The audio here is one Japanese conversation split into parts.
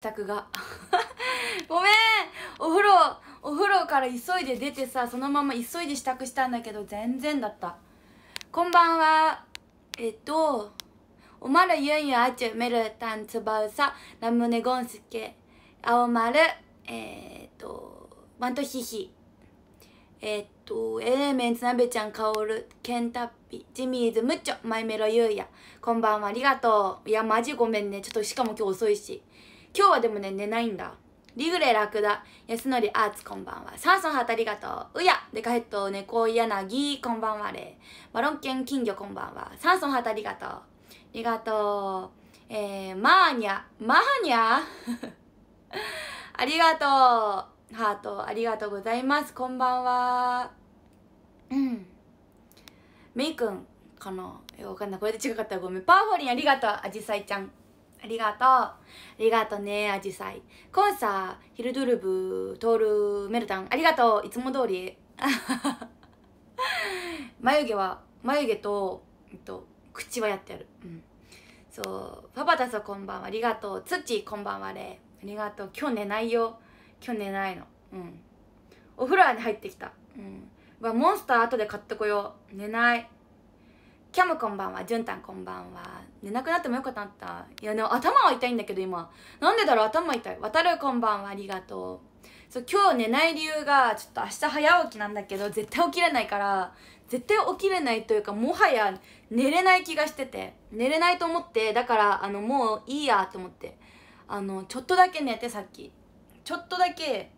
宅が ごめんお風呂お風呂から急いで出てさそのまま急いで支度したんだけど全然だったこんばんはえっとおまるゆんゆあちゅめるたんつばうさラムネゴンスケあおまるえー、っとマントヒヒえっとエレメンツなべちゃんかおるケンタッピジミーズムッチョマイメロゆうやこんばんはありがとういやマジごめんねちょっとしかも今日遅いし今日はでもね、寝ないんだ。リグレラクダ、安則アーツこんばんは。サンソンハタありがとううや、デカヘッド、猫ギこんばんはれ。マロンケン金魚こんばんは。サンソンハタりがとうありがとう。えー、マーニャ、マーニャ ありがとう。ハート、ありがとうございます。こんばんは。うん。メイくんかなわかんない。これで近かったらごめん。パーフォリン、ありがとう。アジサイちゃん。ありがとう。ありがとうね、アジサイ。コンサ、ヒルドゥルブ、トール、メルタン。ありがとう。いつも通り。眉毛は、眉毛と、えっと、口はやってやる。うん。そう。パパだはこんばんは。ありがとう。ーこんばんはれ。ありがとう。今日寝ないよ。今日寝ないの。うん。お風呂に入ってきた。うん。わ、モンスター後で買ってこよう。寝ない。キャムこんばんは、じゅんたんこんばんは。寝なくなってもよかった。いや、も頭は痛いんだけど今。なんでだろう、頭痛い。渡るこんばんは、ありがとう。そう、今日寝ない理由が、ちょっと明日早起きなんだけど、絶対起きれないから、絶対起きれないというか、もはや寝れない気がしてて、寝れないと思って、だから、あの、もういいやと思って、あの、ちょっとだけ寝て、さっき。ちょっとだけ、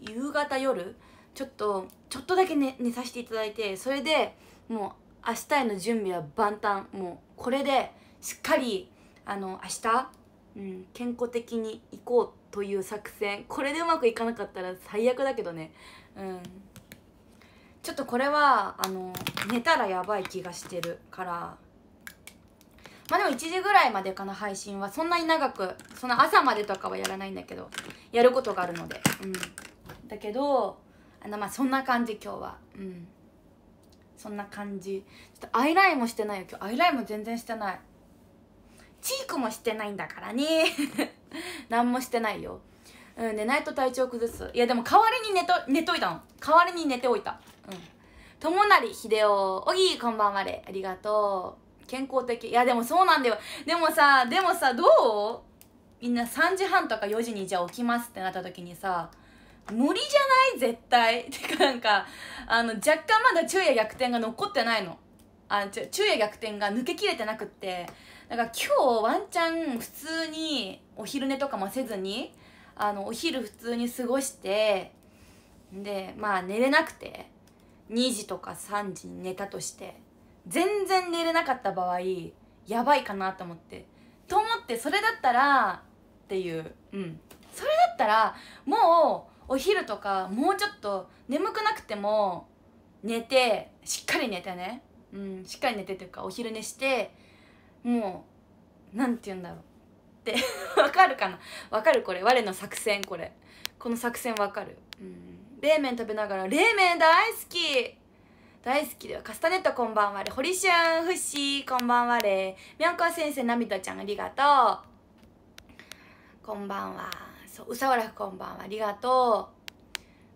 夕方夜、ちょっと、ちょっとだけ寝、寝させていただいて、それで、もう、明日への準備は万端もうこれでしっかりあの明日、うん、健康的に行こうという作戦これでうまくいかなかったら最悪だけどねうんちょっとこれはあの寝たらやばい気がしてるからまあでも1時ぐらいまでかな配信はそんなに長くその朝までとかはやらないんだけどやることがあるのでうんだけどあのまあそんな感じ今日はうんそんな感じちょっとアイラインもしてないよ今日アイラインも全然してないチークもしてないんだからね 何もしてないようん寝ないと体調崩すいやでも代わりに寝と寝といたの代わりに寝ておいたうん友成秀夫おぎこんばんまでありがとう健康的いやでもそうなんだよでもさでもさどうみんな3時半とか4時にじゃあ起きますってなった時にさ無理じゃない絶対てか なんかあの若干まだ昼夜逆転が残ってないのあち昼夜逆転が抜けきれてなくってだから今日ワンチャン普通にお昼寝とかもせずにあのお昼普通に過ごしてでまあ寝れなくて2時とか3時に寝たとして全然寝れなかった場合やばいかなと思ってと思ってそれだったらっていううんそれだったらもうお昼とかもうちょっと眠くなくても寝てしっかり寝てねうんしっかり寝てというかお昼寝してもう何て言うんだろうって わかるかなわかるこれ我の作戦これこの作戦わかるうん冷麺食べながら冷麺大好き大好きではカスタネットこんばんはれ堀しゅんふしーこんばんはれみょんこ先生なみとちゃんありがとうこんばんはそううさわらこんばんはありがと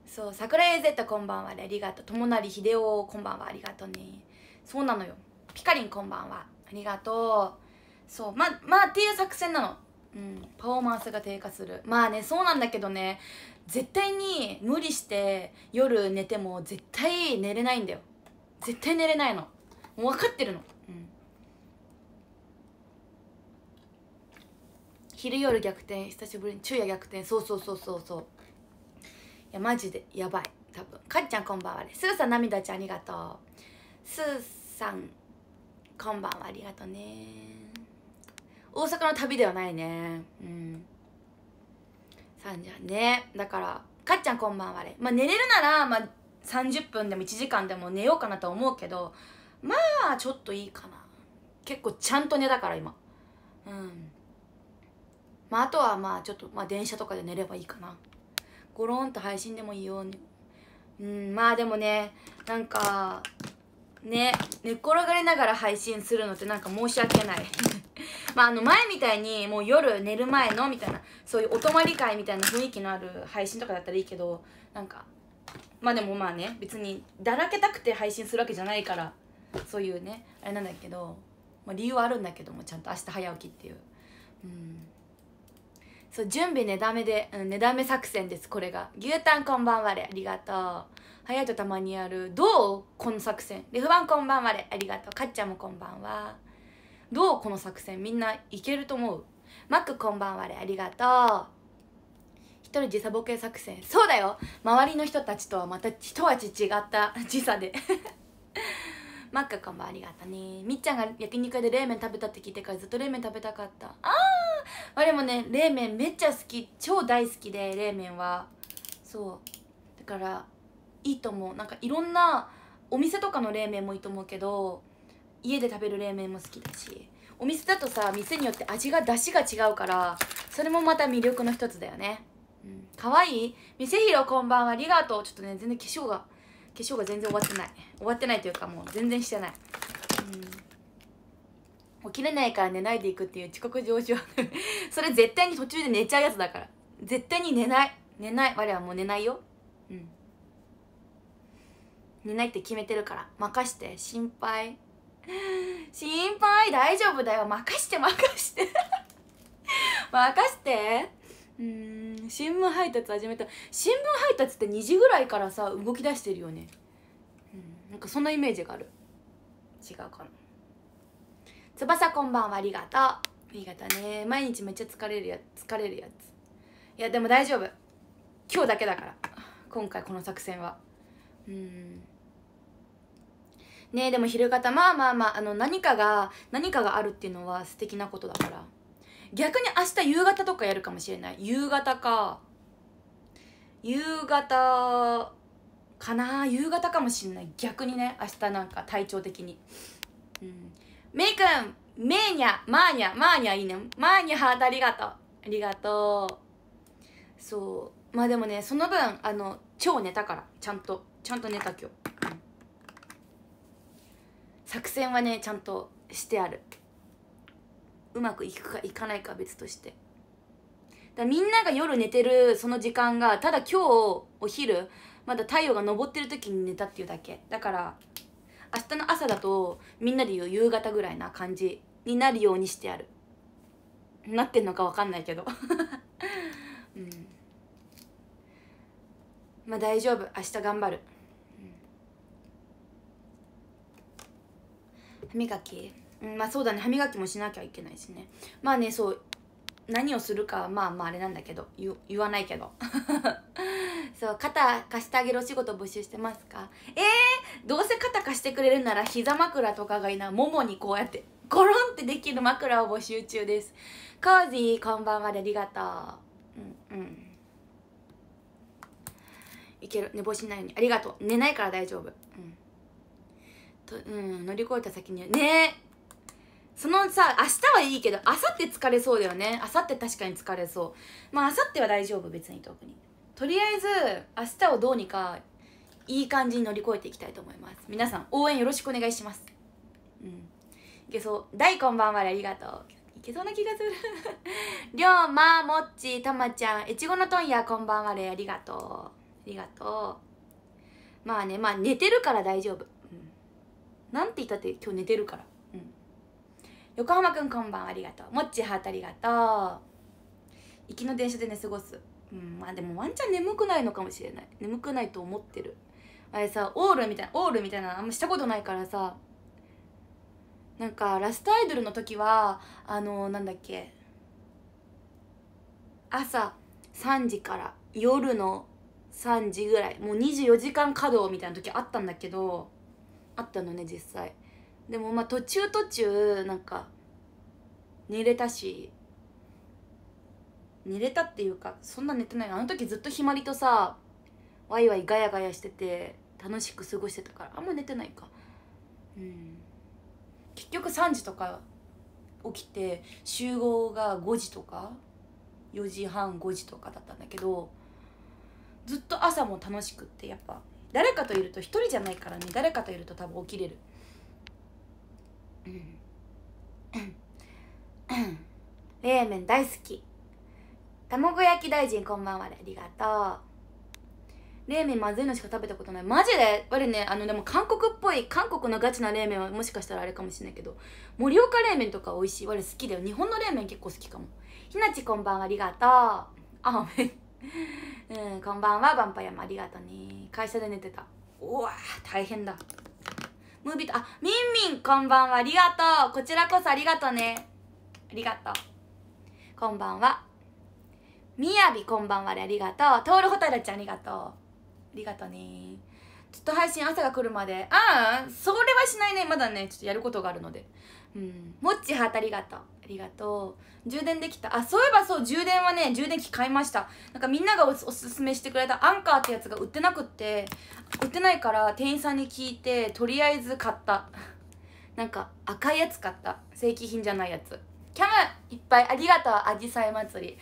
うそう桜井ッ z こんばんはありがとう友成秀夫こんばんはありがとうねそうなのよピカリンこんばんはありがとうそうままあっていう作戦なのうんパフォーマンスが低下するまあねそうなんだけどね絶対に無理して夜寝ても絶対寝れないんだよ絶対寝れないのもう分かってるの昼夜逆転久しぶりに昼夜逆転そうそうそうそうそういやマジでやばい多分かっちゃんこんばんはですーさん涙ちゃんありがとうすーさんこんばんはありがとうね大阪の旅ではないねうんさんじゃねだからかっちゃんこんばんはれまあ寝れるなら、まあ、30分でも1時間でも寝ようかなと思うけどまあちょっといいかな結構ちゃんと寝たから今うんまあ、あとはまあちょっと、まあ、電車とかで寝ればいいかなゴロンと配信でもいいよ、にうんまあでもねなんかね寝っ転がりながら配信するのってなんか申し訳ない まああの前みたいにもう夜寝る前のみたいなそういうお泊まり会みたいな雰囲気のある配信とかだったらいいけどなんかまあでもまあね別にだらけたくて配信するわけじゃないからそういうねあれなんだけど、まあ、理由はあるんだけどもちゃんと明日早起きっていううんそう準備ねだめで、うん、ねだめ作戦ですこれが牛タンこんばんはれありがとう早いとたまにやるどうこの作戦レフ版こんばんはれありがとうかっちゃんもこんばんはどうこの作戦みんないけると思うマックこんばんはれありがとう一人時差ボケ作戦そうだよ周りの人たちとはまた一味違った時差でマックこんばんありがとねみっちゃんが焼肉屋で冷麺食べたって聞いてからずっと冷麺食べたかったああ我もね冷麺めっちゃ好き超大好きで冷麺はそうだからいいと思うなんかいろんなお店とかの冷麺もいいと思うけど家で食べる冷麺も好きだしお店だとさ店によって味が出汁が違うからそれもまた魅力の一つだよねうん、かわいい店ひろこんばんはありがとうちょっとね全然化粧が化粧が全然終わってない終わってないというかもう全然してない、うん、起きれないから寝ないでいくっていう遅刻上昇 それ絶対に途中で寝ちゃうやつだから絶対に寝ない寝ない我はもう寝ないようん寝ないって決めてるから任して心配 心配大丈夫だよ任して任して 任してうん新聞配達始めた新聞配達って2時ぐらいからさ動き出してるよね、うん、なんかそんなイメージがある違うかな翼こんばんはありがとうありがとうね毎日めっちゃ疲れるやつ疲れるやついやでも大丈夫今日だけだから今回この作戦はうんねえでも昼方まあまあまああの何かが何かがあるっていうのは素敵なことだから逆に明日夕方とかやるかもしれない夕方か夕方かな夕方かもしれない逆にね明日なんか体調的にうんメイくんメイニャマーニャマーニャいいねマーニャハートありがとうありがとうそうまあでもねその分あの超寝たからちゃんとちゃんと寝た今日、作戦はねちゃんとしてあるうまくいくかいかないか別としてだみんなが夜寝てるその時間がただ今日お昼まだ太陽が昇ってる時に寝たっていうだけだから明日の朝だとみんなで言う夕方ぐらいな感じになるようにしてあるなってんのか分かんないけど うんまあ大丈夫明日頑張る、歯磨きまあそうだね歯磨きもしなきゃいけないしねまあねそう何をするかはまあまああれなんだけど言言わないけど そう肩貸してあげるお仕事募集してますかえー、どうせ肩貸してくれるなら膝枕とかがいいなももにこうやってゴロンってできる枕を募集中ですカージーこんばんはでありがとううんうんいける寝坊しないようにありがとう寝ないから大丈夫うんとうん乗り越えた先にねえそのさ明日はいいけど明後日疲れそうだよね明後日確かに疲れそうまあ明後日は大丈夫別に特にとりあえず明日をどうにかいい感じに乗り越えていきたいと思います皆さん応援よろしくお願いしますうんいけそう大こんばんはありがとういけそうな気がするりょうまもっちたまちゃんえちごのとんやこんばんはれありがとうありがとうまあねまあ寝てるから大丈夫、うん、なんて言ったって今日寝てるから横浜くんこんばんはありがとうもっちハートありがとう行きの電車で寝過ごすうんまあでもワンちゃん眠くないのかもしれない眠くないと思ってるあれさオールみたいなオールみたいなのあんましたことないからさなんかラストアイドルの時はあのー、なんだっけ朝3時から夜の3時ぐらいもう24時間稼働みたいな時あったんだけどあったのね実際でもまあ途中途中なんか寝れたし寝れたっていうかそんな寝てないあの時ずっとひまりとさワイワイガヤガヤしてて楽しく過ごしてたからあんま寝てないかうん結局3時とか起きて集合が5時とか4時半5時とかだったんだけどずっと朝も楽しくってやっぱ誰かといると1人じゃないからね誰かといると多分起きれる冷麺大好き卵焼き大臣こんばんはありがとう冷麺まずいのしか食べたことないマジで我ねあのでも韓国っぽい韓国のガチな冷麺はもしかしたらあれかもしれないけど盛岡冷麺とか美味しい我好きだよ日本の冷麺結構好きかもひなちこんばんはありがとうあめうんこんばんはバンパヤマありがとうね会社で寝てたうわ大変だムービーと、あ、みんみん、こんばんは、ありがとう。こちらこそありがとうね。ありがとう。こんばんは。みやび、こんばんは、ありがとう。トールホタルちゃん、ありがとう。ありがとうね。ちょっと配信朝が来るまで。ああ、それはしないね。まだね、ちょっとやることがあるので。うん。もっちはたありがとう。ありがとう充電できたあそういえばそう充電はね充電器買いましたなんかみんながおすすめしてくれたアンカーってやつが売ってなくって売ってないから店員さんに聞いてとりあえず買ったなんか赤いやつ買った正規品じゃないやつキャムいっぱいありがとうあじさい祭り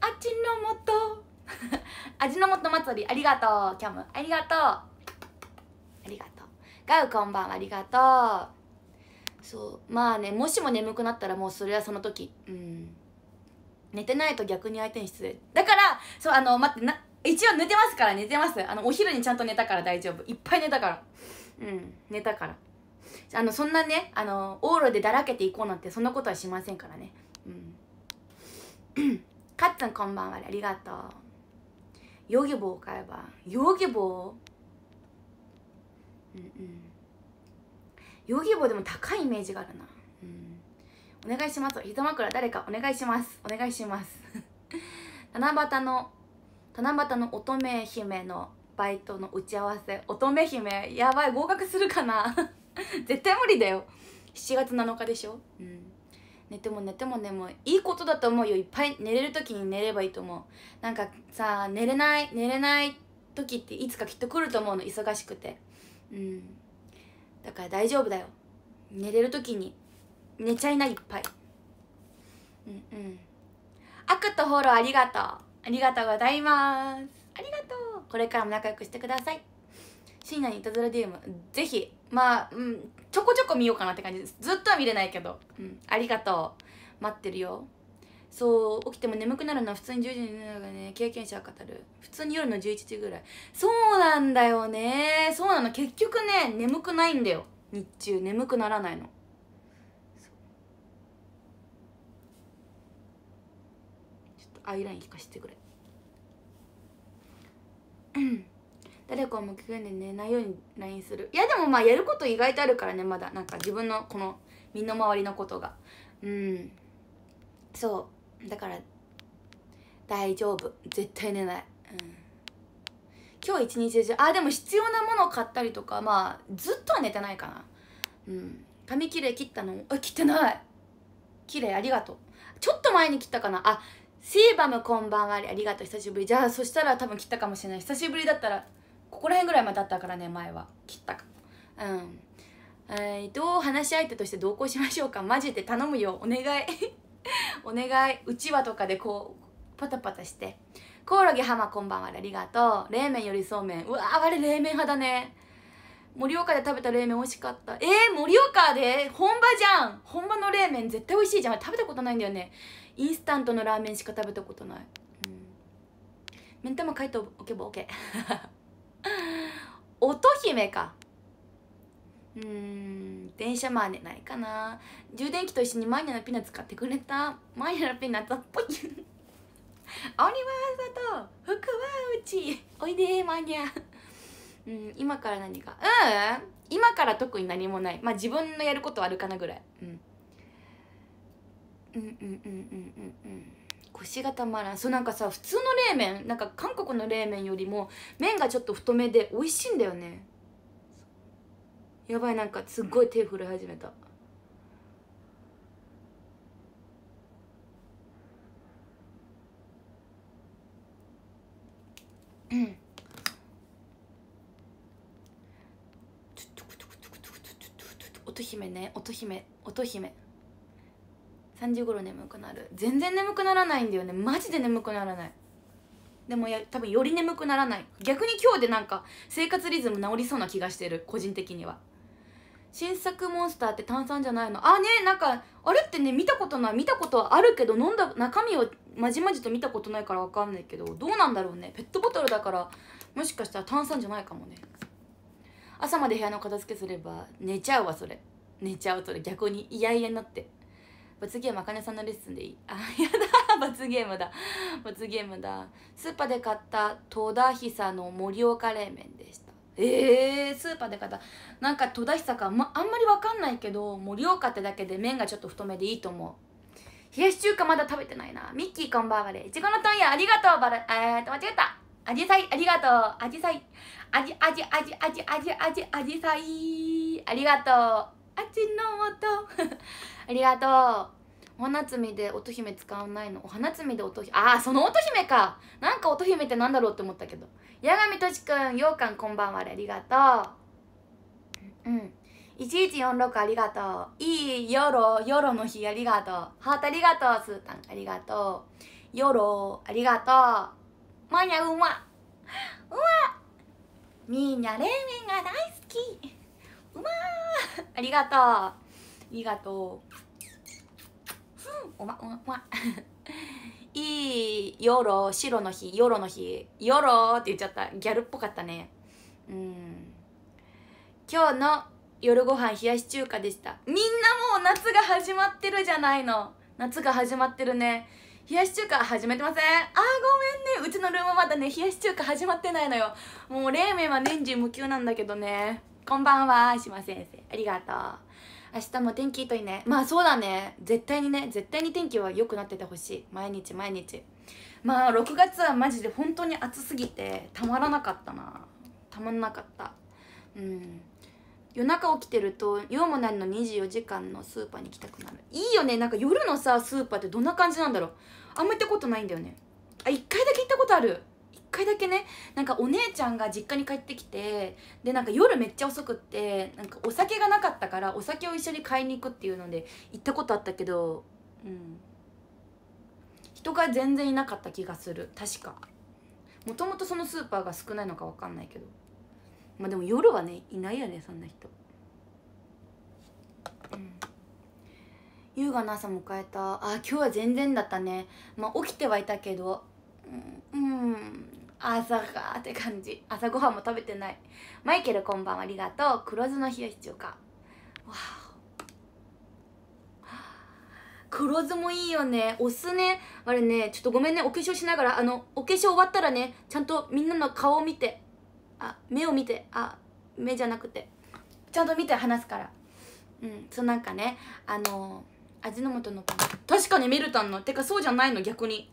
味の素 味の素祭りありがとうキャムありがとうありがとうガウこんばんはありがとうそうまあねもしも眠くなったらもうそれはその時うん寝てないと逆に相手に失礼だからそうあの待ってな一応寝てますから寝てますあのお昼にちゃんと寝たから大丈夫いっぱい寝たからうん寝たからあのそんなねあの往路でだらけていこうなんてそんなことはしませんからねうん かっツんこんばんはありがとうヨギボー買えばヨギボーうんうんヨギボでも高いイメージがあるな、うん、お願いします膝枕誰かお願いしますお願いします 七夕の七夕の乙女姫のバイトの打ち合わせ乙女姫やばい合格するかな 絶対無理だよ7月7日でしょうん寝ても寝ても寝もいいことだと思うよいっぱい寝れる時に寝ればいいと思うなんかさ寝れない寝れない時っていつかきっと来ると思うの忙しくてうんだから大丈夫だよ寝れる時に寝ちゃいないっぱいうんうん赤とフォローありがとうありがとうございますありがとうこれからも仲良くしてください深夜にいたずら DM ぜひまあ、うん、ちょこちょこ見ようかなって感じですずっとは見れないけど、うん、ありがとう待ってるよそう起きても眠くなるのは普通に10時に寝るのがね経験者は語る普通に夜の11時ぐらいそうなんだよねそうなの結局ね眠くないんだよ日中眠くならないのちょっとアイライン引かせてくれ 誰かを目標で寝ないように LINE するいやでもまあやること意外とあるからねまだなんか自分のこの身の回りのことがうんそうだから大丈夫絶対寝ない、うん、今日一日中あでも必要なものを買ったりとかまあずっとは寝てないかなうん髪切れ切ったのあ切ってないきれいありがとうちょっと前に切ったかなあシーバムこんばんはありがとう久しぶりじゃあそしたら多分切ったかもしれない久しぶりだったらここら辺ぐらいまであったからね前は切ったかうんえー、どう話し相手として同行しましょうかマジで頼むよお願い お願いうちわとかでこうパタパタしてコオロギハマこんばんはありがとう冷麺よりそうめんうわーあれ冷麺派だね盛岡で食べた冷麺美味しかったえー、盛岡で本場じゃん本場の冷麺絶対美味しいじゃん食べたことないんだよねインスタントのラーメンしか食べたことないうん目ん玉書いておけば OK 乙姫かうん電車マネないかな充電器と一緒にマニアのピーナッツ買ってくれたマニアのピーナッツっぽい鬼はと服はうちおいでマニアうん今から何かうん今から特に何もないまあ自分のやることはあるかなぐらい、うん、うんうんうんうんうんうん腰がたまらんそうなんかさ普通の冷麺なんか韓国の冷麺よりも麺がちょっと太めで美味しいんだよねやばいなんかすっごい手震え始めたうん乙姫ね乙姫乙姫3時頃眠くなる全然眠くならないんだよねマジで眠くならないでもや多分より眠くならない逆に今日でなんか生活リズム治りそうな気がしてる個人的には新作モンスターって炭酸じゃないのあねなんかあれってね見たことない見たことはあるけど飲んだ中身をまじまじと見たことないから分かんないけどどうなんだろうねペットボトルだからもしかしたら炭酸じゃないかもね朝まで部屋の片付けすれば寝ちゃうわそれ寝ちゃうそれ逆に嫌々になって罰ゲームあかねさんのレッスンでいいあやだ罰ゲームだ罰ゲームだスーパーで買った戸田久の盛岡冷麺でしたえー、スーパーで買ったなんか戸田久か、まあんまり分かんないけど盛岡ってだけで麺がちょっと太めでいいと思う冷やし中華まだ食べてないなミッキーこんばんはでいちごの問屋ありがとうバラえーと間違ったあじさいありがとうあじさいあじあじあじあじあじあじあじさいありがとうあっちの音 ありがとうお花摘みで乙姫使わないのお花摘みで乙姫ああその乙姫かなんか乙姫ってなんだろうって思ったけど八神としくんようかんこんばんはありがとううん1146ありがとういいよろよろの日ありがとうハートありがとうスータンありがとうよろありがとうマニャうまうまみんな冷麺が大好きうまありがとうありがとうおまおまいい夜白の日夜の日夜って言っちゃったギャルっぽかったねうん今日の夜ご飯冷やし中華でしたみんなもう夏が始まってるじゃないの夏が始まってるね冷やし中華始めてませんあーごめんねうちのルームまだね冷やし中華始まってないのよもう冷麺は年中無休なんだけどねこんばんは島先生ありがとう明日も天気いいといいねまあそうだね絶対にね絶対に天気は良くなっててほしい毎日毎日まあ6月はマジで本当に暑すぎてたまらなかったなたまんなかったうん夜中起きてると用もないの24時間のスーパーに行きたくなるいいよねなんか夜のさスーパーってどんな感じなんだろうあんま行ったことないんだよねあ一1回だけ行ったことある回だけねなんかお姉ちゃんが実家に帰ってきてでなんか夜めっちゃ遅くってなんかお酒がなかったからお酒を一緒に買いに行くっていうので行ったことあったけどうん人が全然いなかった気がする確かもともとそのスーパーが少ないのか分かんないけどまあでも夜はねいないよねそんな人うん優雅な朝迎えたあ今日は全然だったねまあ起きてはいたけどうん、朝かって感じ朝ごはんも食べてないマイケルこんばんはありがとう黒酢の冷やし中華わ黒酢もいいよねお酢ねあれねちょっとごめんねお化粧しながらあのお化粧終わったらねちゃんとみんなの顔を見てあ目を見てあ目じゃなくてちゃんと見て話すからうんそうなんかねあの味の素の確かにミルタンのてかそうじゃないの逆に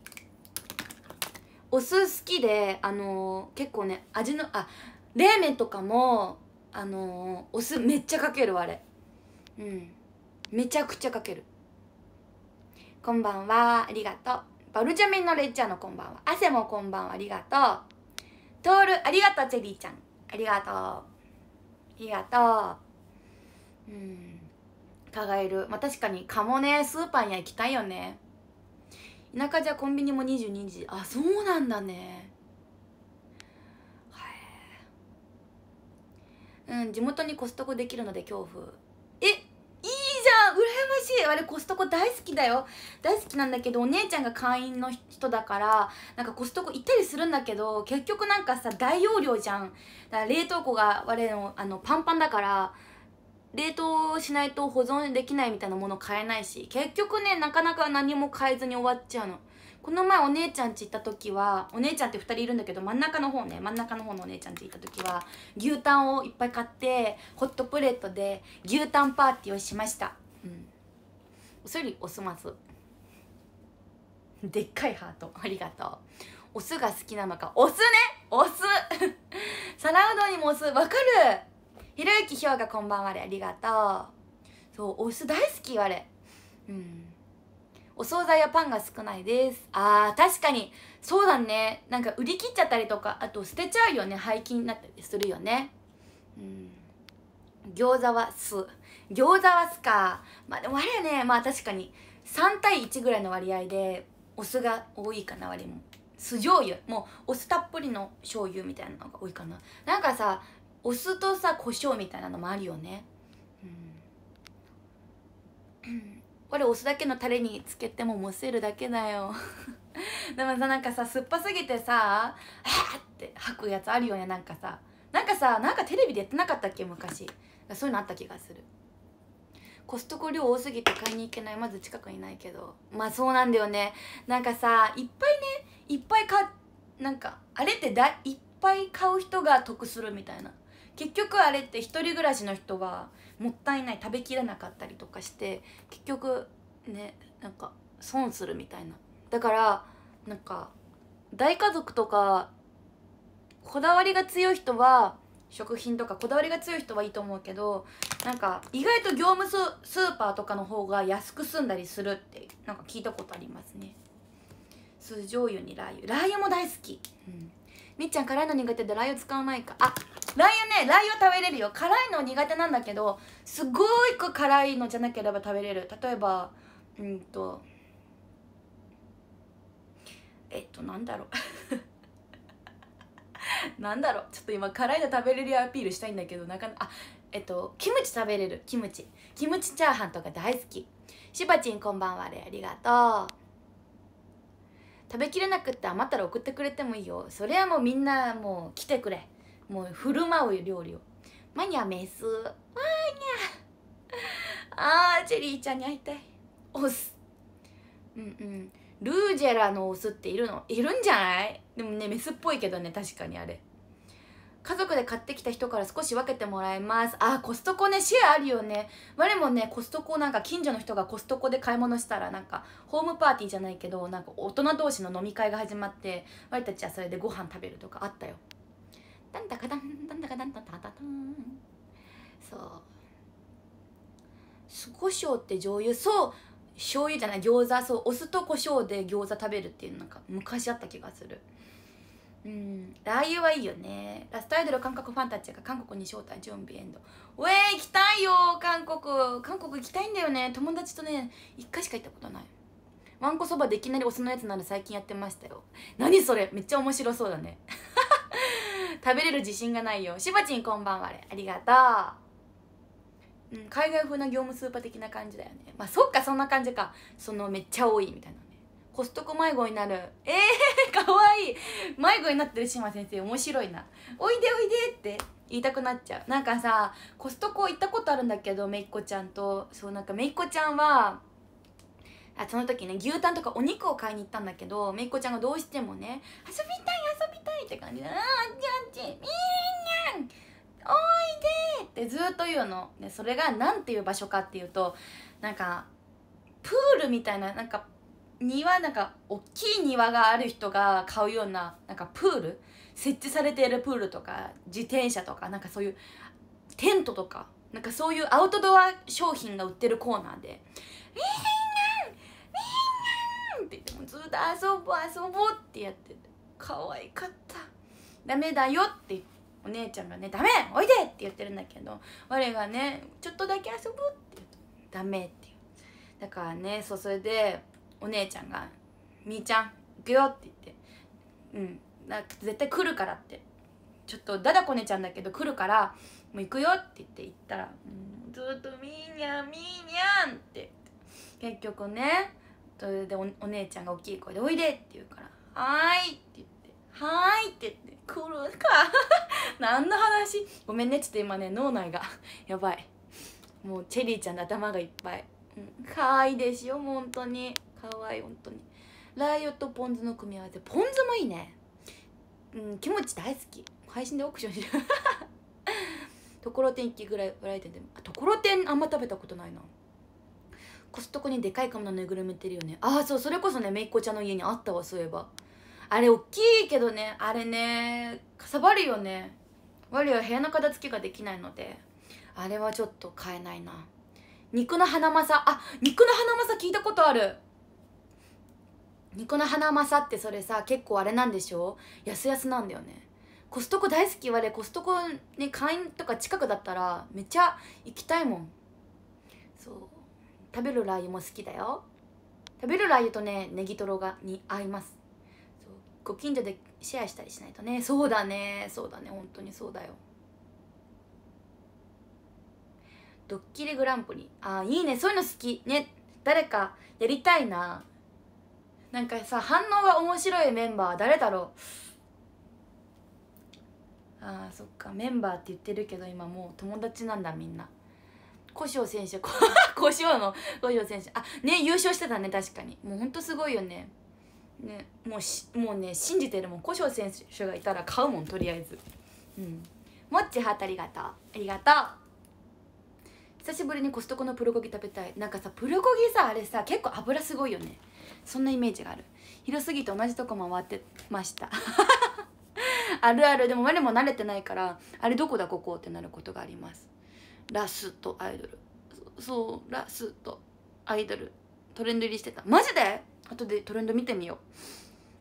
お酢好きであの結構ね味のあ冷麺とかもあのお酢めっちゃかけるあれうんめちゃくちゃかけるこんばんはありがとうバルジャミンのレッチャーのこんばんは汗もこんばんはありがとうトールありがとうチェリーちゃんありがとうありがとううん輝るまあ確かにカもねスーパーには行きたいよね中じゃコンビニも22時あそうなんだねはい、うん地元にコストコできるので恐怖えいいじゃん羨ましいあれコストコ大好きだよ大好きなんだけどお姉ちゃんが会員の人だからなんかコストコ行ったりするんだけど結局なんかさ大容量じゃんだから冷凍庫が我のあのパンパンだから冷凍しないと保存できないみたいなもの買えないし結局ねなかなか何も買えずに終わっちゃうのこの前お姉ちゃんち行った時はお姉ちゃんって2人いるんだけど真ん中の方ね真ん中の方のお姉ちゃんて行った時は牛タンをいっぱい買ってホットプレートで牛タンパーティーをしましたうんそれよりおすますでっかいハートありがとうお酢が好きなのかお酢ねお酢 皿うどんにもお酢わかるひろゆきひょうがこんばんはあれありがとうそうお酢大好きわれうんお惣菜やパンが少ないですあー確かにそうだねなんか売り切っちゃったりとかあと捨てちゃうよね廃棄になったりするよねうん餃子は酢餃子は酢かまあでもあれねまあ確かに3対1ぐらいの割合でお酢が多いかな割も酢醤油もうお酢たっぷりの醤油みたいなのが多いかななんかさお酢とさ胡椒みたいなのもあるよねうんれお酢だけのタレにつけてももせるだけだよ でもさなんかさ酸っぱすぎてさ「はっ!」って吐くやつあるよねなんかさなんかさなんかテレビでやってなかったっけ昔そういうのあった気がするコストコ量多すぎて買いに行けないまず近くにないけどまあそうなんだよねなんかさいっぱいねいっぱい買なんかあれってだいっぱい買う人が得するみたいな結局あれって1人暮らしの人はもったいない食べきらなかったりとかして結局ねなんか損するみたいなだからなんか大家族とかこだわりが強い人は食品とかこだわりが強い人はいいと思うけどなんか意外と業務スーパーとかの方が安く済んだりするってなんか聞いたことありますね酢醤油にラー油ラー油も大好き、うん、みっちゃん辛いの苦手でラー油使わないかあラー油ねラー油食べれるよ辛いの苦手なんだけどすごい辛いのじゃなければ食べれる例えばうんとえっとなんだろう なんだろうちょっと今辛いの食べれるアピールしたいんだけどなかなかあえっとキムチ食べれるキムチキムチチャーハンとか大好きしばちんこんばんはあありがとう食べきれなくって余ったら送ってくれてもいいよそれはもうみんなもう来てくれもう振る舞う料理をマニャメスマニャあーチェリーちゃんに会いたいオスうんうんルージェラのオスっているのいるんじゃないでもねメスっぽいけどね確かにあれ家族で買ってきた人から少し分けてもらいますあコストコねシェアあるよね我もねコストコなんか近所の人がコストコで買い物したらなんかホームパーティーじゃないけどなんか大人同士の飲み会が始まって我たちはそれでご飯食べるとかあったよダンダカダンダンダカダンタタタタンそう酢胡椒って醤油そう醤油じゃない餃子そうお酢と胡椒で餃子食べるっていうなんか昔あった気がするうんラー油はいいよねラストアイドル韓国ファンたちが韓国に招待準備エンドウェイ行きたいよ韓国韓国行きたいんだよね友達とね1回しか行ったことないわんこそばでいきなりお酢のやつなら最近やってましたよ何それめっちゃ面白そうだね 食べれる自信がないよしばちんこんばんはあれありがとう、うん、海外風な業務スーパー的な感じだよねまあそっかそんな感じかそのめっちゃ多いみたいなねコストコ迷子になるえー、かわいい迷子になってる島先生面白いなおいでおいでって言いたくなっちゃうなんかさコストコ行ったことあるんだけどめいっこちゃんとそうなんかめいっこちゃんはあその時ね牛タンとかお肉を買いに行ったんだけどめいこちゃんがどうしてもね遊びたい遊びたいって感じで「あっちあっちみーにゃんおいで!」ってずっと言うのでそれが何ていう場所かっていうとなんかプールみたいななんか庭なんか大きい庭がある人が買うようななんかプール設置されているプールとか自転車とかなんかそういうテントとかなんかそういうアウトドア商品が売ってるコーナーで「えーずっと遊ぼう遊ぼうってやってて可愛かったダメだよってお姉ちゃんがね「ダメおいで!」って言ってるんだけど我がね「ちょっとだけ遊ぶ」って言うと「ダメ」ってだからねそうそれでお姉ちゃんが「みーちゃん行くよ」って言って「うんな絶対来るから」ってちょっとだだこねちゃんだけど来るからもう行くよって言って行ったら、うん、ずっと「みーにゃんみーにゃん」って結局ねそれでお姉ちゃんが大きい声で「おいで!」って言うから「はーい!」って言って「はーい!」って言って「来るか 何の話ごめんねちょっと今ね脳内が やばいもうチェリーちゃんの頭がいっぱい、うん、かわいいですよもう本当にかわいい本当にラオ油とポン酢の組み合わせポン酢もいいねうんキムチ大好き配信でオークションしてる ところてん行きぐらいバラエティでところてんあんま食べたことないなコストコにでかいカムのぬいぐるみ売ってるよねああそうそれこそねめいっ子ちゃんの家にあったわそういえばあれ大きいけどねあれねかさばるよね我は部屋の片付けができないのであれはちょっと買えないな肉の花まマサあ肉の花まマサ聞いたことある肉の花まマサってそれさ結構あれなんでしょやすやすなんだよねコストコ大好き我コストコに会員とか近くだったらめっちゃ行きたいもんそう食べるラー油も好きだよ食べるラー油とねネギトロがに合いますご近所でシェアしたりしないとねそうだねそうだね本当にそうだよドッキリグランプリああいいねそういうの好きね誰かやりたいななんかさ反応が面白いメンバー誰だろうあーそっかメンバーって言ってるけど今もう友達なんだみんな古性選手 古性の古性選手あね優勝してたね確かにもうほんとすごいよねねもうしもうね信じてるもん古性選手がいたら買うもんとりあえずうんもっちハートありがとうありがとう久しぶりにコストコのプルコギ食べたいなんかさプルコギさあれさ結構油すごいよねそんなイメージがある広すぎて同じとこ回ってました あるあるでも我も慣れてないからあれどこだここってなることがありますラスとアイドルそうラスとアイドルトレンド入りしてたマジで後でトレンド見てみよ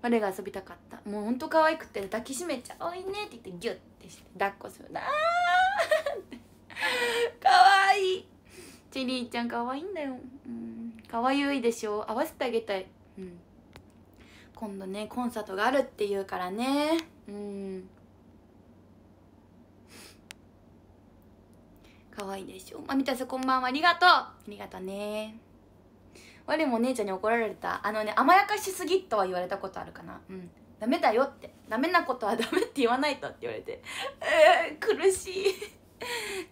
う我が遊びたかったもうほんと可愛くて抱きしめちゃおいねって言ってギュッてして抱っこするなあかわいいチェリーちゃんかわいいんだようんかわゆいでしょ合わせてあげたいうん今度ねコンサートがあるっていうからねうん可愛いでしょまみたすこんばんはありがとうありがとね我も姉ちゃんに怒られたあのね甘やかしすぎとは言われたことあるかなうんダメだよってダメなことは ダメって言わないとって言われてえ苦しい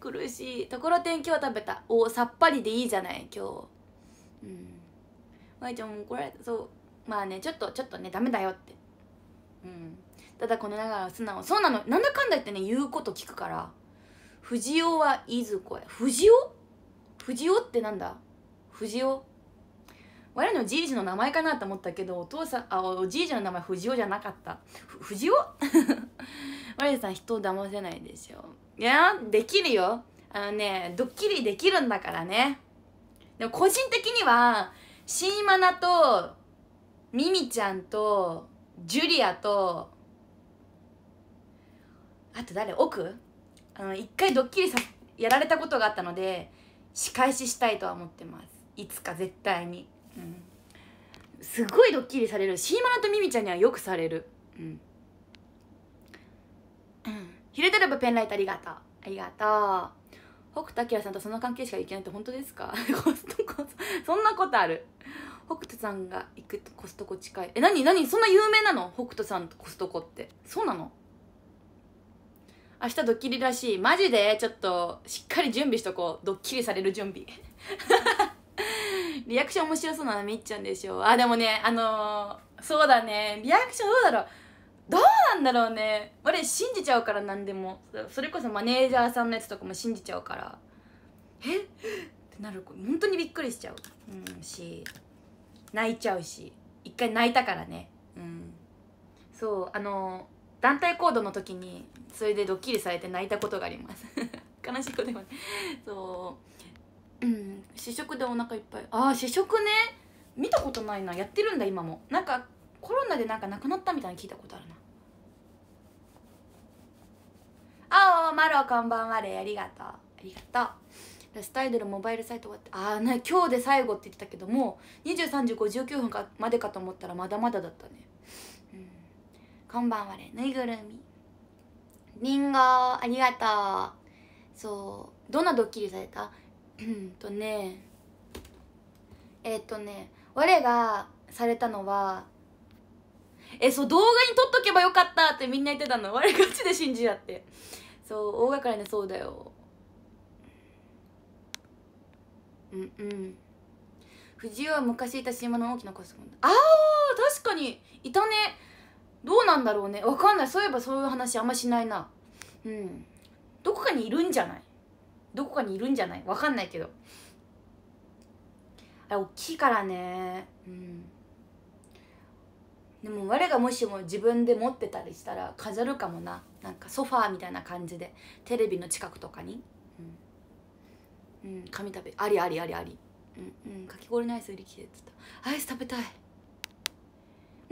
苦しいところてん今日食べたおおさっぱりでいいじゃない今日うんまちゃんも怒られたそうまあねちょっとちょっとねダメだよってうんただこのながら素直そうなのなんだかんだ言ってね言うこと聞くから藤尾はいずこへ藤尾藤尾ってなんだ藤尾我のじいじの名前かなと思ったけどお父さんあおじいじの名前藤尾じゃなかった藤尾 我さん人を騙せないでしょいやできるよあのねドッキリできるんだからねでも個人的にはシーマナとミミちゃんとジュリアとあと誰奥あの一回ドッキリさやられたことがあったので仕返ししたいとは思ってますいつか絶対に、うん、すごいドッキリされるシーマナとミミちゃんにはよくされるうんヒレドラブペンライトありがとうありがとう北斗晶さんとその関係しか行けないって本当ですか コストコそんなことある北斗さんが行くとコストコ近いえ何何そんな有名なの北斗さんとコストコってそうなの明日ドッキリらしいマジでちょっとしっかり準備しとこうドッキリされる準備 リアクション面白そうなのみっちゃんでしょあでもねあのー、そうだねリアクションどうだろうどうなんだろうね俺信じちゃうから何でもそれこそマネージャーさんのやつとかも信じちゃうからえってなる子本当にびっくりしちゃううんし泣いちゃうし一回泣いたからねうんそうあの団体行動の時にそれでドッキリされて泣いたことがあります 悲しいことがそううん試食でお腹いっぱいああ試食ね見たことないなやってるんだ今もなんかコロナでなんかなくなったみたいに聞いたことあるなあおマロこんばんはれありがとうありがとうラストアイドルモバイルサイト終わってああね今日で最後って言ってたけども23時59分かまでかと思ったらまだまだだったねこんばんはれ、ぬいぐるみ。りんご、ありがとう。そう、どんなドッキリされたうんとね、えっとね、我がされたのは、え、そう、動画に撮っとけばよかったってみんな言ってたの。我がちで信じやって。そう、大掛かりね、そうだよ。うんうん。藤尾は昔いた島の大きなコスモンだ。ああ、確かにいたね。どうなんだろうねわかんないそういえばそういう話あんましないなうんどこかにいるんじゃないどこかにいるんじゃないわかんないけどあれ大きいからねうんでも我がもしも自分で持ってたりしたら飾るかもななんかソファーみたいな感じでテレビの近くとかにうん、うん、紙食べありありありありうんうんかき氷のアイス売り切れっつったアイス食べたい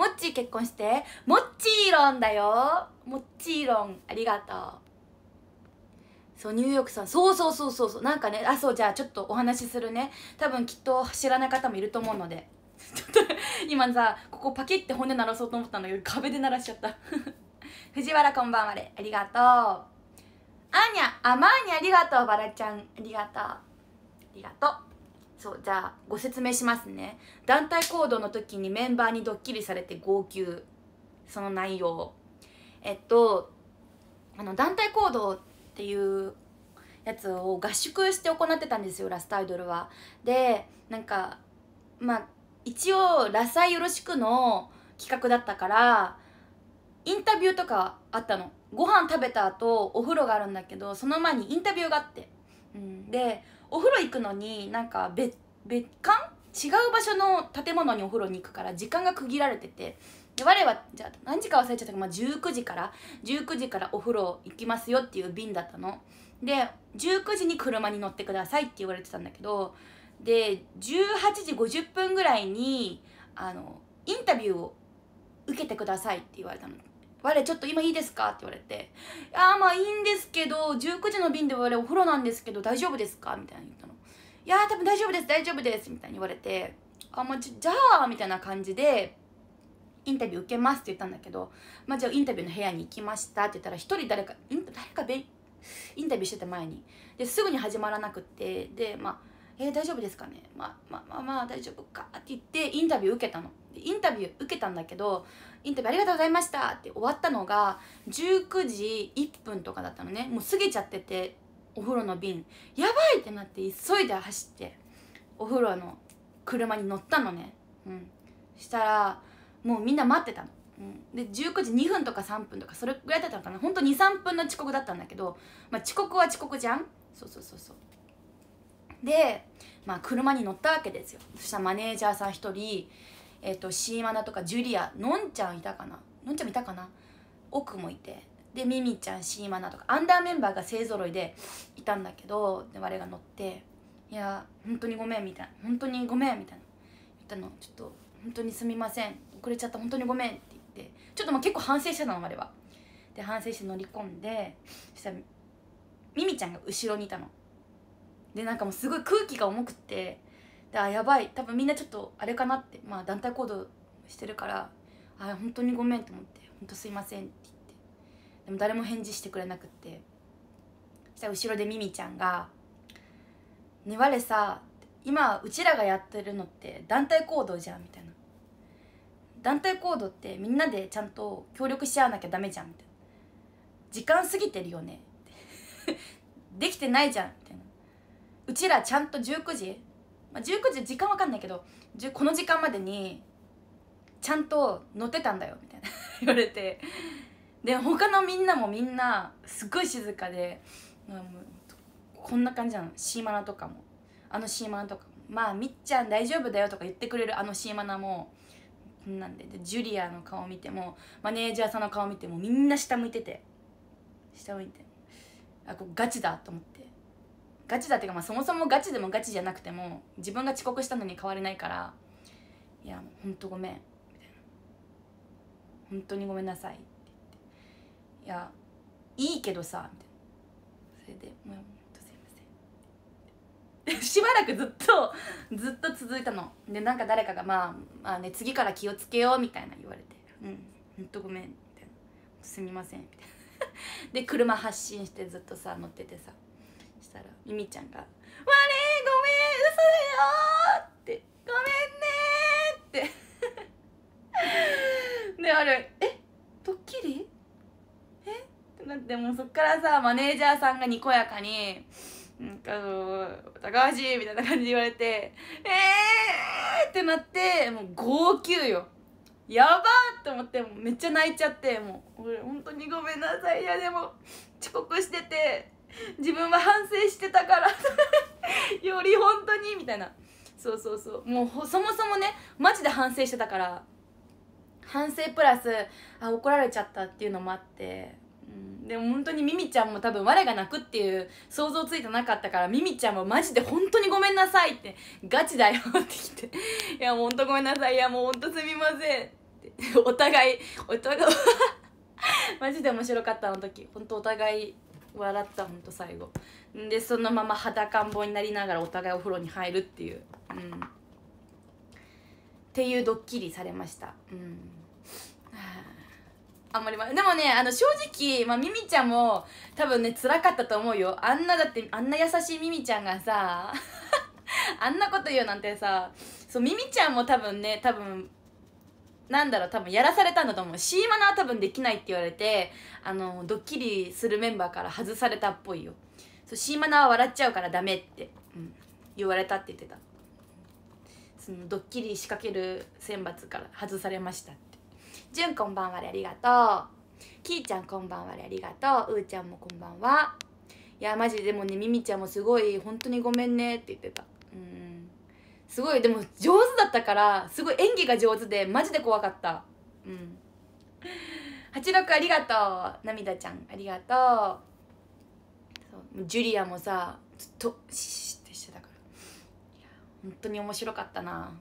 もっちー結婚してもっちーろんだよもっちーろんありがとうそうニューヨークさんそうそうそうそうそうなんかねあそうじゃあちょっとお話しするね多分きっと知らない方もいると思うので ちょっと今さここパキって骨鳴らそうと思ったんだけど壁で鳴らしちゃった 藤原こんばんはでありがとうあーにゃあまーにゃありがとうバラちゃんありがとうありがとうそうじゃあご説明しますね団体行動の時にメンバーにドッキリされて号泣その内容えっとあの団体行動っていうやつを合宿して行ってたんですよラストアイドルはでなんかまあ一応「ラサイよろしく」の企画だったからインタビューとかあったのご飯食べた後お風呂があるんだけどその前にインタビューがあって、うん、でお風呂行くのになんか別別館違う場所の建物にお風呂に行くから時間が区切られててで我はじゃあ何時か忘れちゃったけど、まあ、19時から19時からお風呂行きますよっていう便だったので19時に車に乗ってくださいって言われてたんだけどで18時50分ぐらいにあのインタビューを受けてくださいって言われたの我ちょっと今いいですか?」って言われて「ああまあいいんですけど19時の便で我お風呂なんですけど大丈夫ですか?」みたいな言ったの「いや多分大丈夫です大丈夫です」みたいに言われて「あまあじゃあ」みたいな感じでインタビュー受けますって言ったんだけど、まあ、じゃあインタビューの部屋に行きましたって言ったら一人誰かイン誰かインタビューしてた前にですぐに始まらなくってでまあ「えー、大丈夫ですかねまあまあまあまあ大丈夫か」って言ってインタビュー受けたのインタビュー受けたんだけどインタビューありがとうございましたって終わったのが19時1分とかだったのねもう過ぎちゃっててお風呂の便やばいってなって急いで走ってお風呂の車に乗ったのねうんしたらもうみんな待ってたの、うん、で19時2分とか3分とかそれぐらいだったのかなほんと23分の遅刻だったんだけど、まあ、遅刻は遅刻じゃんそうそうそうそうで、まあ、車に乗ったわけですよそしたらマネージャーさん1人えっ、とシーマナとかジュリアのんちゃんいたかなのんちゃんいたかな奥もいてでミミちゃんシーマナとかアンダーメンバーが勢ぞろいでいたんだけどで我が乗って「いや本当にごめん」みたいな「本当にごめん」みたいな言ったのちょっと本当にすみません遅れちゃった本当にごめんって言ってちょっとまあ結構反省してたの我はで反省して乗り込んでそしたらミミちゃんが後ろにいたのでなんかもうすごい空気が重くってであやばい多分みんなちょっとあれかなってまあ団体行動してるからあ本当にごめんと思って本当すいませんって言ってでも誰も返事してくれなくってそしたら後ろでミミちゃんが「ね我さ今うちらがやってるのって団体行動じゃん」みたいな団体行動ってみんなでちゃんと協力し合わなきゃダメじゃんみたいな時間過ぎてるよね できてないじゃんみたいなうちらちゃんと19時まあ、19時時間わかんないけどこの時間までにちゃんと乗ってたんだよみたいな 言われてで他のみんなもみんなすごい静かで、まあ、こんな感じなのシーマナとかもあのシーマナとかまあみっちゃん大丈夫だよとか言ってくれるあのシーマナもこんなんででジュリアの顔見てもマネージャーさんの顔見てもみんな下向いてて下向いてあこガチだと思って。ガチだっていうか、まあ、そもそもガチでもガチじゃなくても自分が遅刻したのに変わりないからいやほんとごめんみたいな本当にごめんなさいって言っていやいいけどさみたいなそれでもうほんとすいません しばらくずっとずっと続いたのでなんか誰かが、まあ「まあね次から気をつけよう」みたいな言われて「うんほんとごめん」みたいな「すみません」みたいな で車発進してずっとさ乗っててさしたらちゃんが「われごめん嘘だよ!」って「ごめんね!」って であれ「えドッキリえってなってもうそっからさマネージャーさんがにこやかに「なんか高橋」みたいな感じで言われて「えー!」ってなってもう号泣よやばーって思ってめっちゃ泣いちゃってもう俺本当にごめんなさいいやでも遅刻してて 自分は反省してたから より本当にみたいなそうそうそうもうそもそもねマジで反省してたから反省プラスあ怒られちゃったっていうのもあって、うん、でも本当にミミちゃんも多分我が泣くっていう想像ついてなかったからミミちゃんもマジで本当にごめんなさいってガチだよってきて「いやもう本当ごめんなさいいやもう本当すみません」ってお互いお互い マジで面白かったあの時本当お互い笑ったほんと最後でそのまま裸ん坊になりながらお互いお風呂に入るっていううんっていうドッキリされましたうんあんまりまでもねあの正直、まあ、ミミちゃんも多分ね辛かったと思うよあんなだってあんな優しいミミちゃんがさ あんなこと言うなんてさそうミミちゃんも多分ね多分なんだろう多分やらされたんだと思うシーマナは多分できないって言われてあのドッキリするメンバーから外されたっぽいよそうーマナは笑っちゃうからダメって、うん、言われたって言ってたそのドッキリ仕掛ける選抜から外されましたって「じゅんこんばんはありがとう」「きーちゃんこんばんはありがとう」「うーちゃんもこんばんは」いやマジでもねみみちゃんもすごい本当にごめんねって言ってたうんすごいでも上手だったからすごい演技が上手でマジで怖かったうん86ありがとう涙ちゃんありがとうジュリアもさずっとシッてしてたから本当に面白かったな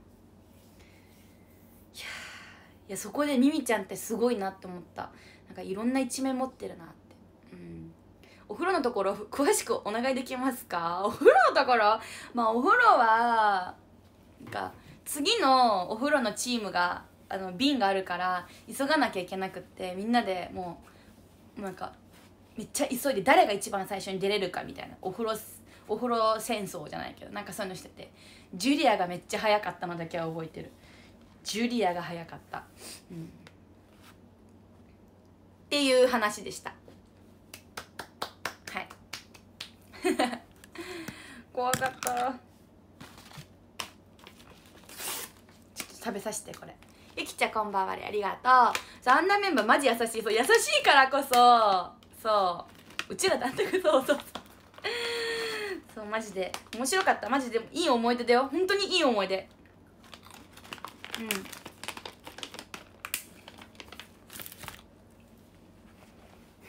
いやそこでミミちゃんってすごいなって思ったなんかいろんな一面持ってるなって、うん、お風呂のところ詳しくお願いできますかお風呂のところまあお風呂はか次のお風呂のチームがあの瓶があるから急がなきゃいけなくってみんなでもうなんかめっちゃ急いで誰が一番最初に出れるかみたいなお風呂お風呂戦争じゃないけどなんかそういうのしててジュリアがめっちゃ早かったのだけは覚えてるジュリアが早かった、うん、っていう話でしたはい 怖かった食べさせてこれゆきちゃんこんばんはありがとうそうあんなメンバーマジ優しいそう優しいからこそそううちらだってそうそうそうそうマジで面白かったマジでいい思い出だよ本当にいい思い出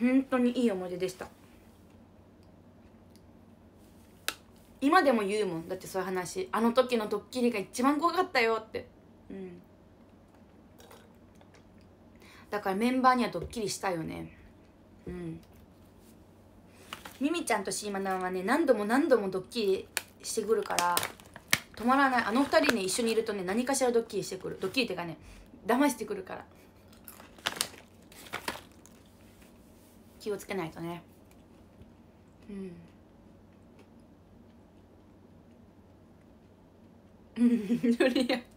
うん本当にいい思い出でした今でも言うもんだってそういう話あの時のドッキリが一番怖かったよってうんだからメンバーにはドッキリしたよねうんミミちゃんとシーマナはね何度も何度もドッキリしてくるから止まらないあの二人ね一緒にいるとね何かしらドッキリしてくるドッキリっていうかね騙してくるから気をつけないとねうんうん、ルリア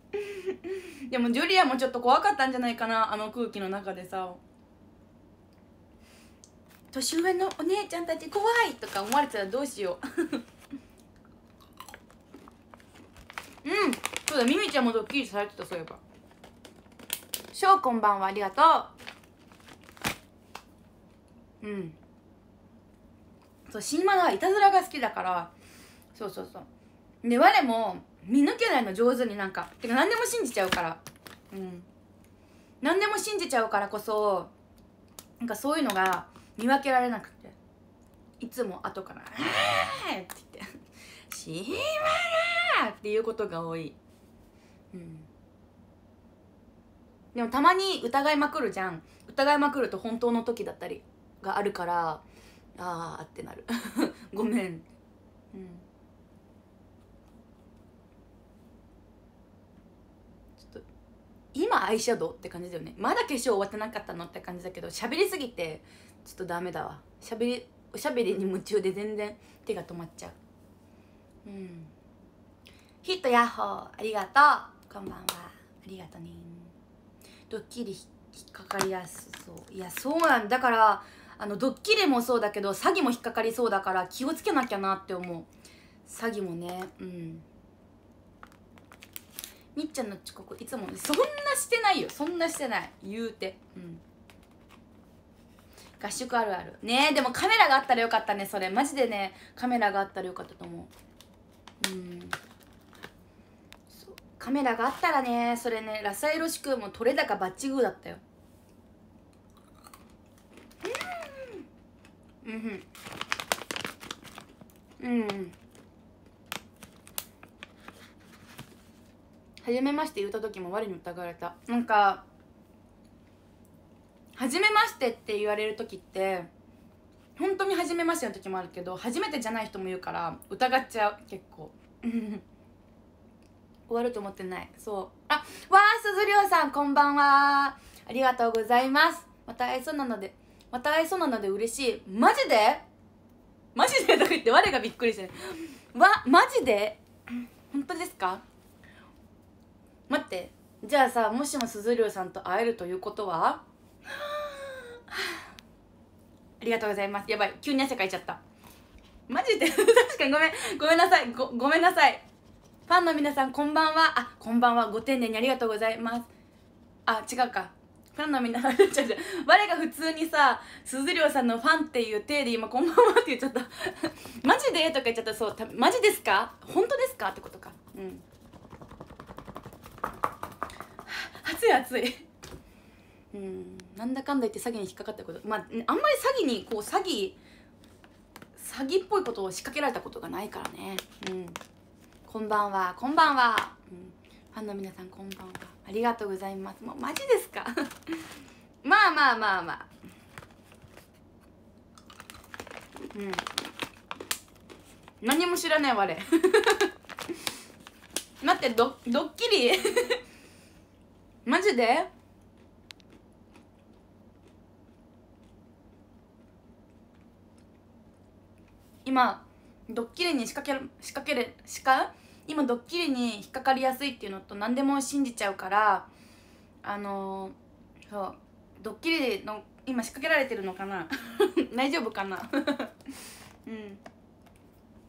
でもジュリアもちょっと怖かったんじゃないかなあの空気の中でさ年上のお姉ちゃんたち怖いとか思われたらどうしよう うんそうだミミちゃんもドッキリされてたそういえば「ショーこんばんはありがとう」うんそう新馬はいたずらが好きだからそうそうそうで我も見抜けないの上手になんかてか何でも信じちゃうからうん何でも信じちゃうからこそなんかそういうのが見分けられなくていつも後から「ああ!」って言って「しまら!」っていうことが多いうんでもたまに疑いまくるじゃん疑いまくると本当の時だったりがあるからああってなる ごめんうん今アイシャドウって感じだよねまだ化粧終わってなかったのって感じだけど喋りすぎてちょっとダメだわ喋りおしゃべりに夢中で全然手が止まっちゃううんヒットヤッホーありがとうこんばんはありがとねドッキリ引っかかりやすそういやそうなんだからあのドッキリもそうだけど詐欺も引っかかりそうだから気をつけなきゃなって思う詐欺もねうんみっちゃんの遅刻いつもそんなしてないよそんなしてない言うてうん合宿あるあるねえでもカメラがあったらよかったねそれマジでねカメラがあったらよかったと思ううんそうカメラがあったらねそれねラサエロシクも撮れ高バッチグーだったようんうんうん初めまして言った時も我に疑われたなんか初めましてって言われる時って本当に初めましての時もあるけど初めてじゃない人もいるから疑っちゃう結構 終わると思ってないそうあわあ鈴涼さんこんばんはありがとうございますまた会えそうなのでまた会えそうなので嬉しいマジでマジでとか言って我がびっくりしてわマジで本当ですか待ってじゃあさもしも鈴龍さんと会えるということはありがとうございますやばい急に汗かいちゃったマジで 確かにごめんごめんなさいごごめんなさいファンの皆さんこんばんはあこんばんはご丁寧にありがとうございますあ違うかファンの皆さんちゃ我が普通にさ鈴涼さんのファンっていう体で今「こんばんは」って言っちゃったマジでとか言っちゃったそうマジですか本当ですかってことかうん熱い熱いうんなんだかんだ言って詐欺に引っかかったことまああんまり詐欺にこう詐欺詐欺っぽいことを仕掛けられたことがないからねうんこんばんはこんばんは、うん、ファンの皆さんこんばんはありがとうございますもうマジですか まあまあまあまあうん何も知らない我 待ってドドッキリマジで今ドッキリに仕掛け仕掛ける仕掛今ドッキリに引っかかりやすいっていうのと何でも信じちゃうからあのー、そうドッキリの今仕掛けられてるのかな 大丈夫かな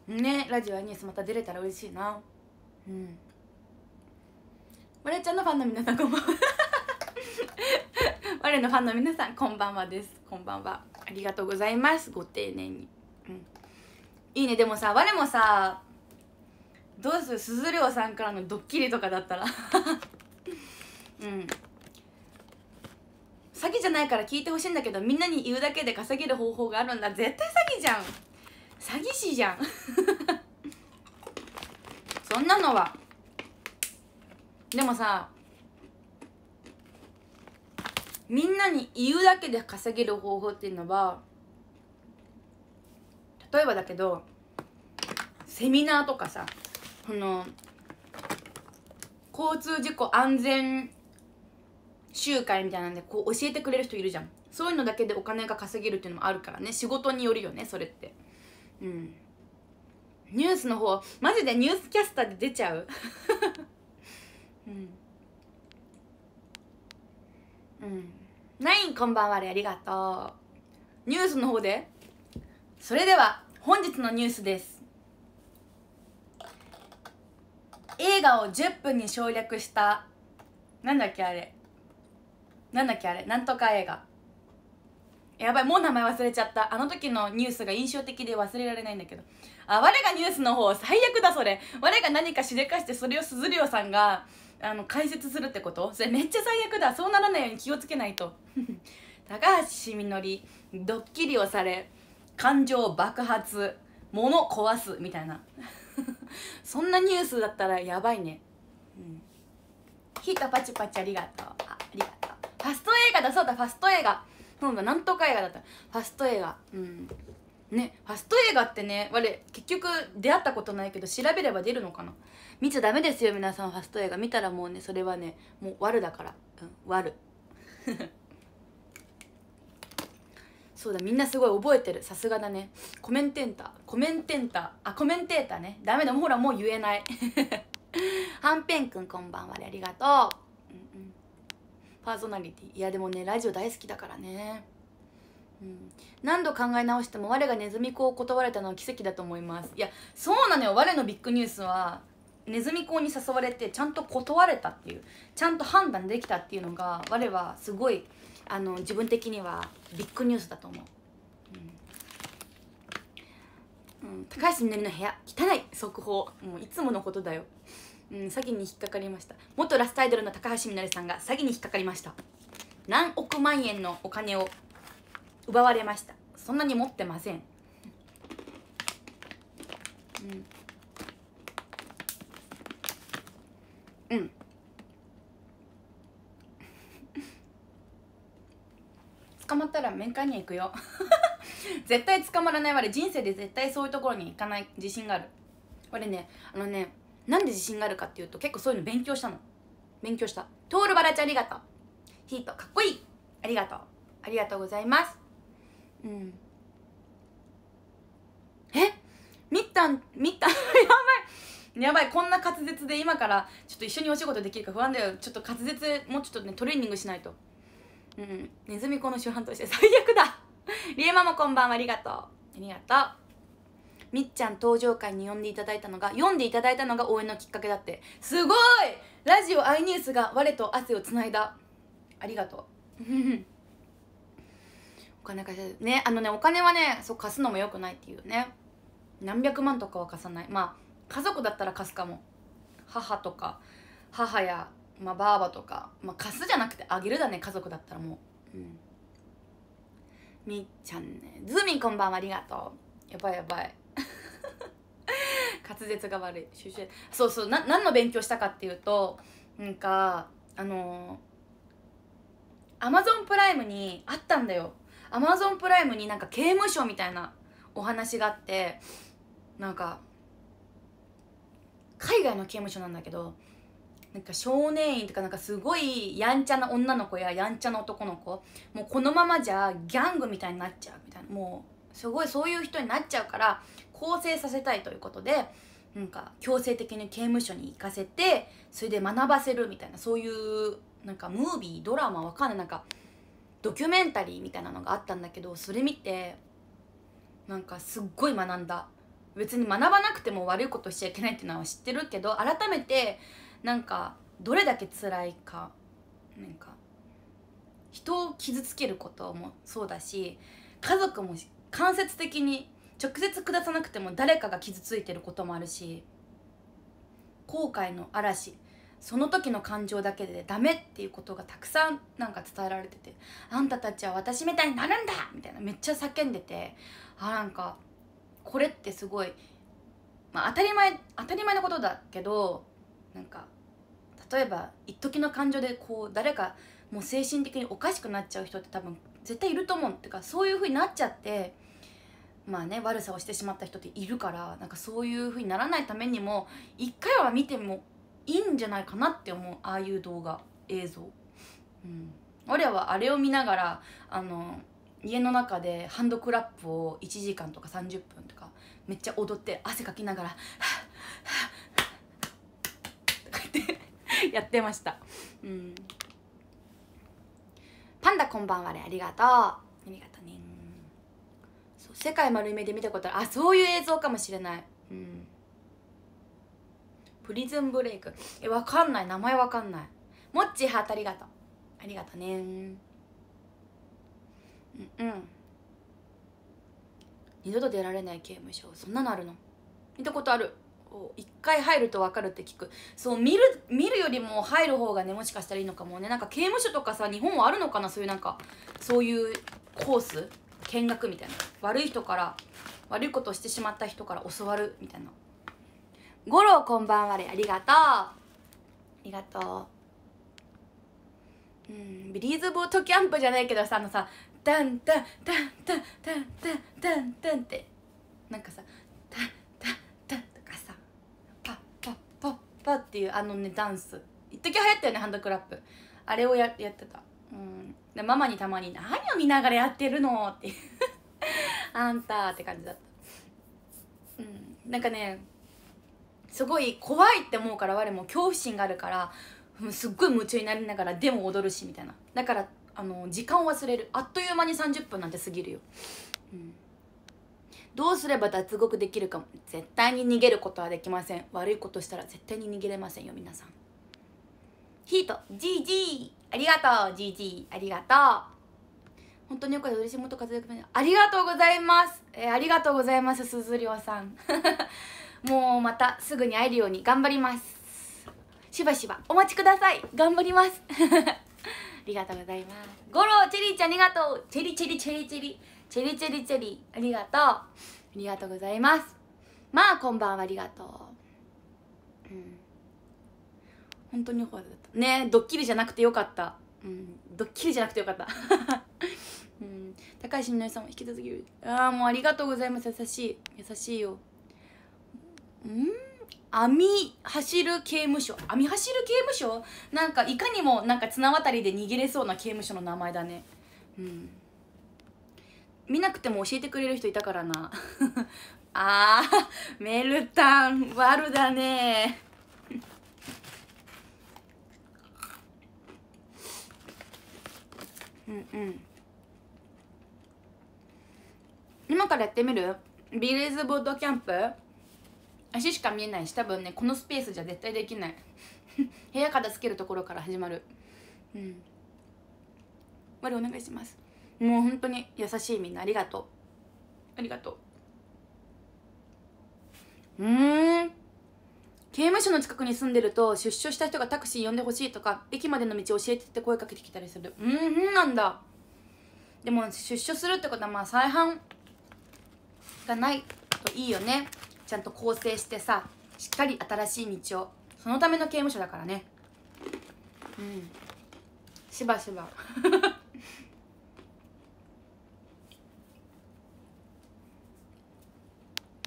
うんねラジオやニュースまた出れたら嬉しいなうんマれちゃんのファンの皆さんこんばんは我 のファンの皆さんこんばんはですこんばんはありがとうございますご丁寧に、うん、いいねでもさ我もさどうする鈴涼さんからのドッキリとかだったら うん詐欺じゃないから聞いてほしいんだけどみんなに言うだけで稼げる方法があるんだ絶対詐欺じゃん詐欺師じゃん そんなのはでもさみんなに言うだけで稼げる方法っていうのは例えばだけどセミナーとかさこの交通事故安全集会みたいなんでこう教えてくれる人いるじゃんそういうのだけでお金が稼げるっていうのもあるからね仕事によるよねそれってうんニュースの方マジでニュースキャスターで出ちゃううんうんナインこんばんはありがとうニュースの方でそれでは本日のニュースです映画を10分に省略したなんだっけあれなんだっけあれなんとか映画やばいもう名前忘れちゃったあの時のニュースが印象的で忘れられないんだけどあ我がニュースの方最悪だそれ我が何かしでかしてそれを鈴涼さんがあの解説するってことそれめっちゃ最悪だそうならないように気をつけないと 高橋しみのりドッキリをされ感情爆発物壊すみたいな そんなニュースだったらやばいねうんヒートパチパチありがとうあありがとうファスト映画だそうだファスト映画そうだなんとか映画だったファスト映画うんねファスト映画ってね我結局出会ったことないけど調べれば出るのかな見ちゃダメですよ皆さんファスト映画見たらもうねそれはねもう悪だから、うん、悪 そうだみんなすごい覚えてるさすがだねコメンテンターコメンテンターあコメンテーターねダメだもうほらもう言えない はんぺんくんこんばんはありがとう、うんうん、パーソナリティいやでもねラジオ大好きだからねうん、何度考え直しても我がネズミ子を断れたのは奇跡だと思いますいやそうなのよ我のビッグニュースはネズミ講に誘われてちゃんと断れたっていうちゃんと判断できたっていうのが我はすごいあの自分的にはビッグニュースだと思う、うん、うん、高橋みのりの部屋汚い速報もういつものことだよ、うん、詐欺に引っかかりました元ラストアイドルの高橋みのりさんが詐欺に引っかかりました何億万円のお金を奪われましたそんなに持ってませんうん捕まったら面会に行くよ 絶対捕まらない人生で絶対そういうところに行かない自信がある俺ねあのねなんで自信があるかっていうと結構そういうの勉強したの勉強したトールバラちゃんありがとうヒートかっこいいありがとうありがとうございますうんえみったんみったんやばいやばいこんな滑舌で今からちょっと一緒にお仕事できるか不安だよちょっと滑舌もうちょっとねトレーニングしないとうんネズミ子の主犯として最悪だりえ ママこんばんはありがとうありがとうみっちゃん登場会に呼んでいただいたのが読んでいただいたのが応援のきっかけだってすごいラジオアイニュースが我と汗をつないだありがとう お金貸しねあのねお金はねそう貸すのもよくないっていうね何百万とかは貸さないまあ家族だったら貸すかも母とか母やまあ、ばあばとか、まあ、貸すじゃなくてあげるだね家族だったらもう、うん、みっちゃんねズーミンこんばんはありがとうやばいやばい滑舌が悪いシュシュそうそうな何の勉強したかっていうとなんかあのアマゾンプライムにあったんだよアマゾンプライムになんか刑務所みたいなお話があってなんか海外の刑務所なんだけどなんか少年院とかなんかすごいやんちゃな女の子ややんちゃな男の子もうこのままじゃギャングみたいになっちゃうみたいなもうすごいそういう人になっちゃうから更生させたいということでなんか強制的に刑務所に行かせてそれで学ばせるみたいなそういうなんかムービードラマわかんないなんかドキュメンタリーみたいなのがあったんだけどそれ見てなんかすっごい学んだ別に学ばなくても悪いことしちゃいけないっていうのは知ってるけど改めてなんかどれだけ辛いかなんか人を傷つけることもそうだし家族も間接的に直接下さなくても誰かが傷ついてることもあるし後悔の嵐その時の感情だけでダメっていうことがたくさんなんか伝えられてて「あんたたちは私みたいになるんだ!」みたいなめっちゃ叫んでてあなんかこれってすごい、まあ、当たり前当たり前のことだけどなんか例えば一時の感情でこう誰かもう精神的におかしくなっちゃう人って多分絶対いると思うっていうかそういう風になっちゃってまあね悪さをしてしまった人っているからなんかそういう風にならないためにも一回は見てもいいんじゃないかなって思うああいう動画映像。うん、俺はあれを見ながらあの家の中でハンドクラップを1時間とか30分とかめっちゃ踊って汗かきながら「やってました、うん、パンダこんばんはね、ありがとうありがとうねそう世界丸い目で見たことあるあそういう映像かもしれない、うん、プリズンブレイクえわかんない名前わかんないもっちハートありがとうありがとうねうんうん二度と出られない刑務所そんなのあるの見たことあるこう1回入ると分かるって聞くそう見る見るよりも入る方がねもしかしたらいいのかもねなんか刑務所とかさ日本はあるのかなそういうなんかそういうコース見学みたいな悪い人から悪いことをしてしまった人から教わるみたいな「五郎こんばんはれありがとう」ありがとううんビリーズボートキャンプじゃないけどさあのさ「ダンダンダンダンダンダンダン」ってなんかさ「ダンパーっていうあのねダンス一時流行ったよねハンドクラップあれをややってたうんでママにたまに「何を見ながらやってるの?」って あんたって感じだったうんなんかねすごい怖いって思うから我も恐怖心があるからすっごい夢中になりながらでも踊るしみたいなだからあの時間を忘れるあっという間に30分なんて過ぎるようんどうすれば脱獄できるかも絶対に逃げることはできません悪いことしたら絶対に逃げれませんよ皆さんヒート GG ありがとう GG ありがとう本当によくっ嬉しいもっと活躍ありがとうございます、えー、ありがとうございます鈴ずさん もうまたすぐに会えるように頑張りますしばしばお待ちください頑張ります ありがとうございますゴロチェリーちゃんありがとうチェリチェリチェリチェリチェリチェリチェリーありがとうありがとうございますまあこんばんはありがとううん本当にホワだったねドッキリじゃなくてよかったうんドッキリじゃなくてよかった うん高橋みなりさんも引き続きああもうありがとうございます優しい優しいようん網走る刑務所網走る刑務所なんかいかにもなんか綱渡りで逃げれそうな刑務所の名前だねうん見なくても教えてくれる人いたからな あーメルタン悪だねうんうん今からやってみるビレーズボードキャンプ足しか見えないし多分ねこのスペースじゃ絶対できない 部屋片付けるところから始まるうん悪お願いしますもう本当に優しいみんなありがとうありがとううん刑務所の近くに住んでると出所した人がタクシー呼んでほしいとか駅までの道教えてって声かけてきたりするうんなんだでも出所するってことはまあ再犯がないといいよねちゃんと構成してさしっかり新しい道をそのための刑務所だからねうんしばしば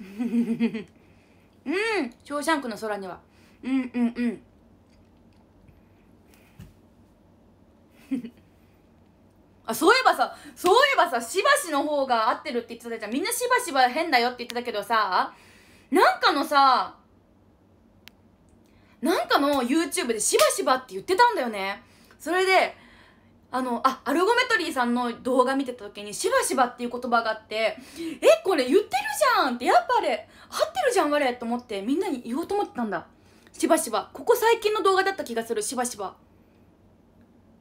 うん「ショーシャンクの空には」うんうんうん あそういえばさそういえばさしばしの方が合ってるって言ってたじゃんみんなしばしば変だよって言ってたけどさなんかのさなんかの YouTube でしばしばって言ってたんだよねそれであのあアルゴメトリーさんの動画見てた時に「しばしば」っていう言葉があって「えこれ言ってるじゃん!」ってやっぱあれ合ってるじゃん我と思ってみんなに言おうと思ってたんだしばしばここ最近の動画だった気がするしばしば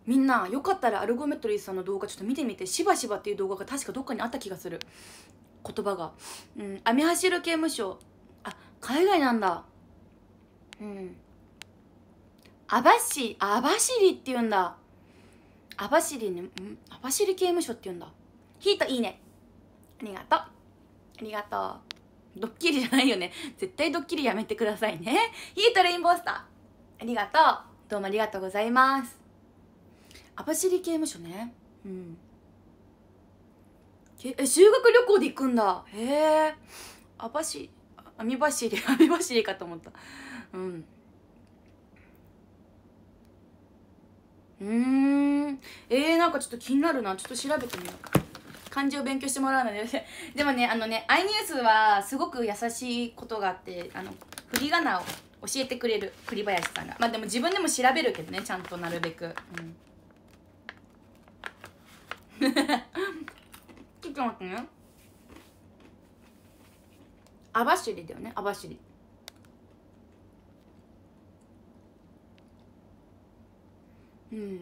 みんなよかったらアルゴメトリーさんの動画ちょっと見てみて「しばしば」っていう動画が確かどっかにあった気がする言葉がうん網走刑務所あ海外なんだうん網走網走って言うんだ網走にん網走刑務所って言うんだヒートいいねありがとうありがとうドッキリじゃないよね絶対ドッキリやめてくださいねヒートレインボースターありがとうどうもありがとうございます網走刑務所ねうんえ修学旅行で行くんだへえ網走網走網走かと思ったうんうんえー、なんかちょっと気になるなちょっと調べてみよう漢字を勉強してもらうので でもねあのねアイニュースはすごく優しいことがあってあの振り仮名を教えてくれる栗林さんがまあでも自分でも調べるけどねちゃんとなるべくうん ちょっと待ってね網走だよね網走うん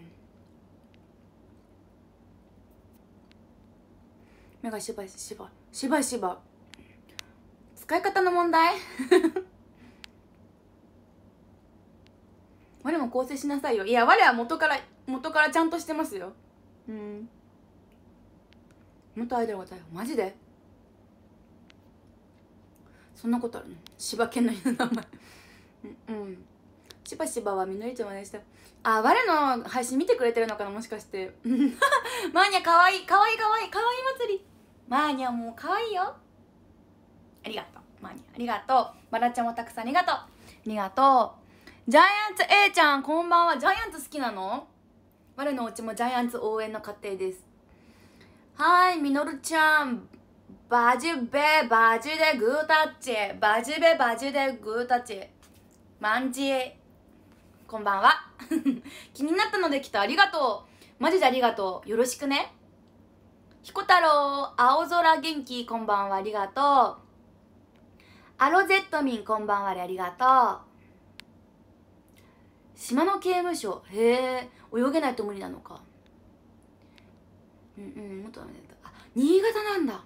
目がしばしばしばしば使い方の問題我 も構成しなさいよいや我は元から元からちゃんとしてますようん元アイドルが逮捕マジでそんなことあるの柴犬の犬の名前ううんしばしばはみのりちゃん真似したあ我の配信見てくれてるのかなもしかして マーニャかわいいかわいいかわいいかわいい祭りマーニャもうかわいいよありがとうマーニャありがとうバラちゃんもたくさんありがとうありがとうジャイアンツ A ちゃんこんばんはジャイアンツ好きなの我のお家もジャイアンツ応援の家庭ですはいみのるちゃんバジュベバジュでグータッチバジュベバジュでグータッチマンジエこんばんは 気になったので来たありがとうマジでありがとうよろしくね彦太郎青空元気こんばんはありがとうアロゼットミンこんばんはありがとう島の刑務所へえ泳げないと無理なのかうんうんもっとダメだったあ新潟なんだ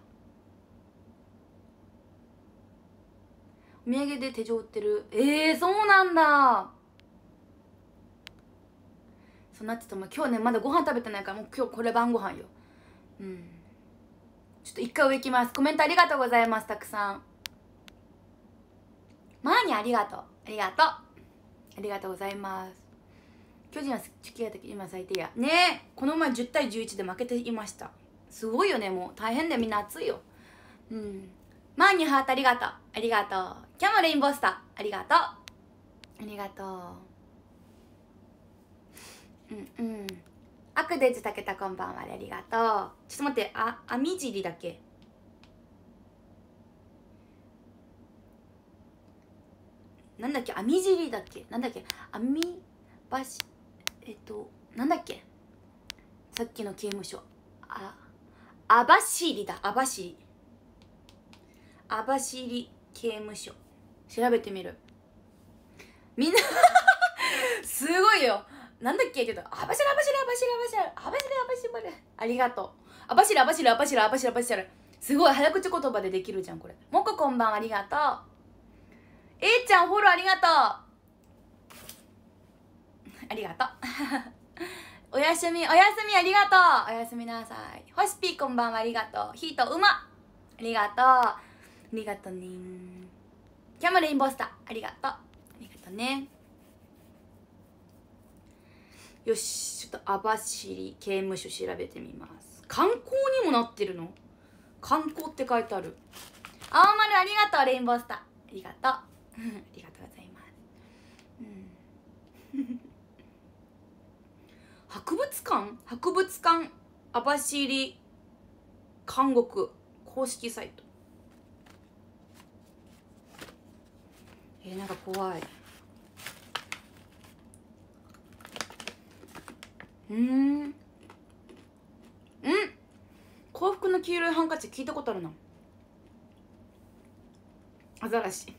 お土産で手錠売ってるええそうなんだそうなってたもう今日ねまだご飯食べてないからもう今日これ晩ご飯ようんちょっと一回上行きますコメントありがとうございますたくさんマーニャありがとうありがとうありがとうございます巨人は地球やった時今最低やねえこの前10対11で負けていましたすごいよねもう大変でみんな暑いようんマーニャハートありがとうありがとうキャムレインボースターありがとうありがとううんうんアクデジタケタこんばんはありがとうちょっと待ってああみじりだけなんだっけあみじりだっけなんだっけ網ばしえっとなんだっけさっきの刑務所ああばしりだあばしり。あばしり刑務所調べてみるみんな すごいよなんだっけってっあばしらあばしらあばしらあばしらあばしら。すごい早口言葉でできるじゃん、これ。もここんばんありがとう。えいちゃん、フォローありがとう。ありがとう。おやすみ、おやすみありがとう。おやすみなさい。ほしぴーこんばんはありがとう。ひーとうま。ありがとう。ありがとうね。キャムレインボースター。ありがとう。ありがとうね。よしちょっと網走刑務所調べてみます観光にもなってるの観光って書いてある青丸ありがとうレインボースターありがとう ありがとうございます、うん、博物館博物館網走監獄公式サイトえー、なんか怖いうんうん幸福の黄色いハンカチ聞いたことあるなアザラシ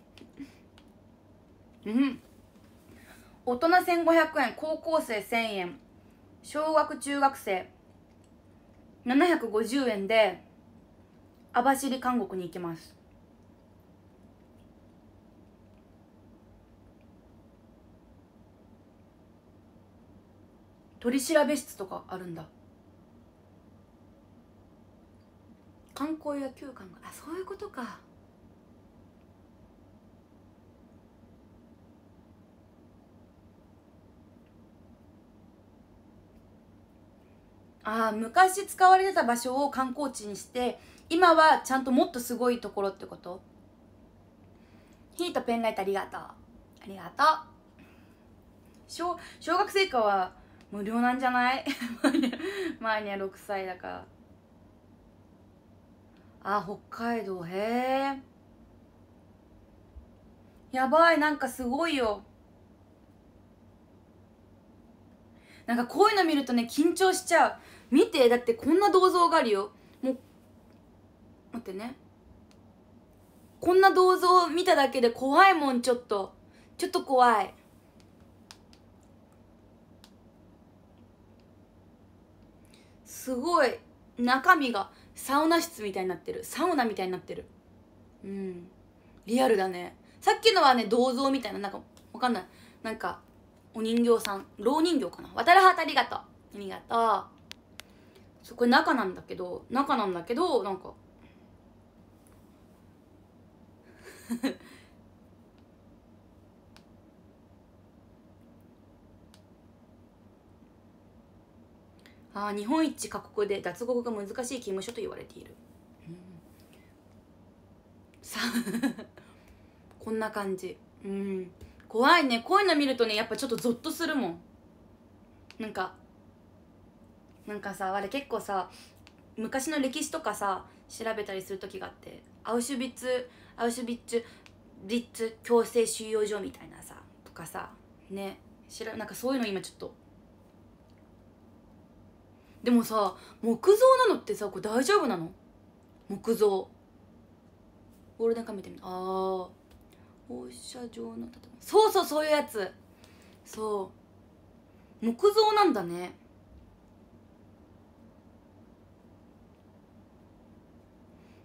うん大人1500円高校生1000円小学中学生750円で網走監獄に行きます取り調べ室とかあるんだ観光や休館があそういうことかああ昔使われてた場所を観光地にして今はちゃんともっとすごいところってことヒートペンライトありがとうありがとう小小学生以下は無料なんじゃない マーニャ6歳だからあ北海道へえやばいなんかすごいよなんかこういうの見るとね緊張しちゃう見てだってこんな銅像があるよもう待ってねこんな銅像見ただけで怖いもんちょっとちょっと怖いすごい中身がサウナ室みたいになってるサウナみたいになってるうんリアルだねさっきのはね銅像みたいななんかわかんないなんかお人形さん老人形かな渡るはたありがとうありがとうそこれ中なんだけど中なんだけどなんかあ日本一過酷で脱獄が難しい刑務所と言われている、うん、さあ こんな感じうん怖いねこういうの見るとねやっぱちょっとゾッとするもんなんかなんかさあれ結構さ昔の歴史とかさ調べたりする時があってアウシュビッツアウシュビッツリッツ強制収容所みたいなさとかさねなんかそういうの今ちょっとでもさ木造なのってさこれ大丈夫なの木造ゴールデンカメラみたいなあ放射状の建物そうそうそういうやつそう木造なんだね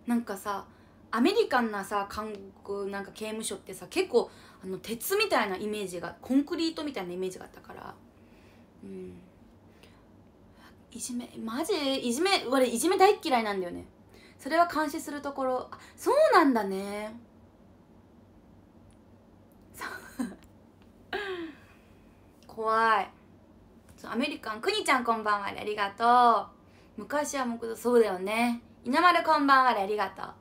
なんかさアメリカンなさ韓国なんか刑務所ってさ結構あの鉄みたいなイメージがコンクリートみたいなイメージがあったからうんいじめマジいじめ俺いじめ大っ嫌いなんだよねそれは監視するところあそうなんだね 怖いアメリカンくにちゃんこんばんはありがとう昔は木造そうだよね稲丸こんばんはありがとう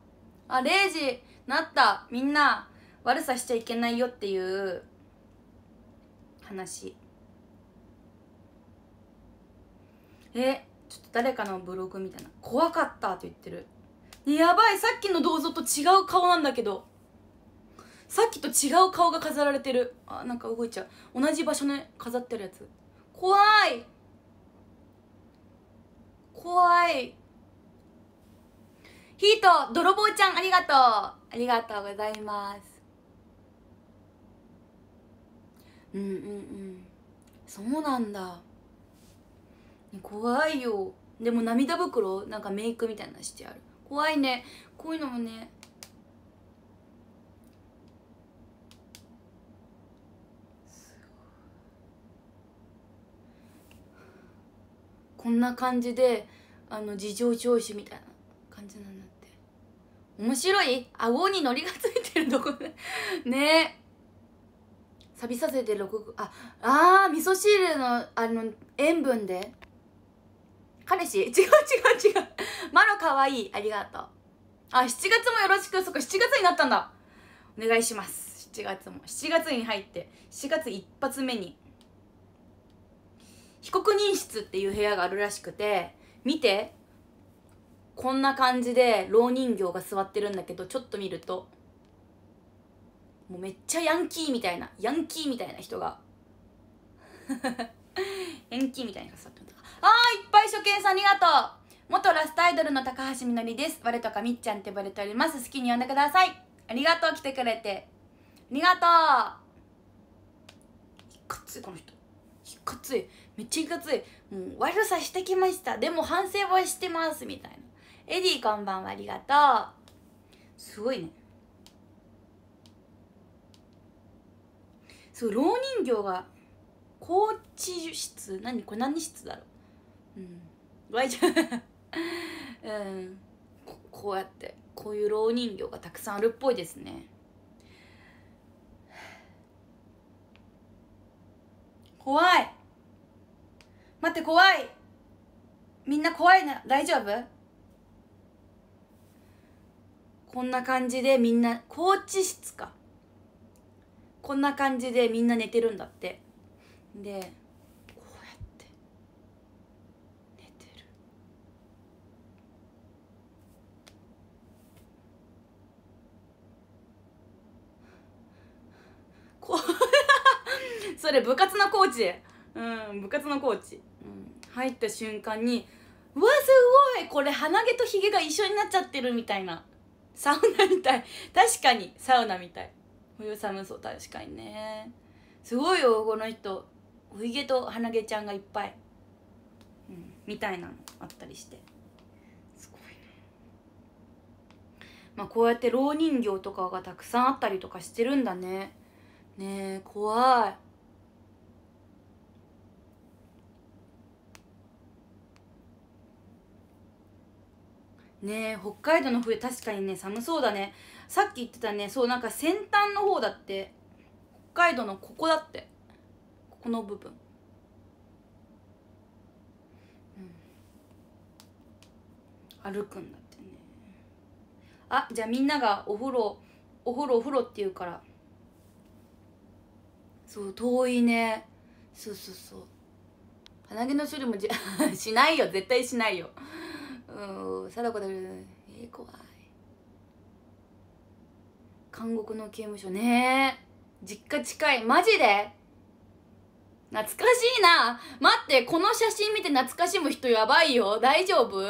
あ0時なったみんな悪さしちゃいけないよっていう話えちょっと誰かのブログみたいな怖かったって言ってるやばいさっきの銅像と違う顔なんだけどさっきと違う顔が飾られてるあなんか動いちゃう同じ場所ね飾ってるやつ怖い怖いヒート泥棒ちゃんありがとうありがとうございますうんうんうんそうなんだね、怖いよでも涙袋なんかメイクみたいなしてある怖いねこういうのもねこんな感じであの事情聴取みたいな感じなんだって面白い顎にのりがついてるとこね ね錆びさせて録あああ味噌汁のあの塩分で彼氏 違う違う違うマロかわいいありがとうあ7月もよろしくそっか7月になったんだお願いします7月も7月に入って7月一発目に被告人室っていう部屋があるらしくて見てこんな感じで蝋人形が座ってるんだけどちょっと見るともうめっちゃヤンキーみたいなヤンキーみたいな人が ヤンキーみたいな人が座ってあーいっぱい初見さんありがとう元ラストアイドルの高橋みのりです我とかみっちゃんって呼ばれております好きに呼んでくださいありがとう来てくれてありがとういかついこの人いかついめっちゃいかついもう悪さしてきましたでも反省はしてますみたいなエディこんばんはありがとうすごいねそうろう人形が高知室何これ何室だろううん湧いちゃううんここうやってこういうろう人形がたくさんあるっぽいですね怖い待って怖いみんな怖いな大丈夫こんな感じでみんな高知室かこんな感じでみんな寝てるんだってで それ部活のコーチうん部活のコーチ、うん、入った瞬間にうわすごいこれ鼻毛とひげが一緒になっちゃってるみたいなサウナみたい確かにサウナみたい冬寒そう確かにねすごいよこの人おひげと鼻毛ちゃんがいっぱい、うん、みたいなのあったりしてすごいねまあこうやって蝋人形とかがたくさんあったりとかしてるんだねねえ怖いね北海道の冬確かにね寒そうだねさっき言ってたねそうなんか先端の方だって北海道のここだってここの部分、うん、歩くんだってねあじゃあみんながお風呂お風呂お風呂って言うからそう遠いねそうそうそう鼻毛の処理もじ しないよ絶対しないようん貞子だけどえー、怖い監獄の刑務所ね実家近いマジで懐かしいな待ってこの写真見て懐かしむ人やばいよ大丈夫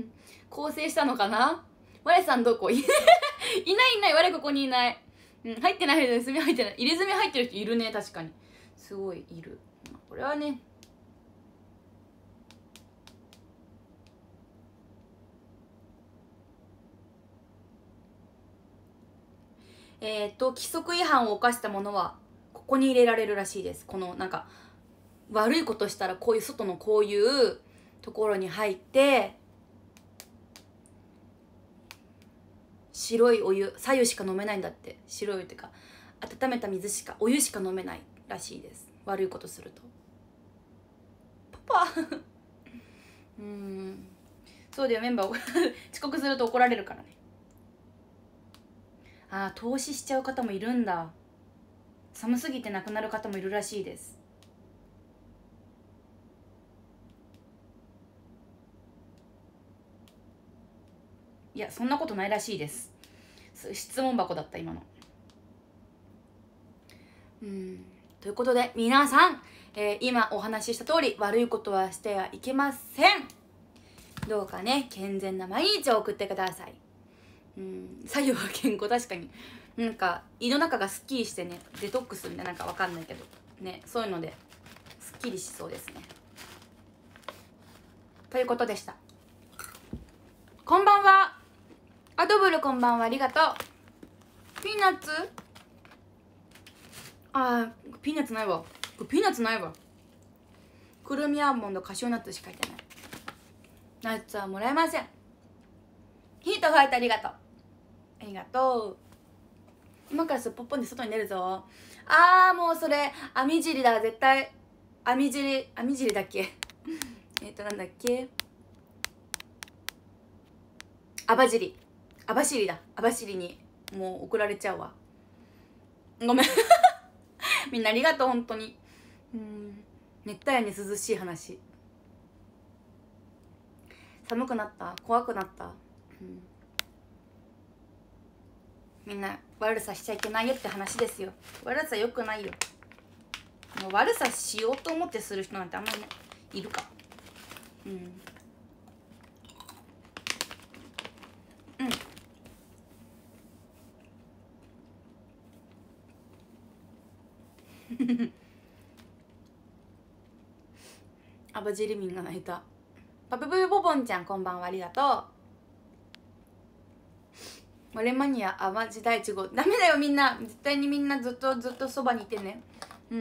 更生したのかな我さんどこ いないいない我ここにいないうん入ってない入入ってない入れ墨入ってる人いるね確かにすごいいるこれはねえっ、と規則違反を犯したものはここに入れられるらしいですこのなんか悪いことしたらこういう外のこういうところに入って白いお湯左右しか飲めないんだって白いお湯っていうか温めた水しかお湯しか飲めないらしいです悪いことするとパパ うんそうだよメンバー 遅刻すると怒られるからねああ投資しちゃう方もいるんだ寒すぎて亡くなる方もいるらしいですいやそんなことないらしいです質問箱だった今のうんということで皆さん、えー、今お話しした通り悪いことはしてはいけませんどうかね健全な毎日を送ってくださいうん作業は健康確かになんか胃の中がすっきりしてねデトックスみたいななんかわかんないけどねそういうのですっきりしそうですねということでしたこんばんはアドブルこんばんはありがとうピーナッツあーピーナッツないわピーナッツないわくるみアーモンドカシューナッツしか入ってないナッツはもらえませんヒートファイトありがとうありがとう今からすっぽっぽんで外に出るぞあーもうそれ網尻だ絶対網尻網尻だっけえっとなんだっけ網尻網走だ網走にもう送られちゃうわごめん みんなありがとう本当にうん熱帯夜に涼しい話寒くなった怖くなった、うん、みんな悪さしちゃいけないよって話ですよ悪さよくないよもう悪さしようと思ってする人なんてあんまりいるかうんあばじりみんが泣いたパブブボボンちゃんこんばんはありがとうマレマニアバジ大地号ダメだよみんな絶対にみんなずっとずっとそばにいてねうん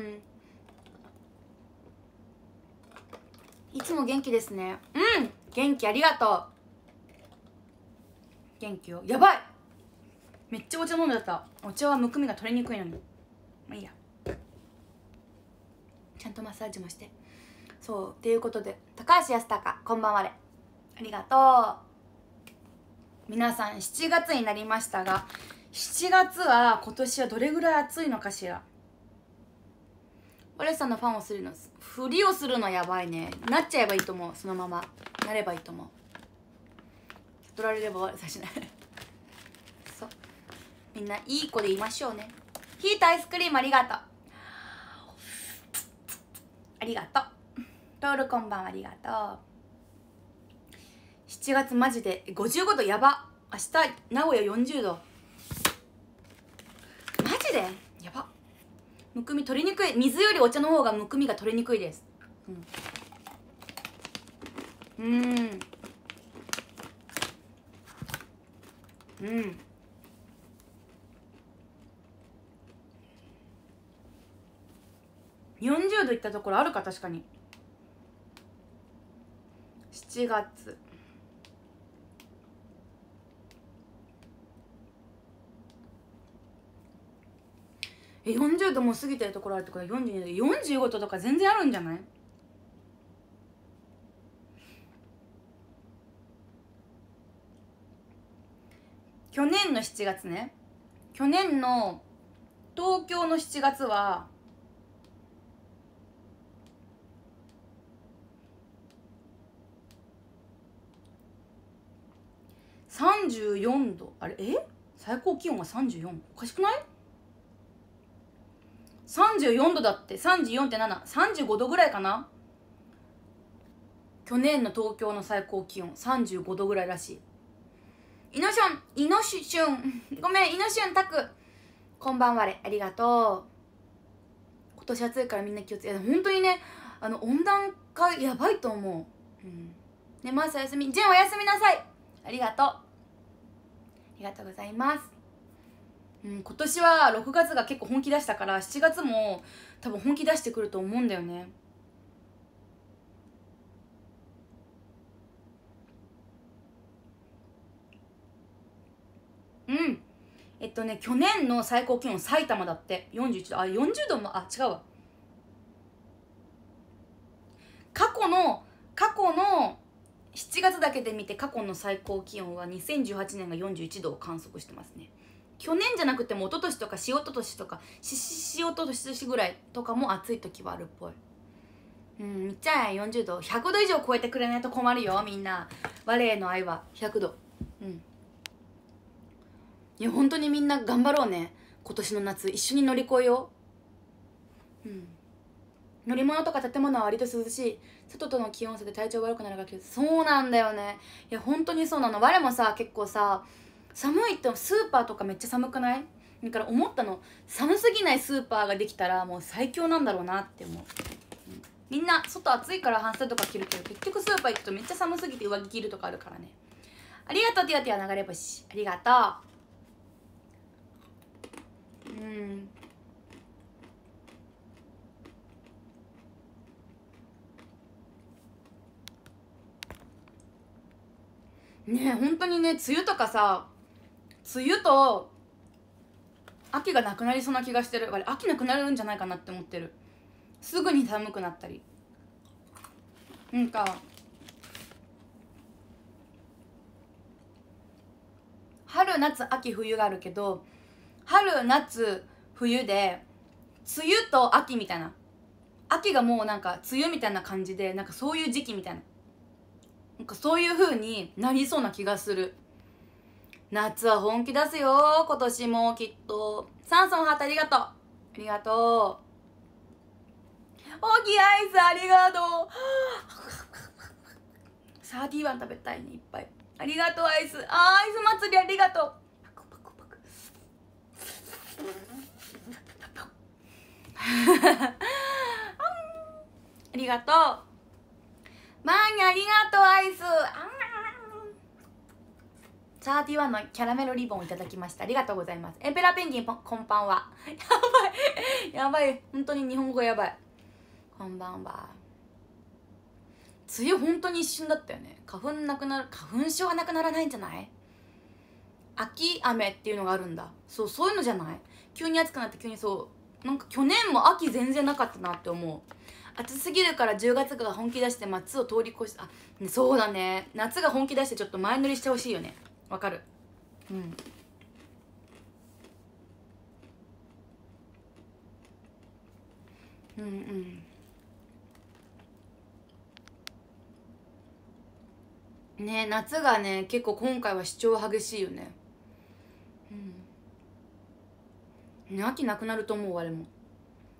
いつも元気ですねうん元気ありがとう元気よやばいめっちゃお茶飲んじゃったお茶はむくみが取れにくいのにまあいいやちゃんとマッサージもしてそうっていうことで高橋康隆こんばんはれありがとう皆さん7月になりましたが7月は今年はどれぐらい暑いのかしら我さんのファンをするのふりをするのやばいねなっちゃえばいいと思うそのままなればいいと思う取られれば悪さしないそうみんないい子でいましょうねヒートアイスクリームありがとうありがとうロールこんばんはありがとう7月マジで55度やば明日名古屋40度マジでやばむくみ取りにくい水よりお茶の方がむくみが取りにくいですうんうん、うん40度いったところあるか確かに7月40度も過ぎてるところあるってことは42度45度とか全然あるんじゃない去年の7月ね去年の東京の7月は34度あれえ最高気温が 34? おかしくない ?34 度だって34.735度ぐらいかな去年の東京の最高気温35度ぐらいらしいイノシュンイノシュンごめんイノシュンタクこんばんはれありがとう今年暑いからみんな気をつけて本当にねあの温暖化やばいと思う、うん、ねマーサお休みジェンおやすみなさいありがとうりがとうございます、うん、今年は6月が結構本気出したから7月も多分本気出してくると思うんだよねうんえっとね去年の最高気温埼玉だって41度あ40度もあ違うわ過去の過去の7月だけで見て過去の最高気温は2018年が41度を観測してますね去年じゃなくても一昨年とかしおととしとかしししおととしぐらいとかも暑い時はあるっぽいうんめっちゃん40度100度以上超えてくれないと困るよみんな我への愛は100度うんいや本当にみんな頑張ろうね今年の夏一緒に乗り越えよううん乗り物とか建物は割と涼しい外との気温差で体調悪くなるがそうなんだよねいや本当にそうなの我もさ結構さ寒いってスーパーとかめっちゃ寒くないだから思ったの寒すぎないスーパーができたらもう最強なんだろうなって思うみんな外暑いから半袖とか着るけど結局スーパー行くとめっちゃ寒すぎて上着着るとかあるからねありがとうティアティア流れ星ありがとううんね本当にね梅雨とかさ梅雨と秋がなくなりそうな気がしてるあれ秋なくなるんじゃないかなって思ってるすぐに寒くなったりなんか春夏秋冬があるけど春夏冬で梅雨と秋みたいな秋がもうなんか梅雨みたいな感じでなんかそういう時期みたいななんかそういう風になりそうな気がする夏は本気出すよ今年もきっとサンソンハートありがとうありがとう大きいアイスありがとう サーティワン食べたいねいっぱいありがとうアイスあアイス祭りありがとうありがとうマーニありがとうアイスサーティワンのキャラメルリボンをいただきましたありがとうございますエンペラペンギンこんばんは やばいやばい本当に日本語やばいこんばんは梅雨本当に一瞬だったよね花粉なくなる花粉症がなくならないんじゃない秋雨っていうのがあるんだそうそういうのじゃない急に暑くなって急にそうなんか去年も秋全然なかったなって思う暑すぎるから10月が本気出して夏を通り越しあそうだね夏が本気出してちょっと前乗りしてほしいよねわかるうんうんうんね夏がね結構今回は主張激しいよねうん、ね、秋なくなると思うあれも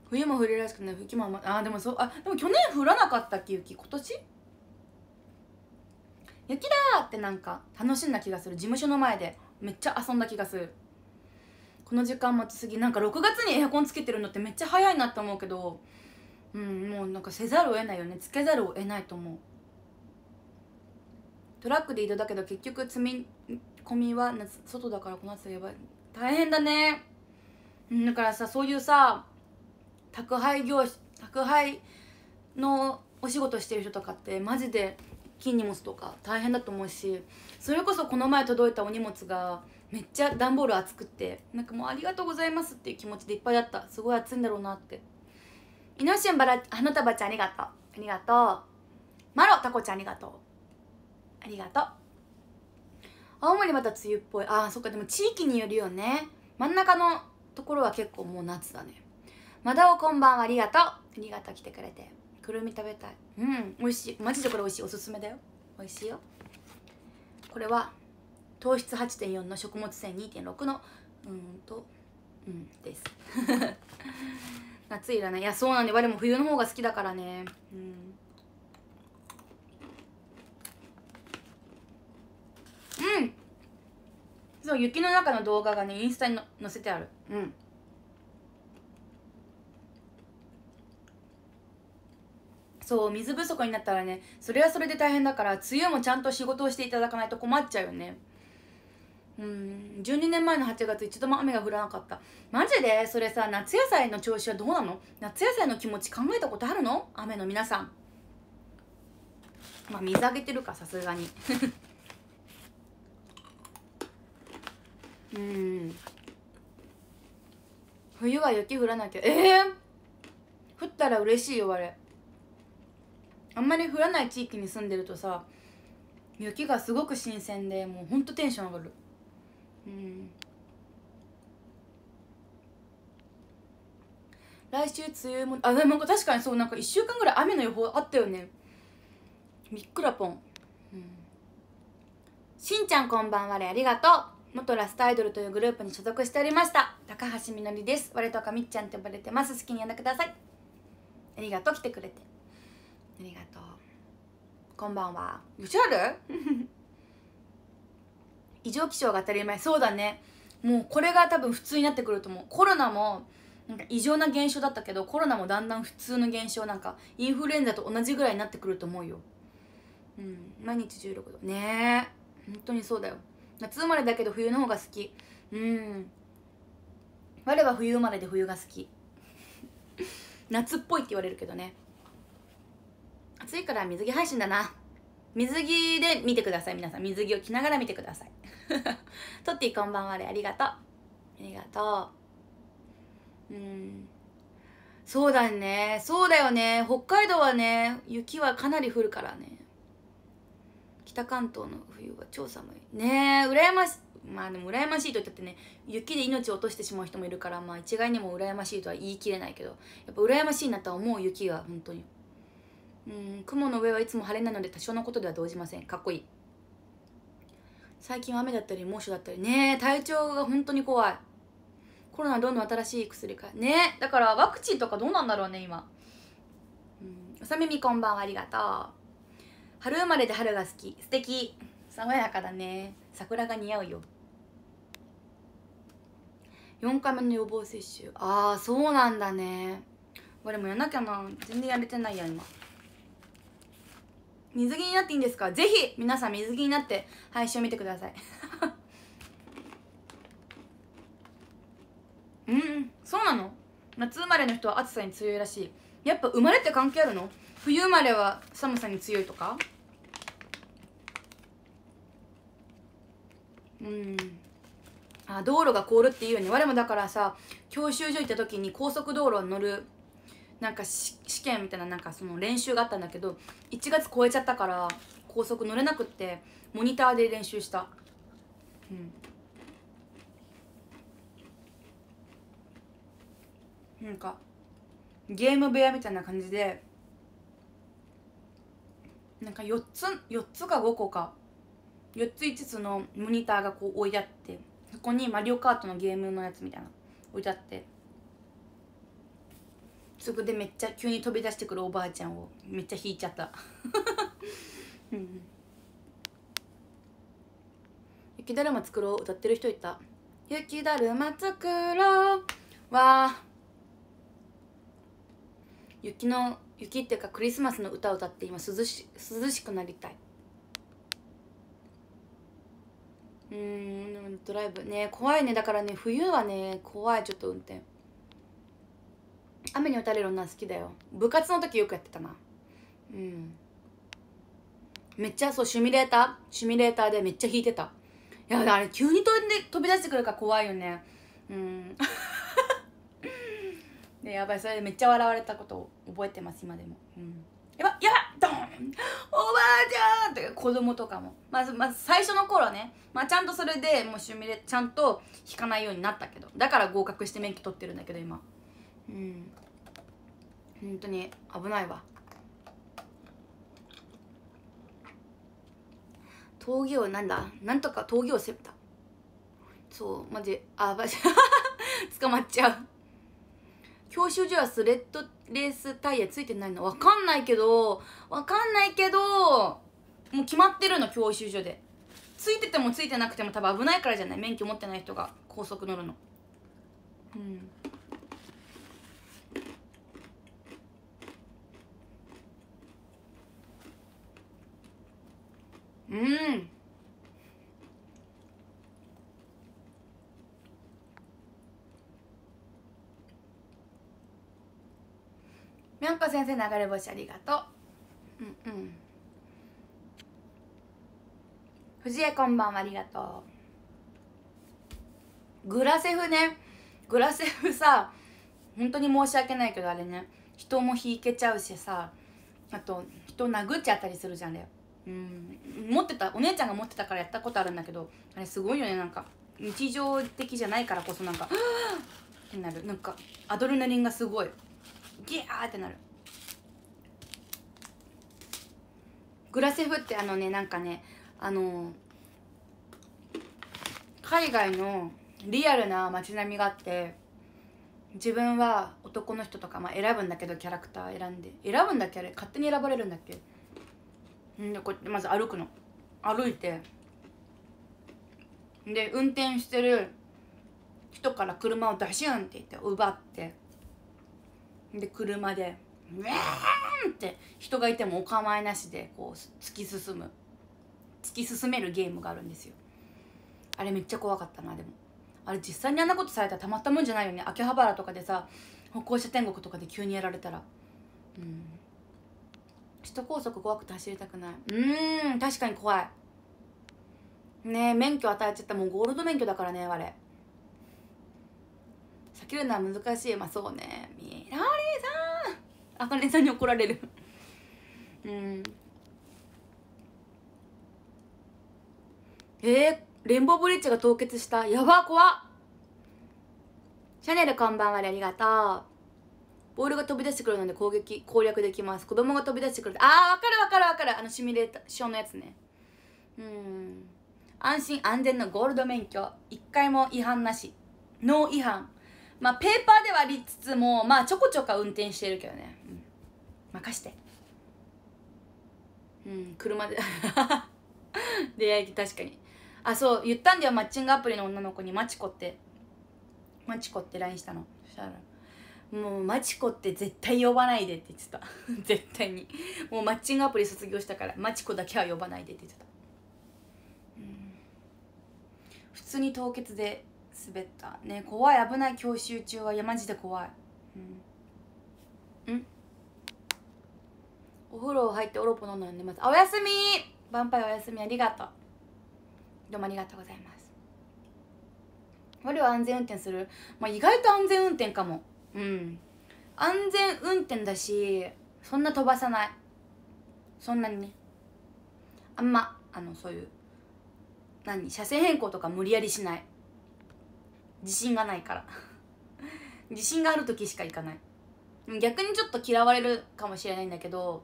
冬も降りらしくない雪もあんまあでもそうあでも去年降らなかったっけ雪今年雪だってなんか楽しんだ気がする事務所の前でめっちゃ遊んだ気がするこの時間待ちすぎなんか6月にエアコンつけてるのってめっちゃ早いなって思うけどうんもうなんかせざるを得ないよねつけざるを得ないと思うトラックで移動だけど結局積み込みは外だからこの暑さやばい大変だねだからさそういうさ宅配業宅配のお仕事してる人とかってマジで金荷物とか大変だと思うしそれこそこの前届いたお荷物がめっちゃ段ボール厚くってなんかもうありがとうございますっていう気持ちでいっぱいだったすごい暑いんだろうなってイノシンバラ花束ちゃんありがとうありがとうマロタコちゃんありがとうありがとう青森また梅雨っぽいあーそっかでも地域によるよね真ん中のところは結構もう夏だねまだおこんばんはありがとうありがとう来てくれてくるみ食べたいうん美味しいマジでこれ美味しいおすすめだよ美味しいよこれは糖質8.4の食物繊維2.6のうんとうんです 夏いらないいやそうなんで我も冬の方が好きだからねうんうんそう雪の中の動画がねインスタに載せてあるうんそう水不足になったらねそれはそれで大変だから梅雨もちゃんと仕事をしていただかないと困っちゃうよねうん12年前の8月一度も雨が降らなかったマジでそれさ夏野菜の調子はどうなの夏野菜の気持ち考えたことあるの雨の皆さんまあ水あげてるかさすがに うん冬は雪降らなきゃええー、降ったら嬉しいよあれあんまり降らない地域に住んでるとさ雪がすごく新鮮でもうほんとテンション上がるうん来週梅雨もあでも確かにそうなんか1週間ぐらい雨の予報あったよねびっくらぽん、うん、しんちゃんこんばんはれありがとう元ラストアイドルというグループに所属しておりました高橋みのりです我とかみっちゃんって呼ばれてます好きに呼んでくださいありがとう来てくれてありがとうこんばんは吉原 異常気象が当たり前そうだねもうこれが多分普通になってくると思うコロナもなんか異常な現象だったけどコロナもだんだん普通の現象なんかインフルエンザと同じぐらいになってくると思うようん毎日16度ねえ本当にそうだよ夏生まれだけど冬の方が好きうん我は冬生まれで冬が好き 夏っぽいって言われるけどね暑いから水着配信だな水着で見てください皆さん水着を着ながら見てください トッティこんばんはあれありがとうありがとううんそうだねそうだよね北海道はね雪はかなり降るからね北関東の冬は超寒いねえ羨ましいまあでも羨ましいと言ったってね雪で命を落としてしまう人もいるからまあ一概にも羨ましいとは言い切れないけどやっぱ羨ましいなとは思う雪が、本当にうん雲の上はいつも晴れなので多少のことでは動じませんかっこいい最近は雨だったり猛暑だったりね体調が本当に怖いコロナどんどん新しい薬かねだからワクチンとかどうなんだろうね今うんおさみみこんばんはありがとう春生まれで春が好き素敵爽やかだね桜が似合うよ4回目の予防接種ああそうなんだねこれもやんなきゃな全然やれてないや今水着になっていいんですかぜひ皆さん水着になって配信を見てください うんそうなの夏生まれの人は暑さに強いらしいやっぱ生まれって関係あるの冬生まれは寒さに強いとかうんあ道路が凍るっていうよね我もだからさ教習所行った時に高速道路に乗るなんか試験みたいななんかその練習があったんだけど1月超えちゃったから高速乗れなくってモニターで練習したうんなんかゲーム部屋みたいな感じでなんか4つ4つか5個か4つ5つのモニターがこう置いてあってそこに「マリオカート」のゲームのやつみたいな置いてあってそこでめっちゃ急に飛び出してくるおばあちゃんをめっちゃ引いちゃった 雪だるま作ろう歌ってる人いた雪だるま作ろうは雪の雪っていうかクリスマスの歌を歌って今涼し涼しくなりたいうんドライブね怖いねだからね冬はね怖いちょっと運転雨に打たれる女好きだよ部活の時よくやってたなうんめっちゃそうシミュレーターシミュレーターでめっちゃ弾いてたいやあれ急に飛んで飛び出してくるから怖いよねうん でやばいそれでめっちゃ笑われたことを覚えてます今でもうんやばやばドンおばあちゃんって子供とかもまず、まず最初の頃ね、まあ、ちゃんとそれでもうシミュレちゃんと弾かないようになったけどだから合格して免許取ってるんだけど今うん本当に危ないわ峠をなんだなんとか峠を攻めたそうマジあマジ 捕まっちゃう教習所はスレッドレースタイヤついてないのわかんないけどわかんないけどもう決まってるの教習所でついててもついてなくても多分危ないからじゃない免許持ってない人が高速乗るのうんうんみょんこ先生流れ星ありがとううんうん藤江こんばんはありがとうグラセフねグラセフさ本当に申し訳ないけどあれね人も引けちゃうしさあと人殴っちゃったりするじゃんあれうん持ってたお姉ちゃんが持ってたからやったことあるんだけどあれすごいよねなんか日常的じゃないからこそなんか「はあ!」ってなるなんかアドレナリンがすごいギャーってなるグラセフってあのねなんかねあの海外のリアルな街並みがあって自分は男の人とか、まあ、選ぶんだけどキャラクター選んで選ぶんだっけあれ勝手に選ばれるんだっけんでこうやってまず歩くの歩いてで運転してる人から車を出しゅんって言って奪ってで車で「ウェーン!」って人がいてもお構いなしでこう突き進む突き進めるゲームがあるんですよあれめっちゃ怖かったなでもあれ実際にあんなことされたらたまったもんじゃないよね秋葉原とかでさ歩行者天国とかで急にやられたらうん首都高速怖くて走りたくないうん確かに怖いねえ免許与えちゃったもうゴールド免許だからね我避けるのは難しいまあそうねみリーさんあかねさんに怒られるうんえー、レンボーブリッジが凍結したやば怖っシャネルこんばんはありがとうボールが飛び出してくるので攻撃攻略できます子供が飛び出してくるああ分かる分かる分かるあのシミュレーションのやつねうん安心安全のゴールド免許1回も違反なしノー違反まあペーパーではありつつもまあちょこちょこ運転してるけどね、うん、任してうん車で 出会い確かにあそう言ったんだよマッチングアプリの女の子にマチコってマチコって LINE したのそしたらもうマチコって絶対呼ばないでって言ってた 絶対にもうマッチングアプリ卒業したからマチコだけは呼ばないでって言ってた、普通に凍結で滑ったね怖い危ない教習中はいやマジで怖いうん、ん、お風呂入ってオロポ飲んだんでまずおやすみバンパイおやすみありがとうどうもありがとうございます我は安全運転するまあ意外と安全運転かもうん安全運転だしそんな飛ばさないそんなにねあんまあのそういう何車線変更とか無理やりしない自信がないから 自信がある時しか行かない逆にちょっと嫌われるかもしれないんだけど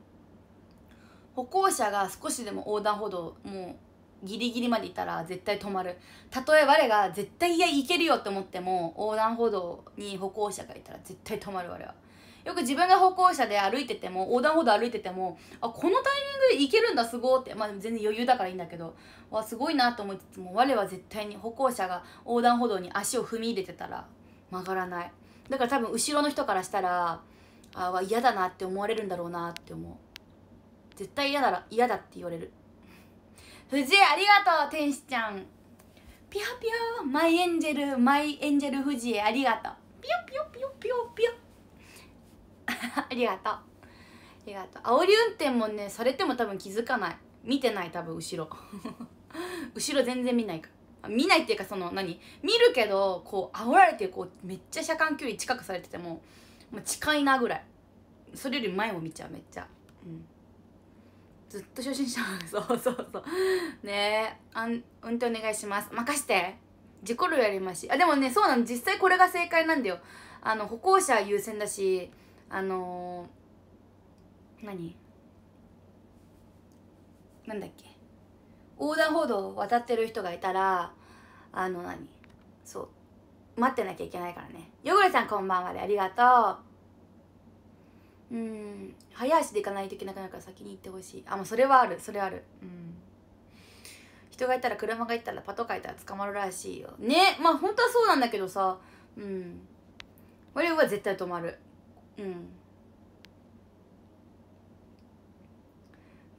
歩行者が少しでも横断歩道もうギリギリまでいたら絶対止まるたとえ我が絶対いや行けるよって思っても横断歩道に歩行者がいたら絶対止まる我はよく自分が歩行者で歩いてても横断歩道歩いててもあこのタイミングで行けるんだすごって、まあ、全然余裕だからいいんだけどわすごいなと思いつつも我は絶対に歩行者が横断歩道に足を踏み入れてたら曲がらないだから多分後ろの人からしたらあ嫌だなって思われるんだろうなって思う絶対嫌だら嫌だって言われる藤江ありがとう天使ちゃんピヨピヨマイエンジェルマイエンジェル藤井ありがとうピヨピヨピヨピヨピヨ ありがとうありがとう煽り運転もねされても多分気づかない見てない多分後ろ 後ろ全然見ないか見ないっていうかその何見るけどこう煽られてこうめっちゃ車間距離近くされてても、ま近いなぐらいそれより前を見ちゃうめっちゃうんずっと初心者 そうそうそうねあん運転お願いします任して事故るやりましあでもねそうなの実際これが正解なんだよあの歩行者優先だしあのー、何なんだっけ横断歩道を渡ってる人がいたらあの何そう待ってなきゃいけないからねヨグレさんこんばんはでありがとううん早足で行かないといけなくなるから先に行ってほしいあもうそれはあるそれあるうん人がいたら車がいたらパトカーいたら捕まるらしいよねまあ本当はそうなんだけどさうん俺は絶対止まるうん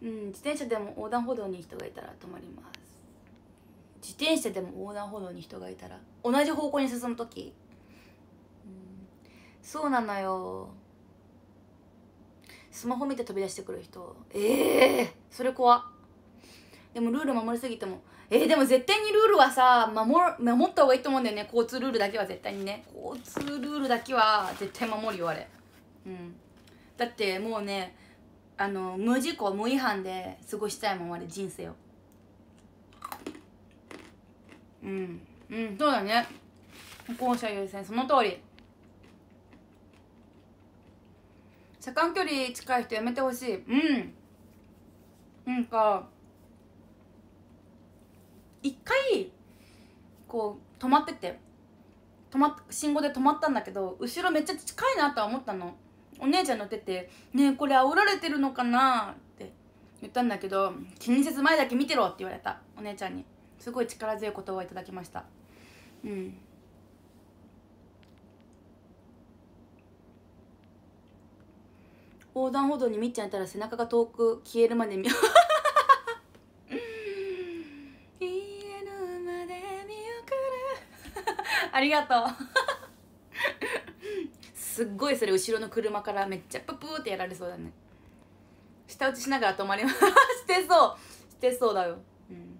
うん、自転車でも横断歩道に人がいたら止まります自転車でも横断歩道に人がいたら同じ方向に進む時、うん、そうなのよスマホ見て飛び出してくる人ええー、それ怖っでもルール守りすぎてもえー、でも絶対にルールはさ守守った方がいいと思うんだよね交通ルールだけは絶対にね交通ルールだけは絶対守るよあれうんだってもうねあの無事故無違反で過ごしたいもんあれ人生をうんうんそうだね歩行者優先その通り車間距離近い人やめてほしいうんなんか一回こう止まってて止ま信号で止まったんだけど後ろめっちゃ近いなとは思ったのお姉ちゃん乗ってて「ねえこれ煽られてるのかな?」って言ったんだけど「気にせず前だけ見てろ」って言われたお姉ちゃんにすごい力強い言葉をいただきましたうん横断歩道にみっちゃんいたら背中が遠く消えるまで見 ありがとうすっごいそれ後ろの車からめっちゃププーってやられそうだね下打ちしながら止まりますしてそうしてそうだよ、うん、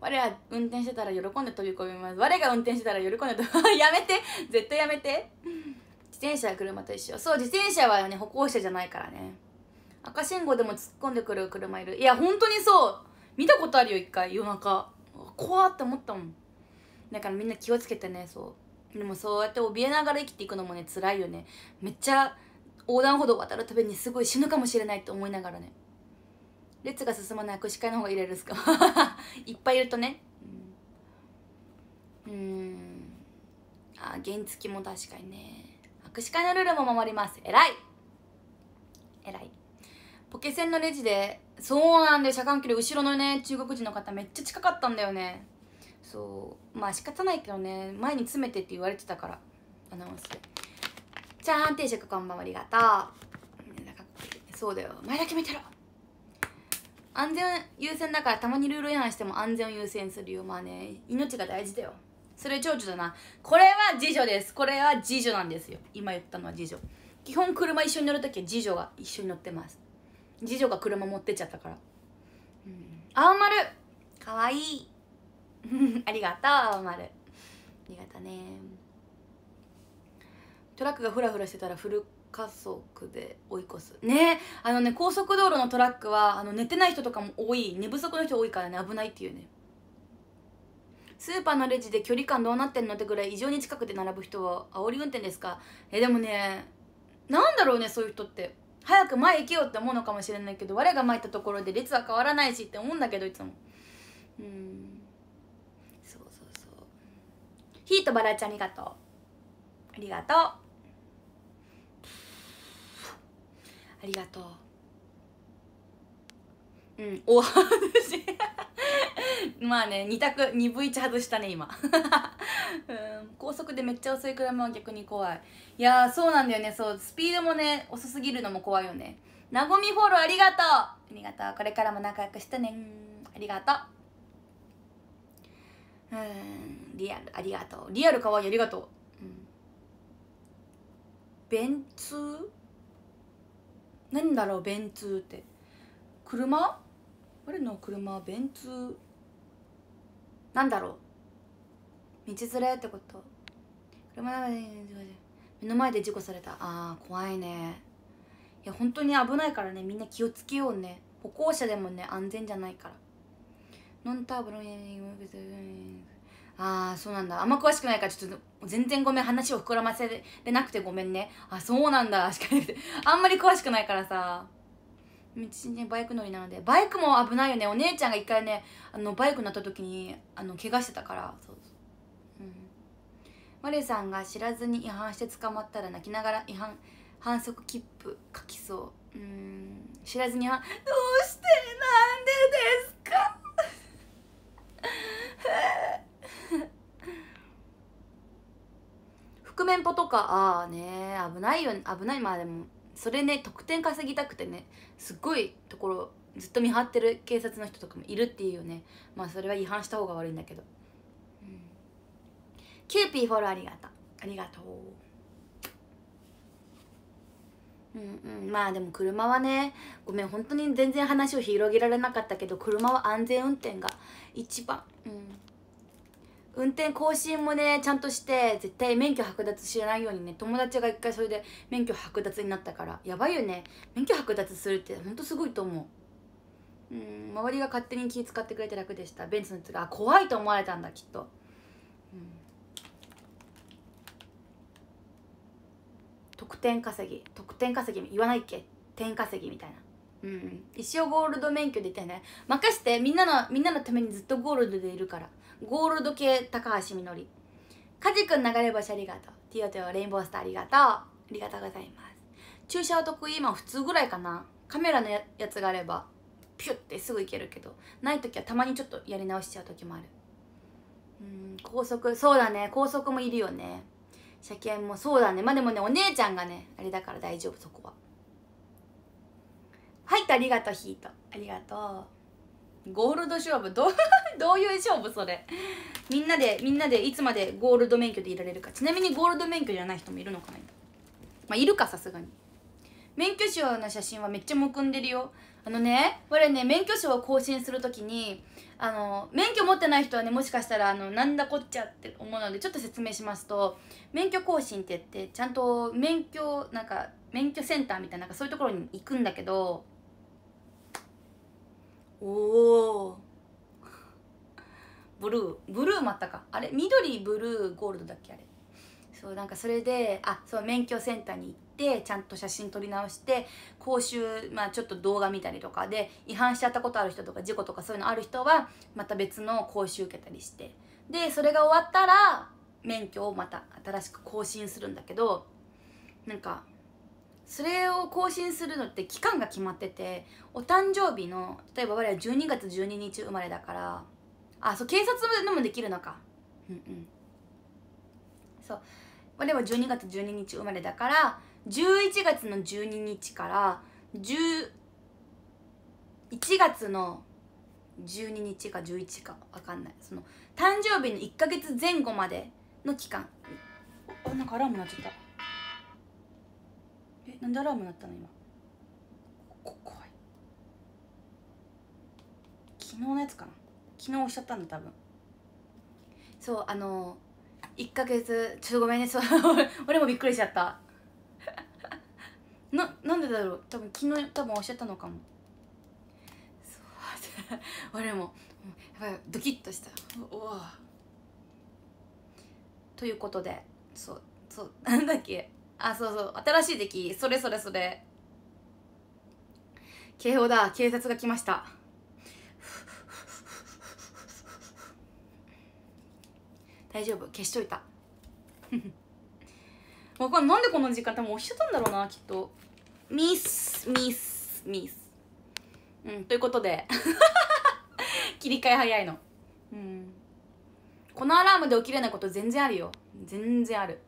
我は運転してたら喜んで飛び込みます我が運転してたら喜んで飛び込みますやめて絶対やめて自転車や車と一緒そう自転車はね歩行者じゃないからね赤信号でも突っ込んでくる車いるいや本当にそう見たことあるよ一回夜中怖って思ったもんだからみんな気をつけてねそうでもそうやって怯えながら生きていくのもね辛いよねめっちゃ横断歩道渡るたびにすごい死ぬかもしれないって思いながらね列が進まない握手会の方がいれるですか いっぱいいるとねうんあ原付も確かにね串カのルールも守ります偉い偉いポケセンのレジでそうなんで車間距離後ろのね中国人の方めっちゃ近かったんだよねそうまあ仕方ないけどね前に詰めてって言われてたからアナウンスーゃン定食こんばんはありがとうそうだよ前だけ見てろ安全優先だからたまにルール違反しても安全を優先するよまあね命が大事だよそれ長女だなこれは次女ですこれは次女なんですよ今言ったのは次女基本車一緒に乗るときは次女が一緒に乗ってます次女が車持ってっちゃったから、うん、青丸かわいい ありがとう青丸ありがとねトラックがフラフラしてたらフル加速で追い越すねあのね高速道路のトラックはあの寝てない人とかも多い寝不足の人多いからね危ないっていうねスーパーのレジで距離感どうなってんのってぐらい異常に近くで並ぶ人は煽り運転ですかえでもねなんだろうねそういう人って早く前行けよって思うのかもしれないけど我が前行ったところで列は変わらないしって思うんだけどいつもうんそうそうそうヒートバラちゃんありがとうありがとうありがとううんお外し まあね2択2分1外したね今 うん高速でめっちゃ遅い車は逆に怖いいやそうなんだよねそうスピードもね遅すぎるのも怖いよねなごみフォローありがとうありがとうこれからも仲良くしてねありがとううんリアルありがとうリアルかわいいありがとう、うん、便通何だろう便通って車彼の車はベンツなんだろう道連れってこと車の目の前で事故されたああ怖いねいや本当に危ないからねみんな気をつけようね歩行者でもね安全じゃないからノンターロああそうなんだあんま詳しくないからちょっと全然ごめん話を膨らませれなくてごめんねあそうなんだしかあんまり詳しくないからさ道にバイク乗りなのでバイクも危ないよねお姉ちゃんが一回ねあのバイク乗った時にあの怪我してたからそうそううんマリさんが知らずに違反して捕まったら泣きながら違反反則切符書きそううん知らずにどうしてなんでですか 覆面ポとかああね危ないよ危ないまあでもそれね得点稼ぎたくてねすっごいところずっと見張ってる警察の人とかもいるっていうよねまあそれは違反した方が悪いんだけど、うん、キューピーフォローありがとうありがとううんうんまあでも車はねごめん本当に全然話を広げられなかったけど車は安全運転が一番うん運転更新もねちゃんとして絶対免許剥奪しないようにね友達が一回それで免許剥奪になったからやばいよね免許剥奪するってほんとすごいと思ううん周りが勝手に気使ってくれて楽でしたベンツのやつがあ怖いと思われたんだきっと、うん、得点稼ぎ得点稼ぎ言わないっけ点稼ぎみたいなうん、一生ゴールド免許でいてね任してみんなのみんなのためにずっとゴールドでいるからゴールド系高橋みのりカジ君流れ星ありがとうティオテオレインボースターありがとうありがとうございます注射は得意今普通ぐらいかなカメラのやつがあればピュッてすぐいけるけどない時はたまにちょっとやり直しちゃう時もあるうん高速そうだね高速もいるよね車検もそうだねまあでもねお姉ちゃんがねあれだから大丈夫そこは入ったありがとうヒートありがとうゴールド勝負ど どういう勝負それみんなでみんなでいつまでゴールド免許でいられるかちなみにゴールド免許じゃない人もいるのかなまあいるかさすがに免許証の写真はめっちゃむくんでるよあのね我ね免許証を更新するときにあの免許持ってない人はねもしかしたらあのなんだこっちゃって思うのでちょっと説明しますと免許更新って言ってちゃんと免許なんか免許センターみたいなそういうところに行くんだけどおおブルーブルーもあったかあれ緑ブルーゴールドだっけあれそうなんかそれであそう免許センターに行ってちゃんと写真撮り直して講習、まあ、ちょっと動画見たりとかで違反しちゃったことある人とか事故とかそういうのある人はまた別の講習受けたりしてでそれが終わったら免許をまた新しく更新するんだけどなんかそれを更新するのって期間が決まっててお誕生日の例えば我々は12月12日生まれだからあそう警察でもできるのかうんうんそう我々は12月12日生まれだから11月の12日から11月の12日か11か分かんないその誕生日の1か月前後までの期間あなんかアラームなっちゃったえなんでアラーム鳴ったの今こ怖い昨日のやつかな昨日おっしゃったんだ多分そうあの1ヶ月ちょっとごめんねそう 俺もびっくりしちゃった ななんでだろう多分昨日多分おっしゃったのかもそう 俺もやぱりドキッとしたおおということでそうそうなんだっけあそうそう新しい出来それそれそれ警報だ警察が来ました大丈夫消しといたわかんなんでこの時間多分押してたんだろうなきっとミスミスミスうんということで 切り替え早いのうんこのアラームで起きれないこと全然あるよ全然ある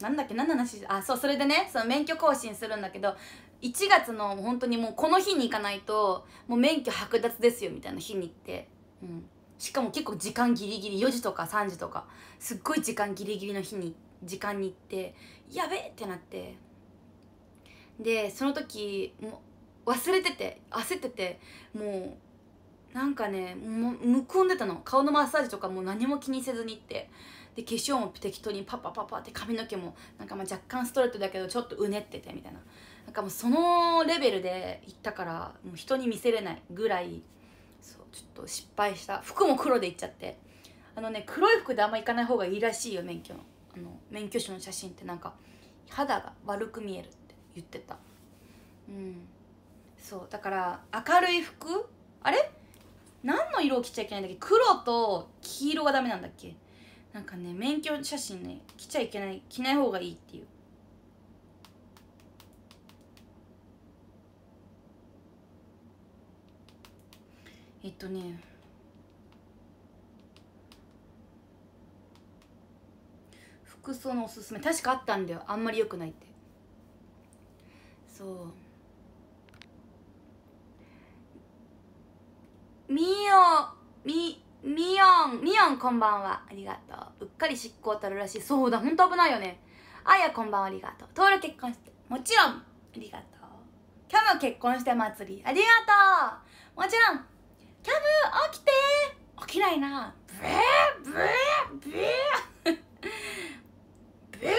なんだっけ何の話あそうそれでねその免許更新するんだけど1月の本当にもうこの日に行かないともう免許剥奪ですよみたいな日に行って、うん、しかも結構時間ギリギリ4時とか3時とかすっごい時間ギリギリの日に時間に行ってやべえってなってでその時も忘れてて焦っててもうなんかねむくんでたの顔のマッサージとかもう何も気にせずに行って。で化粧も適当にパッパッパッパって髪の毛もなんかまあ若干ストレートだけどちょっとうねっててみたいななんかもうそのレベルで行ったからもう人に見せれないぐらいそうちょっと失敗した服も黒で行っちゃってあのね黒い服であんま行かない方がいいらしいよ免許のあの免許証の写真ってなんか肌が悪く見えるって言ってたうんそうだから明るい服あれ何の色を着ちゃいけないんだっけ黒と黄色がダメなんだっけなんかね免許写真ね着ちゃいけない着ない方がいいっていうえっとね服装のおすすめ確かあったんだよあんまりよくないってそうみよみみよんみよんこんばんはありがとううっかり執行たるらしいそうだほんと危ないよねあやこんばんはありがとうトー結婚してもちろんありがとうキャム結婚して祭りありがとうもちろんキャム起きて起きないなブエブエブエブエ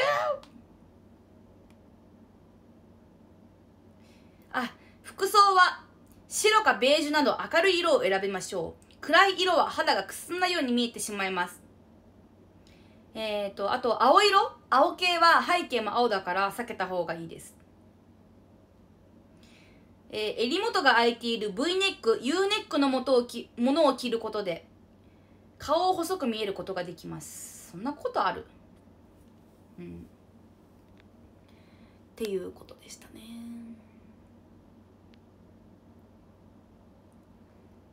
あ服装は白かベージュなど明るい色を選びましょう暗い色は肌がくすんだように見えてしまいますえっ、ー、とあと青色青系は背景も青だから避けた方がいいですえー、襟元が開いている V ネック U ネックのもとをきものを着ることで顔を細く見えることができますそんなことあるうんっていうことでしたね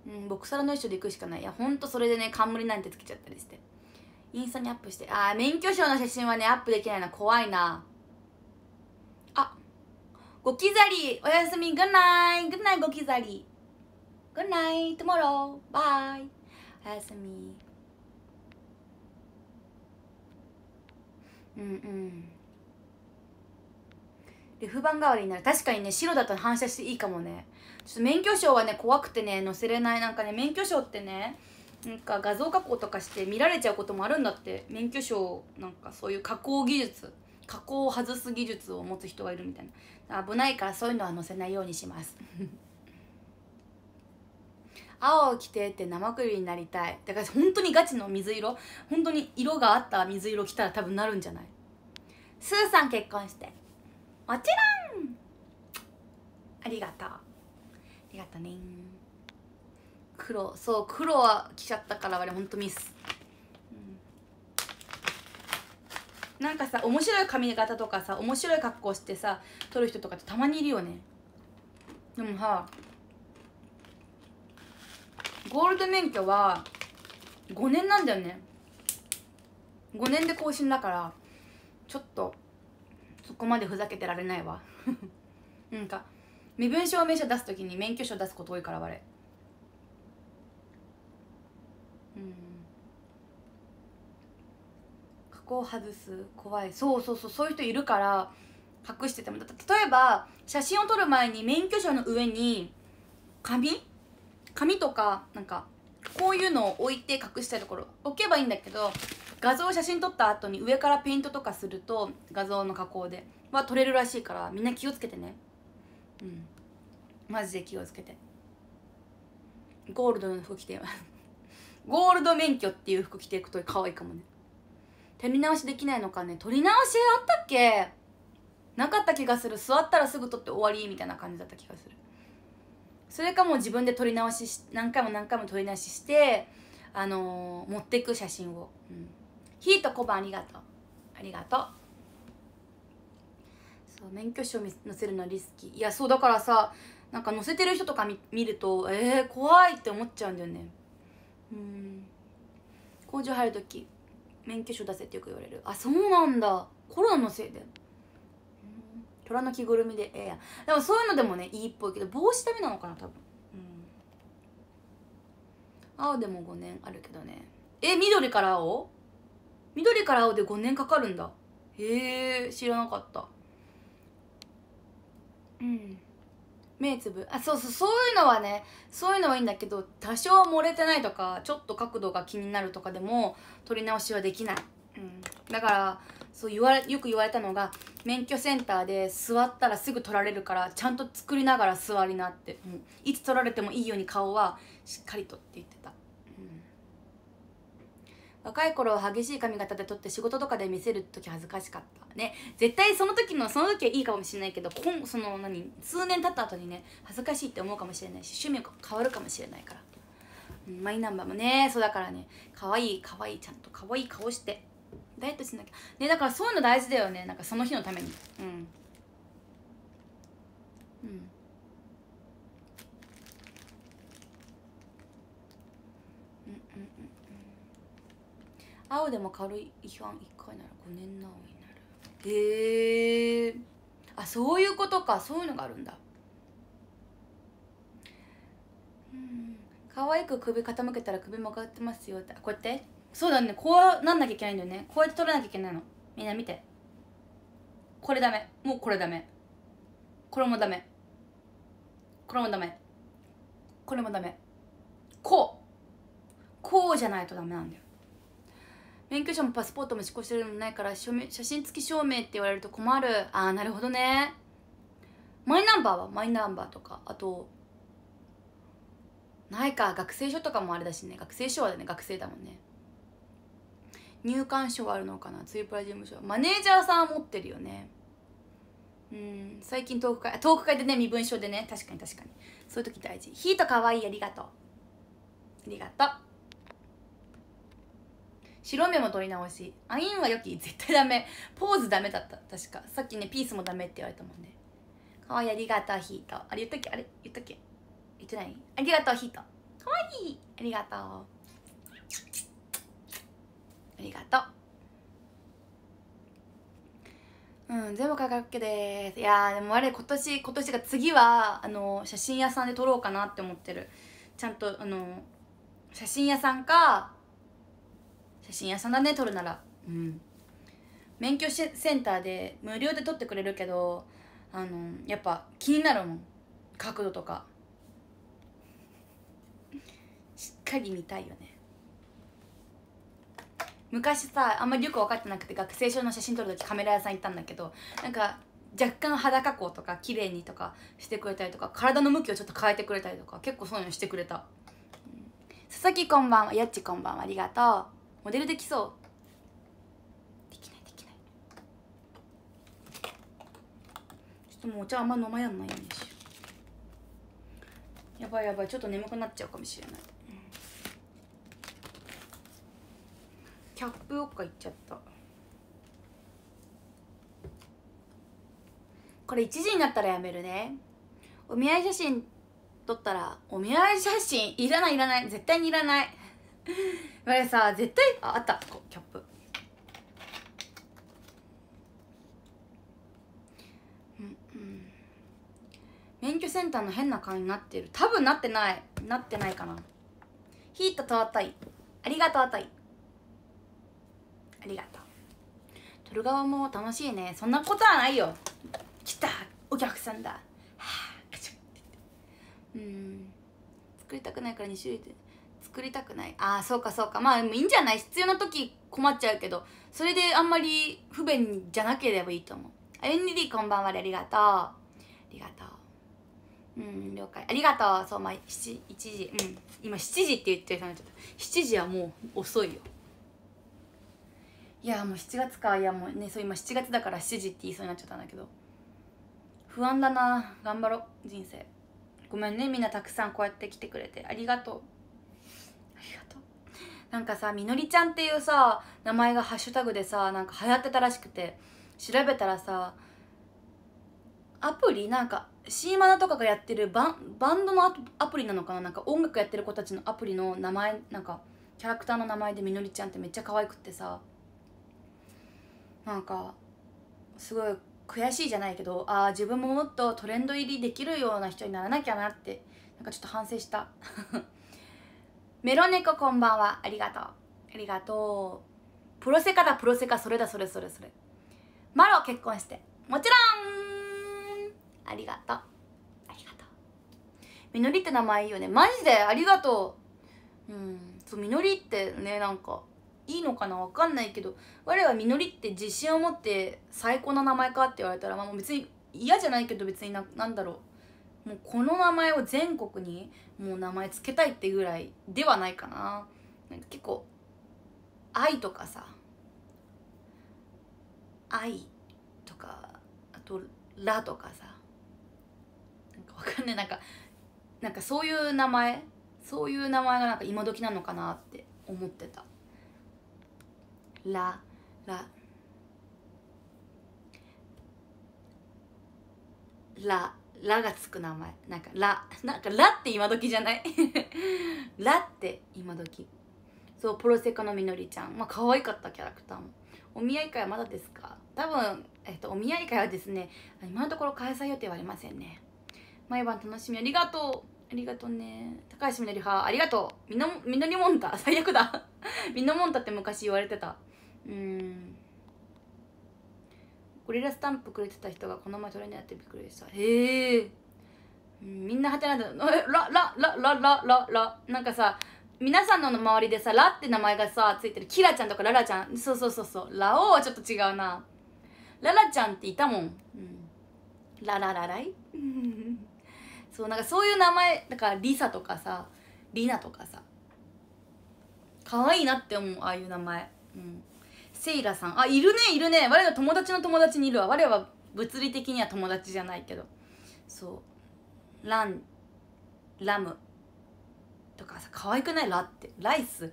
うん僕ラの一緒で行くしかないいやほんとそれでね冠なんてつけちゃったりしてインスタにアップしてああ免許証の写真はねアップできないの怖いなあゴキザリおやすみグッナイグッナイゴキザリグッナイト r モローバイおやすみうんうんレフ板代わりになる確かにね白だと反射していいかもねちょっと免許証はね怖くてね載せれないなんかね免許証ってねなんか画像加工とかして見られちゃうこともあるんだって免許証なんかそういう加工技術加工を外す技術を持つ人がいるみたいな危ないからそういうのは載せないようにします 青を着てって生首になりたいだから本当にガチの水色本当に色があった水色着たら多分なるんじゃないスーさん結婚してもちろんありがとうりがとね黒そう黒は来ちゃったからあれほんとミス、うん、なんかさ面白い髪型とかさ面白い格好してさ撮る人とかってたまにいるよねでもさゴールド免許は5年なんだよね5年で更新だからちょっとそこまでふざけてられないわ なんか身分証明書出す時に免許証出すこと多いから我うんこを外す怖いそうそうそうそういう人いるから隠しててもだ例えば写真を撮る前に免許証の上に紙紙とかなんかこういうのを置いて隠したいところ置けばいいんだけど画像写真撮った後に上からペイントとかすると画像の加工では撮れるらしいからみんな気をつけてねうんマジで気をつけてゴールドの服着て ゴールド免許っていう服着ていくと可愛いかもね取り直しできないのかね取り直しあったっけなかった気がする座ったらすぐ取って終わりみたいな感じだった気がするそれかもう自分で撮り直し何回も何回も撮り直ししてあのー、持っていく写真を、うん、ヒートコバありがとうありがとうそう免許証載せるのリスキーいやそうだからさなんか載せてる人とか見るとえー、怖いって思っちゃうんだよねうん工場入る時免許証出せってよく言われるあそうなんだコロナのせいで虎の着ぐるみでええやでもそういうのでもねいいっぽいけど帽子ダメなのかな多分うん青でも5年あるけどねえ緑から青緑から青で5年かかるんだへえ知らなかったうん目つぶあそうそうそういうのはねそういうのはいいんだけど多少漏れてないとかちょっと角度が気になるとかでも撮り直しはできない、うん、だからそう言われよく言われたのが免許センターで座ったらすぐ取られるからちゃんと作りながら座りなって、うん、いつ取られてもいいように顔はしっかりとって言ってた若い頃激しい髪型で撮って仕事とかで見せる時恥ずかしかったね絶対その時のその時はいいかもしれないけど今その何数年経った後にね恥ずかしいって思うかもしれないし趣味が変わるかもしれないから、うん、マイナンバーもねそうだからね可愛い可愛いちゃんと可愛い顔してダイエットしなきゃねだからそういうの大事だよねなんかその日のためにうんうん青でも軽い違反1回なら5年直になるへえあそういうことかそういうのがあるんだうん可愛く首傾けたら首曲がってますよってこうやってそうだねこうなんなきゃいけないんだよねこうやって取らなきゃいけないのみんな見てこれダメもうこれダメこれもダメこれもダメこれもダメこうこうじゃないとダメなんだよ免許証もパスポートも執行してるのもないから写真付き証明って言われると困るああなるほどねマイナンバーはマイナンバーとかあとないか学生証とかもあれだしね学生証はね学生だもんね入管証はあるのかなツイプラ事務所マネージャーさん持ってるよねうん最近トーク会トーク会でね身分証でね確かに確かにそういう時大事ヒートかわいいありがとうありがとう白目も取り直しアインは良き絶対ダメポーズダメだった確かさっきねピースもダメって言われたもんねかわいいありがとうヒートあれ言ったっけあれ言ったっけ言ってないありがとうヒートかわいいありがとうありがとううん全部かっけですいやでもあれ今年今年が次はあの写真屋さんで撮ろうかなって思ってるちゃんとあの写真屋さんか写真屋さんだね撮るならうん免許センターで無料で撮ってくれるけどあのやっぱ気になるもん角度とかしっかり見たいよね昔さあんまりよく分かってなくて学生証の写真撮る時カメラ屋さん行ったんだけどなんか若干肌加工とか綺麗にとかしてくれたりとか体の向きをちょっと変えてくれたりとか結構そういうのしてくれた、佐々木こんばんはやっちこんばんはありがとうモデルできそうできないできないちょっともうお茶あんま飲まやんないんでしょやばいやばいちょっと眠くなっちゃうかもしれない、キャップォっかいっちゃったこれ1時になったらやめるねお見合い写真撮ったらお見合い写真いらないいらない絶対にいらない これさ絶対ああったキャップうんうん免許センターの変な顔になってる多分なってないなってないかなヒートとあたいありがとうあたいありがとう撮る側も楽しいねそんなことはないよ来たお客さんだはあうん作りたくないから2種類で作りたくないああそうかそうかまあでもいいんじゃない必要な時困っちゃうけどそれであんまり不便じゃなければいいと思うあ ND こんばんはでありがとうありがとううん了解ありがとうそうまあ7 1時うん今7時って言ってるからちょっと7時はもう遅いよいやもう7月かいやもうねそう今7月だから7時って言いそうになっちゃったんだけど不安だな頑張ろ人生ごめんねみんなたくさんこうやって来てくれてありがとうなんかさみのりちゃんっていうさ名前がハッシュタグでさなんか流行ってたらしくて調べたらさアプリなんかシーマナとかがやってるバンドのアプリなのかななんか音楽やってる子たちのアプリの名前なんかキャラクターの名前でみのりちゃんってめっちゃ可愛くってさなんかすごい悔しいじゃないけどああ自分ももっとトレンド入りできるような人にならなきゃなってなんかちょっと反省したメロネコこんばんはありがとうありがとうプロセカだプロセカそれだそれそれそれマロ結婚してもちろんありがとうありがとうみのりって名前いいよねマジでありがとううんそうみのりってねなんかいいのかなわかんないけど我はみのりって自信を持って最高な名前かって言われたら、まあ、別に嫌じゃないけど別にななんだろうもうこの名前を全国にもう名前付けたいってぐらいではないかななんか結構愛とかさ愛とかあとらとかさなんかわかんないなんかなんかそういう名前そういう名前がなんか今時なのかなって思ってたららら「ら」がつく名前なんか「ら」なんか「ら」って今時じゃない「ら」って今時そうプロセカのみのりちゃんまあ可愛かったキャラクターもお見合い会はまだですか多分、えっと、お見合い会はですね今のところ開催予定はありませんね毎晩楽しみありがとうありがとうね高橋みのりはありがとうみのみのりもんた 最悪だみのもんたって昔言われてたうんリラスタンプくれてた人がこの前トレーナやってびっくりしたへえみんなハテナだら、ラララララララなんかさ皆さんの周りでさラって名前がさついてるキラちゃんとかララちゃんそうそうそうそうラオはちょっと違うなララちゃんっていたもん、うん、ラララライ そうなんかそういう名前だからリサとかさリナとかさ可愛いなって思うああいう名前うんセイラさんあいるねいるね我の友達の友達にいるわ我は物理的には友達じゃないけどそうランラムとかさ可愛くないラってライス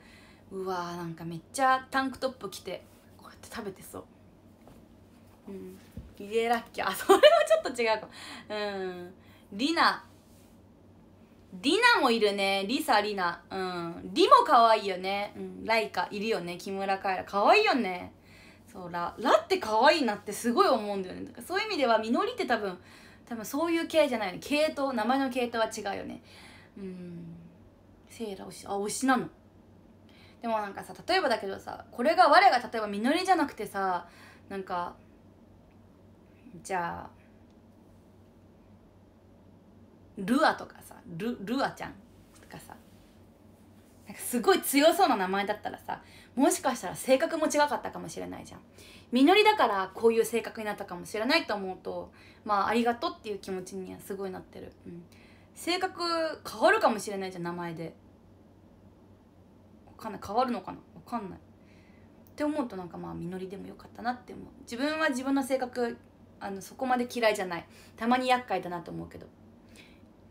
うわーなんかめっちゃタンクトップ着てこうやって食べてそううんリレラッキーあそれはちょっと違うかうんリナリナもいるねリサリナうんリも可愛いよねうんライカいるよね木村カエラ可愛いよねそうララって可愛いなってすごい思うんだよねだからそういう意味ではみのりって多分多分そういう系じゃないの系統名前の系統は違うよねうんセイラ推しあ推しなのでもなんかさ例えばだけどさこれが我が例えばみのりじゃなくてさなんかじゃあルアとかさルルアちゃんとかさなんかすごい強そうな名前だったらさもしかしたら性格も違かったかもしれないじゃんみのりだからこういう性格になったかもしれないと思うとまあありがとうっていう気持ちにはすごいなってる、うん、性格変わるかもしれないじゃん名前でわかんない変わるのかなわかんないって思うとなんかまあみのりでもよかったなって思う自分は自分の性格あのそこまで嫌いじゃないたまに厄介だなと思うけど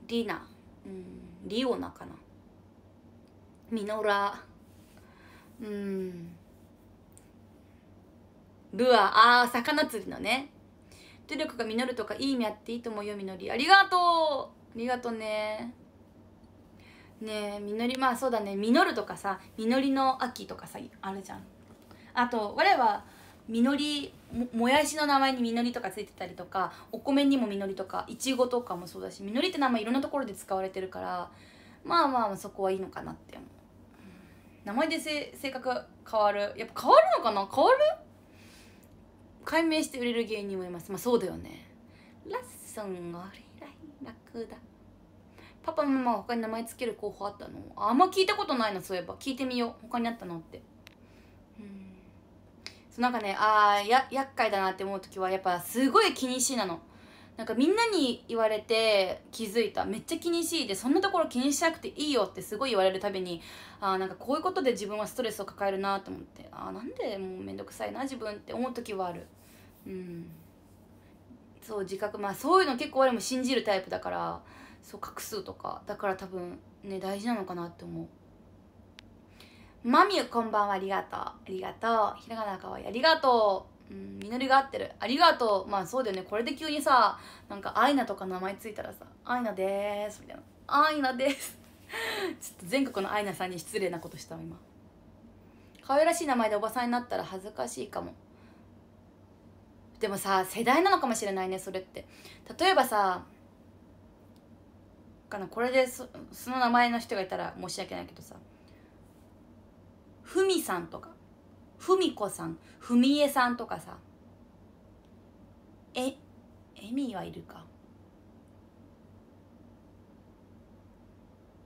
リーナうんリオナかなミノラうんルアーああ魚釣りのね努力が実るとかいい意味あっていいと思うよみのりありがとうありがとうねねえみのりまあそうだね実るとかさ実りの秋とかさあるじゃんあと我はみのりもやしの名前にみのりとかついてたりとかお米にもみのりとかいちごとかもそうだしみのりって名前いろんなところで使われてるからまあまあそこはいいのかなって思う名前で性格変わるやっぱ変わるのかな変わる解明して売れる芸人もいますまあそうだよねラッソンが楽だパパママ他に名前つける候補あったのあんま聞いたことないなそういえば聞いてみよう他にあったのってそうなんかねああや厄介だなって思う時はやっぱすごい気にしいなのなんかみんなに言われて気づいためっちゃ気にしいでそんなところ気にしなくていいよってすごい言われるたびにあなんかこういうことで自分はストレスを抱えるなと思ってあなんでもうめんどくさいな自分って思う時はあるうんそう自覚まあそういうの結構俺も信じるタイプだからそう隠すとかだから多分ね大事なのかなって思うまみゆこんばんはありがとうありがとうひらがなかわいいありがとううんみのりが合ってるありがとうまあそうだよねこれで急にさなんかアイナとか名前ついたらさアイナでーすみたいなアイナです ちょっと全国のアイナさんに失礼なことしたわ今可愛らしい名前でおばさんになったら恥ずかしいかもでもさ世代なのかもしれないねそれって例えばさかなこれでその名前の人がいたら申し訳ないけどさふみさんとかふみこさんふみえさんとかさええみはいるか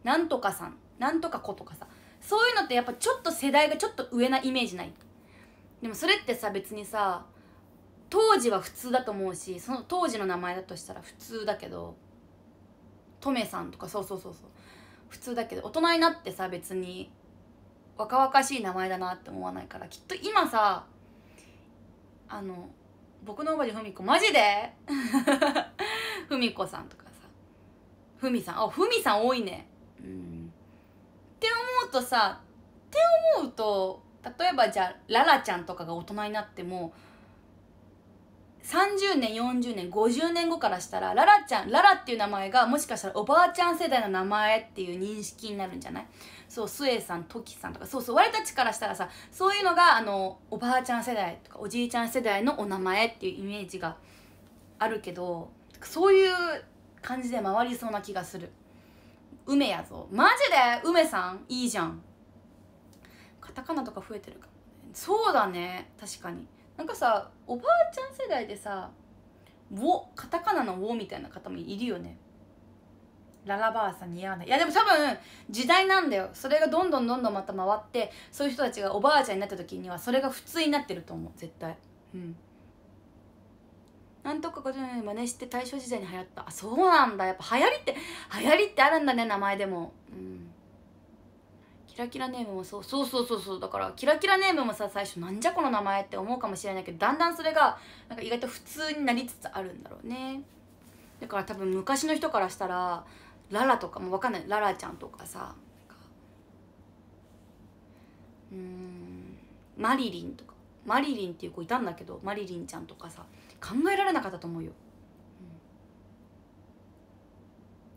なんとかさんなんとか子とかさそういうのってやっぱちょっと世代がちょっと上なイメージないでもそれってさ別にさ当時は普通だと思うしその当時の名前だとしたら普通だけどトメさんとかそうそうそうそう普通だけど大人になってさ別に若々しい名前だなって思わないからきっと今さあの僕のおばじふみこマジで ふみこさんとかさふみさんあふみさん多いねうんって思うとさって思うと例えばじゃあララちゃんとかが大人になっても30年40年50年後からしたらララちゃんララっていう名前がもしかしたらおばあちゃん世代の名前っていう認識になるんじゃないそうスエさんトキさんとかそうそう俺たちからしたらさそういうのがあのおばあちゃん世代とかおじいちゃん世代のお名前っていうイメージがあるけどそういう感じで回りそうな気がする梅やぞマジで梅さんいいじゃんカタカナとか増えてるかそうだね確かになんかさおばあちゃん世代でさ「ウォ」カタカナの「ウォ」みたいな方もいるよねララバーさん似合わないいやでも多分時代なんだよそれがどんどんどんどんまた回ってそういう人たちがおばあちゃんになった時にはそれが普通になってると思う絶対うんなんとかこに真似して大正時代に流行ったあそうなんだやっぱ流行りって流行りってあるんだね名前でもうんキラキラネームもそうそうそうそうそうだからキラキラネームもさ最初なんじゃこの名前って思うかもしれないけどだんだんそれがなんか意外と普通になりつつあるんだろうねだから多分昔の人からしたらララとかも分かんないララちゃんとかさうんマリリンとかマリリンっていう子いたんだけどマリリンちゃんとかさ考えられなかったと思うよ、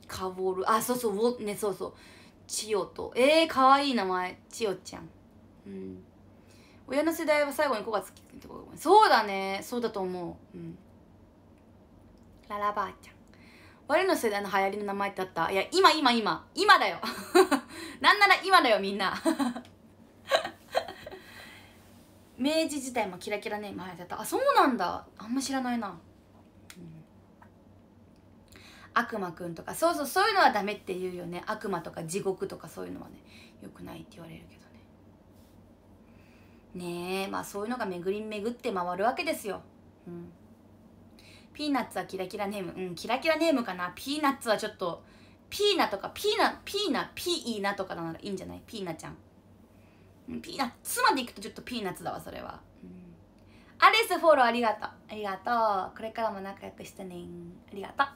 うん、カボルあそうそうねそうそう千代とえー、かわいい名前千代ちゃんうん親の世代は最後に子月ってことそうだねそうだと思ううんララばあちゃん我の世代の流行りの名前ってあったいや今今今今だよ なんなら今だよみんな 明治時代もキラキラネーム流行ってたあそうなんだあんま知らないな、うん、悪魔くんとかそうそうそういうのはダメって言うよね悪魔とか地獄とかそういうのはねよくないって言われるけどねねえまあそういうのが巡り巡って回るわけですようんピーナッツはキラキラネームうんキラキラネームかなピーナッツはちょっとピーナとかピーナピーナピーナとかならいいんじゃないピーナちゃん、ピーナッツまでいくとちょっとピーナッツだわそれは、アレスフォローありがとうありがとうこれからも仲良くしてねありがとう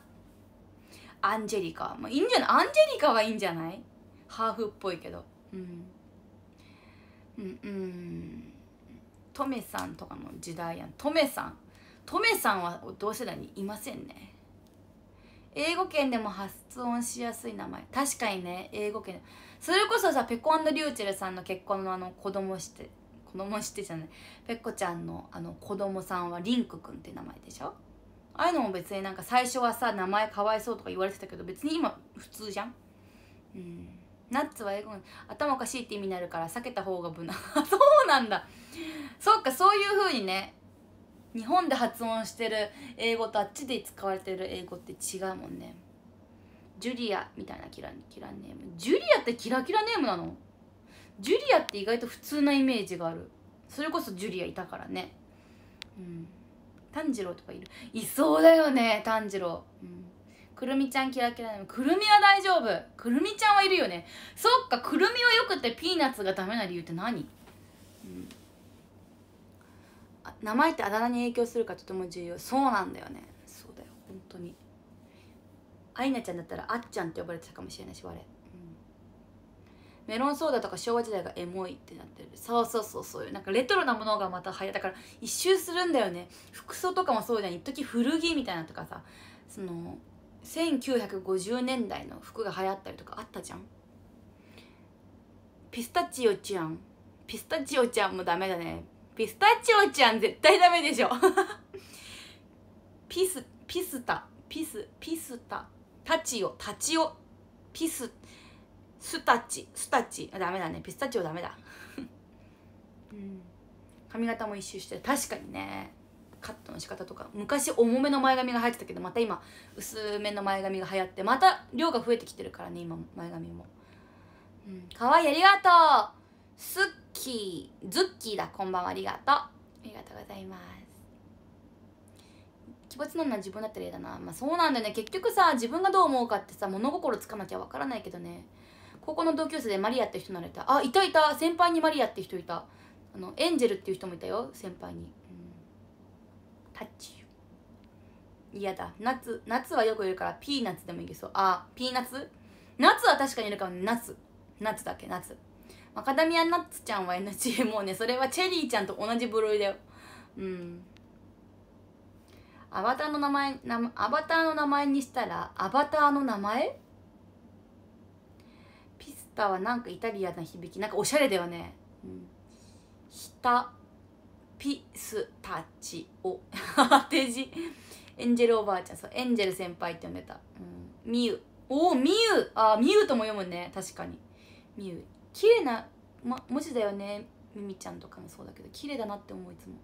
アンジェリカもういいんじゃないアンジェリカはいいんじゃないハーフっぽいけどうんうんうんトメさんとかの時代やんトメさんトメさんは同世代にいませんね英語圏でも発音しやすい名前確かにね英語圏それこそさペコリューチェルさんの結婚のあの子供して子供してじゃないペコちゃんのあの子供さんはリンクくんって名前でしょああいうのも別になんか最初はさ名前かわいそうとか言われてたけど別に今普通じゃんうんナッツは英語頭おかしいって意味になるから避けた方が無難 そうなんだそっかそういう風にね日本で発音してる英語とあっちで使われてる英語って違うもんねジュリアみたいなキラキラネームジュリアってキラキラネームなのジュリアって意外と普通なイメージがあるそれこそジュリアいたからねうん炭治郎とかいるいそうだよね炭治郎、うん、くるみちゃんキラキラネームくるみは大丈夫くるみちゃんはいるよねそっかくるみはよくてピーナッツがダメな理由って何、うん名前ってあだ名に影響するかとても重要そうなんだよねそうだよ本当にアイナちゃんだったらあっちゃんって呼ばれてたかもしれないし我、うん、メロンソーダとか昭和時代がエモいってなってるそうそうそうそういうなんかレトロなものがまた流行だから一周するんだよね服装とかもそうじゃん一時古着みたいなとかさその1950年代の服が流行ったりとかあったじゃんピスタチオちゃんピスタチオちゃんもダメだねピスタチオちゃん絶対ダメでしょ ピスピスタピスピスタタチオタチオピススタチスタチダメだねピスタチオダメだ うん髪型も一周して確かにねカットの仕方とか昔重めの前髪が入ってたけどまた今薄めの前髪が流行ってまた量が増えてきてるからね今前髪も、うん、可愛いありがとうスッキーズッキーだこんばんはありがとうありがとうございます奇抜なのは自分だったら嫌だなまあそうなんだよね結局さ自分がどう思うかってさ物心つかなきゃわからないけどね高校の同級生でマリアって人ならいたあいたいた先輩にマリアって人いたあのエンジェルっていう人もいたよ先輩に、うん、タッチ嫌だ夏夏はよくいるからピーナッツでもいいけどあピーナッツ夏は確かにいるかも。夏夏だっけ夏マカダミアナッツちゃんは NG もうねそれはチェリーちゃんと同じ部類だようんアバターの名前アバターの名前にしたらアバターの名前ピスタはなんかイタリアな響きなんかおしゃれだよね、うん、ひたピスタチオ手字エンジェルおばあちゃんそうエンジェル先輩って呼んでた、うん、ミユおおミユあミユとも読むね確かにミユ綺麗な、ま、文字だよねみみちゃんとかもそうだけど綺麗だなって思ういつも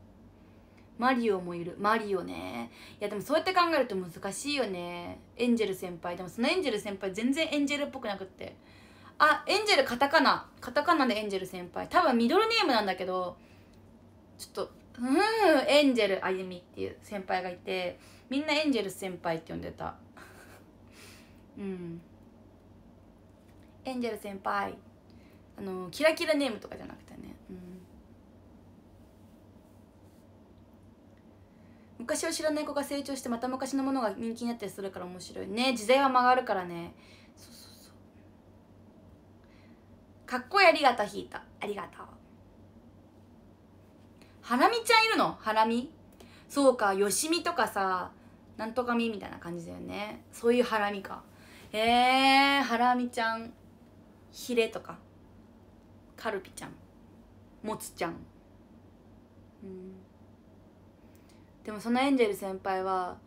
マリオもいるマリオねいやでもそうやって考えると難しいよねエンジェル先輩でもそのエンジェル先輩全然エンジェルっぽくなくってあエンジェルカタカナカタカナでエンジェル先輩多分ミドルネームなんだけどちょっとうんエンジェルあゆみっていう先輩がいてみんなエンジェル先輩って呼んでたうんエンジェル先輩あのキラキラネームとかじゃなくてね、うん、昔を知らない子が成長してまた昔のものが人気になったりするから面白いね時代は曲がるからねそうそうそうかっこいいありがとうひいたありがとうハラミちゃんいるのハラミそうかよしみとかさなんとかみみたいな感じだよねそういうハラミかへえハラミちゃんヒレとかカルピちゃんもつちゃんうんでもそのエンジェル先輩は、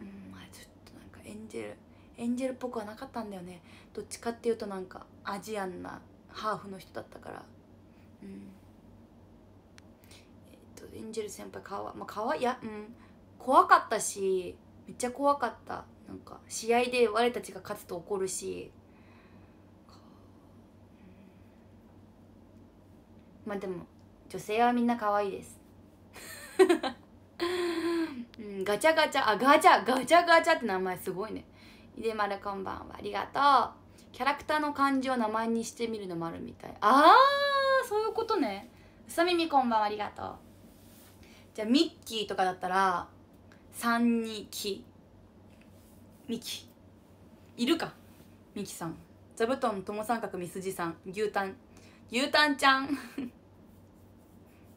うん、まあちょっとなんかエンジェルエンジェルっぽくはなかったんだよねどっちかっていうとなんかアジアンなハーフの人だったからうんえっとエンジェル先輩かわまあかわいやうん怖かったしめっちゃ怖かったなんか試合で我たちが勝つと怒るしまあでも女性はみんな可愛いです うん、ガチャガチャあガチャガチャガチャって名前すごいねいでまるこんばんはありがとうキャラクターの漢字を名前にしてみるのもあるみたいあーそういうことねうさみみこんばんはありがとうじゃあミッキーとかだったら三にきミキいるかミキさん座布団友三角みすじさん牛タンゆうたんちゃん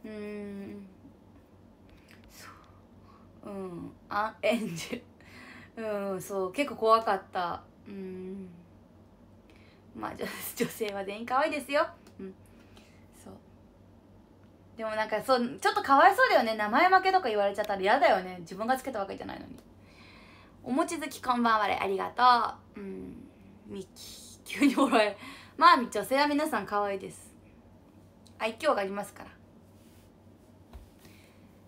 うんそううんアンエンジュうんそう結構怖かったうんまあ女女性は全員可愛いですようんそうでもなんかそうちょっとかわいそうだよね名前負けとか言われちゃったら嫌だよね自分がつけたわけじゃないのにお餅好きこんばんはありがとううんミキ急に笑えまあ女性は皆さん可愛いです愛嬌がありますから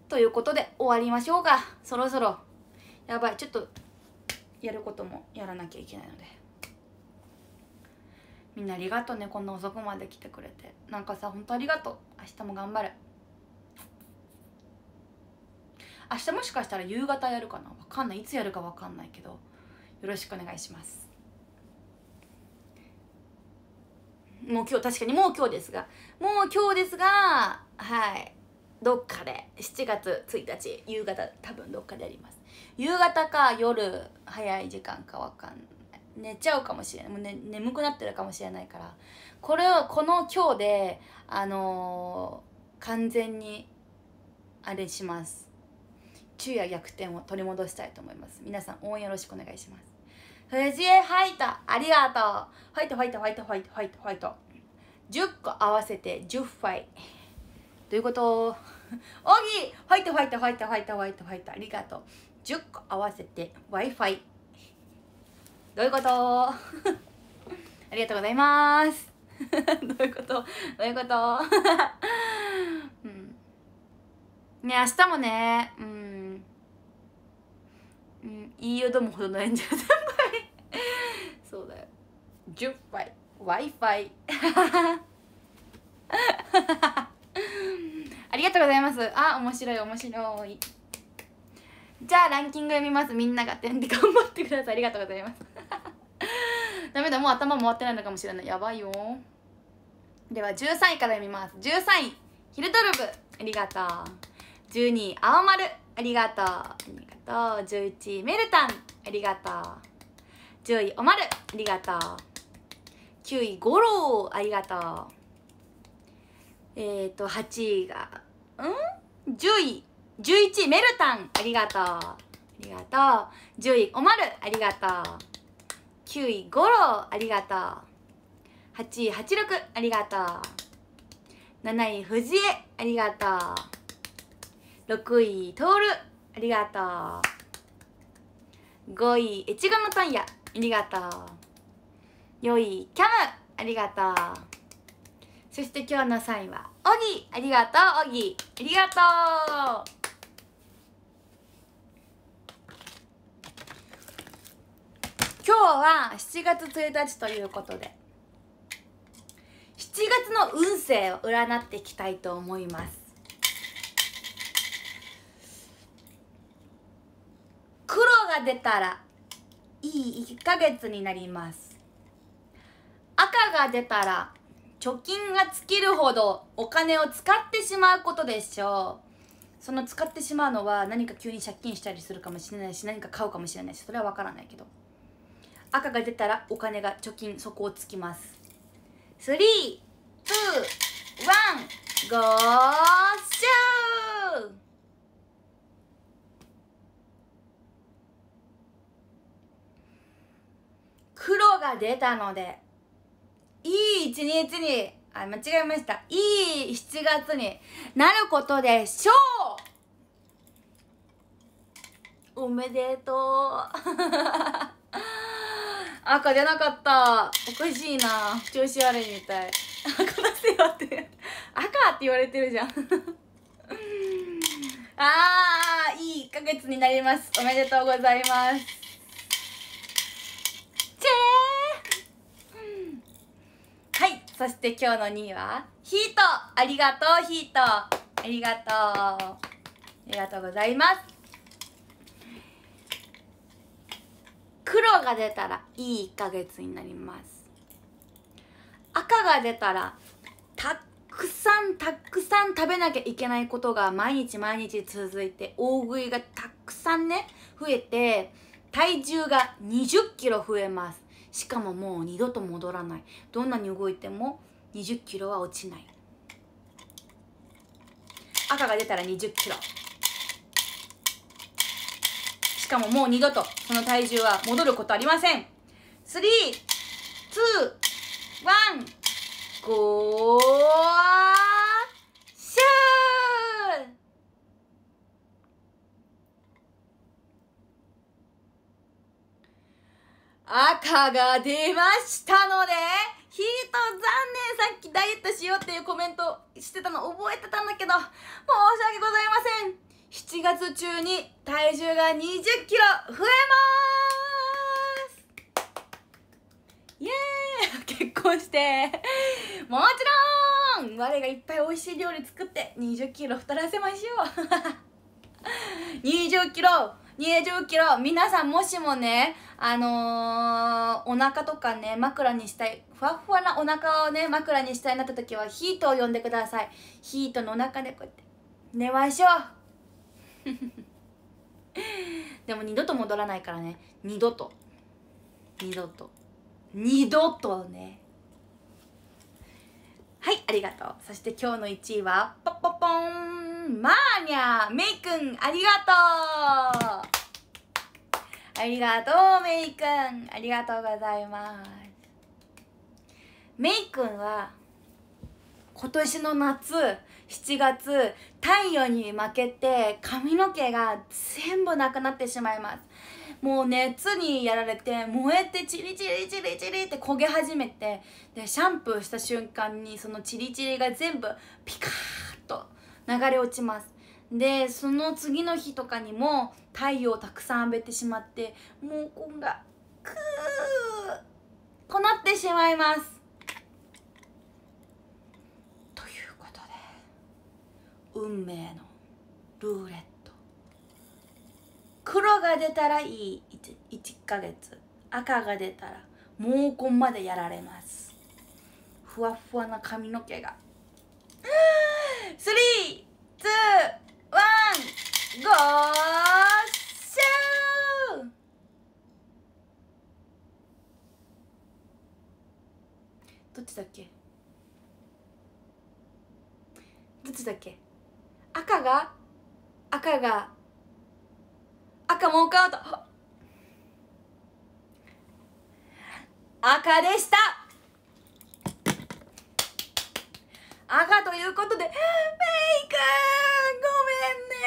ということで終わりましょうかそろそろやばいちょっとやることもやらなきゃいけないのでみんなありがとうねこんな遅くまで来てくれてなんかさほんとありがとう明日も頑張る明日もしかしたら夕方やるかなわかんないいつやるかわかんないけどよろしくお願いしますもう今日確かにもう今日ですがもう今日ですがはいどっかで7月1日夕方多分どっかであります夕方か夜早い時間かわかんない寝ちゃうかもしれないもう、ね、眠くなってるかもしれないからこれをこの今日であのー、完全にあれします昼夜逆転を取り戻したいと思います皆さん応援よろしくお願いします藤井ファイトありがとうファイトファイトファイトファイトファイトファイト10個合わせて10ファイどういうこと オギファイトファイトファイトファイトファイトファイトありがとう10個合わせて Wi-Fi どういうこと ありがとうございます どういうことどういうことうんね明日もねうんうん言いよどむほどの炎上先輩そうだよ10杯 w i f i ありがとうございますあ面白い面白いじゃあランキング読みますみんなが点で頑張ってくださいありがとうございますダメだもう頭回ってないのかもしれないやばいよでは13位から読みます13位ヒルトルブありがとう12位青丸ありがとうありがとう11位メルタンありがとう10位おまるありがとう9位ゴロウ。ありがとうえっ、ー、と8位がうん10位11位メルタンありがとうありがとう10位おまるありがとう9位ゴロウ。ありがとう8位86ありがとう7位藤江ありがとう6位トールありがとう5位越後のトンヤありがとう4位キャムありがとうそして今日の3位はオギありがとうオギありがとう今日は7月1日ということで7月の運勢を占っていきたいと思いますが出たらいい1ヶ月になります赤が出たら貯金が尽きるほどお金を使ってしまうことでしょうその使ってしまうのは何か急に借金したりするかもしれないし何か買うかもしれないしそれは分からないけど赤が出たらお金が貯金底をつきます321ゴーシュー風呂が出たのでいい一日にあ間違えましたいい7月になることでしょうおめでとう 赤出なかったおかしいな調子悪いみたい赤出せよって赤って言われてるじゃん ああいい1ヶ月になりますおめでとうございますはいそして今日の2位はヒートありがとうヒートありがとうありがとうございます黒が出たらいい1ヶ月になります赤が出たらたくさんたくさん食べなきゃいけないことが毎日毎日続いて大食いがたくさんね増えて体重が20キロ増えますしかももう二度と戻らないどんなに動いても20キロは落ちない赤が出たら20キロしかももう二度とその体重は戻ることありません321ゴーシャー赤が出ましたのでヒート残念さっきダイエットしようっていうコメントしてたの覚えてたんだけど申し訳ございません7月中に体重が2 0キロ増えますイエーイ結婚してもちろん我がいっぱい美味しい料理作って2 0キロ太らせましょう2 0キロ20キロ皆さんもしもねあのー、お腹とかね枕にしたいふわふわなお腹をね枕にしたいなった時はヒートを呼んでくださいヒートのお腹でこうやって寝ましょう でも二度と戻らないからね二度と二度と二度とねはいありがとうそして今日の1位はポッポポーンマまーにゃメイくんありがとうありがとうメイくんありがとうございますメイくんは今年の夏7月太陽に負けて髪の毛が全部なくなってしまいますもう熱にやられて燃えてチリチリチリチリって焦げ始めてでシャンプーした瞬間にそのチリチリが全部ピカーッと流れ落ちますでその次の日とかにも太陽をたくさん浴びてしまって毛根がクーこなってしまいますということで運命のルーレット黒が出たらいい 1, 1ヶ月赤が出たら毛根までやられますふわふわな髪の毛がスリーツーワンゴーシューどっちだっけどっちだっけ赤が赤が赤もうカウ赤でした赤ということでメイクごめ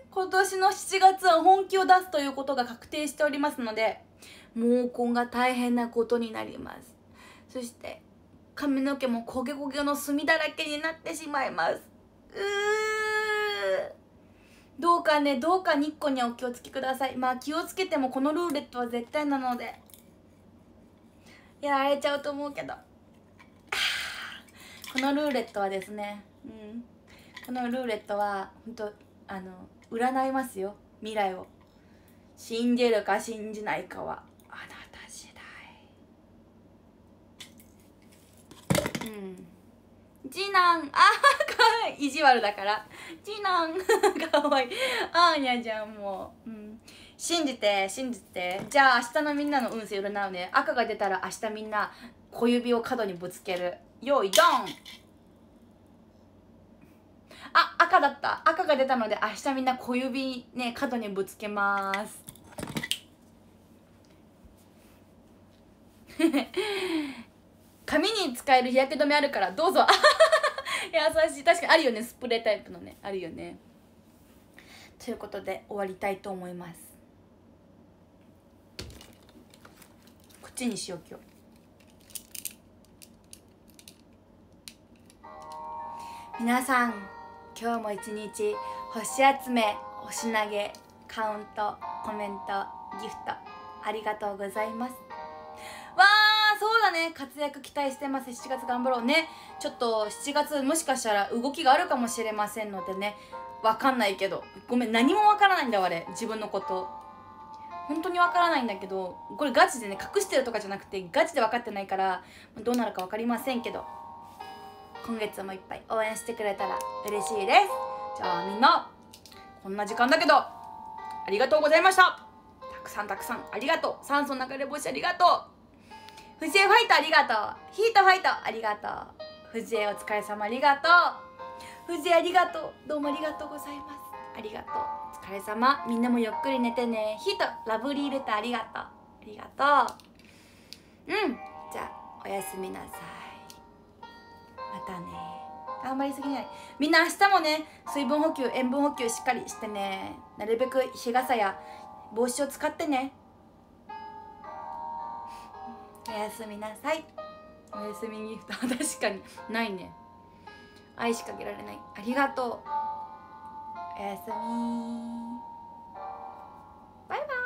んね今年の7月は本気を出すということが確定しておりますので毛根が大変なことになりますそして髪の毛も焦げ焦げの墨だらけになってしまいますうどうかねどうか日光にお気をつけくださいまあ気をつけてもこのルーレットは絶対なのでやられちゃうと思うけどこのルーレットはですね、うん、このルーレットは本当あの占いますよ未来を信じるか信じないかはあなた次第うん次男あかわいい意地悪だから次男かわ いいあーにゃじゃんもう、うん、信じて信じてじゃあ明日のみんなの運勢占うね赤が出たら明日みんな小指を角にぶつけるよいどんあ赤だった赤が出たので明日みんな小指ね角にぶつけます髪 に使える日焼け止めあるからどうぞ 優しい確かにあるよねスプレータイプのねあるよねということで終わりたいと思いますこっちにしよう今日皆さん今日も一日星集め星投げカウントコメントギフトありがとうございますわーそうだね活躍期待してます7月頑張ろうねちょっと7月もしかしたら動きがあるかもしれませんのでねわかんないけどごめん何もわからないんだわれ自分のこと本当にわからないんだけどこれガチでね隠してるとかじゃなくてガチで分かってないからどうなるか分かりませんけど今月もいっぱい応援してくれたら嬉しいですじゃあみんなこんな時間だけどありがとうございましたたくさんたくさんありがとう酸素流れ星ありがとう藤江ファイトありがとうヒートファイトありがとう藤江お疲れ様ありがとう藤江ありがとうどうもありがとうございますありがとうお疲れ様みんなもゆっくり寝てねヒートラブリーレターありがとうありがとううんじゃあおやすみなさいたね頑張りすぎないみんな明日もね水分補給塩分補給しっかりしてねなるべく日傘や帽子を使ってねおやすみなさいおやすみギフト確かにないね愛しかけられないありがとうおやすみバイバイ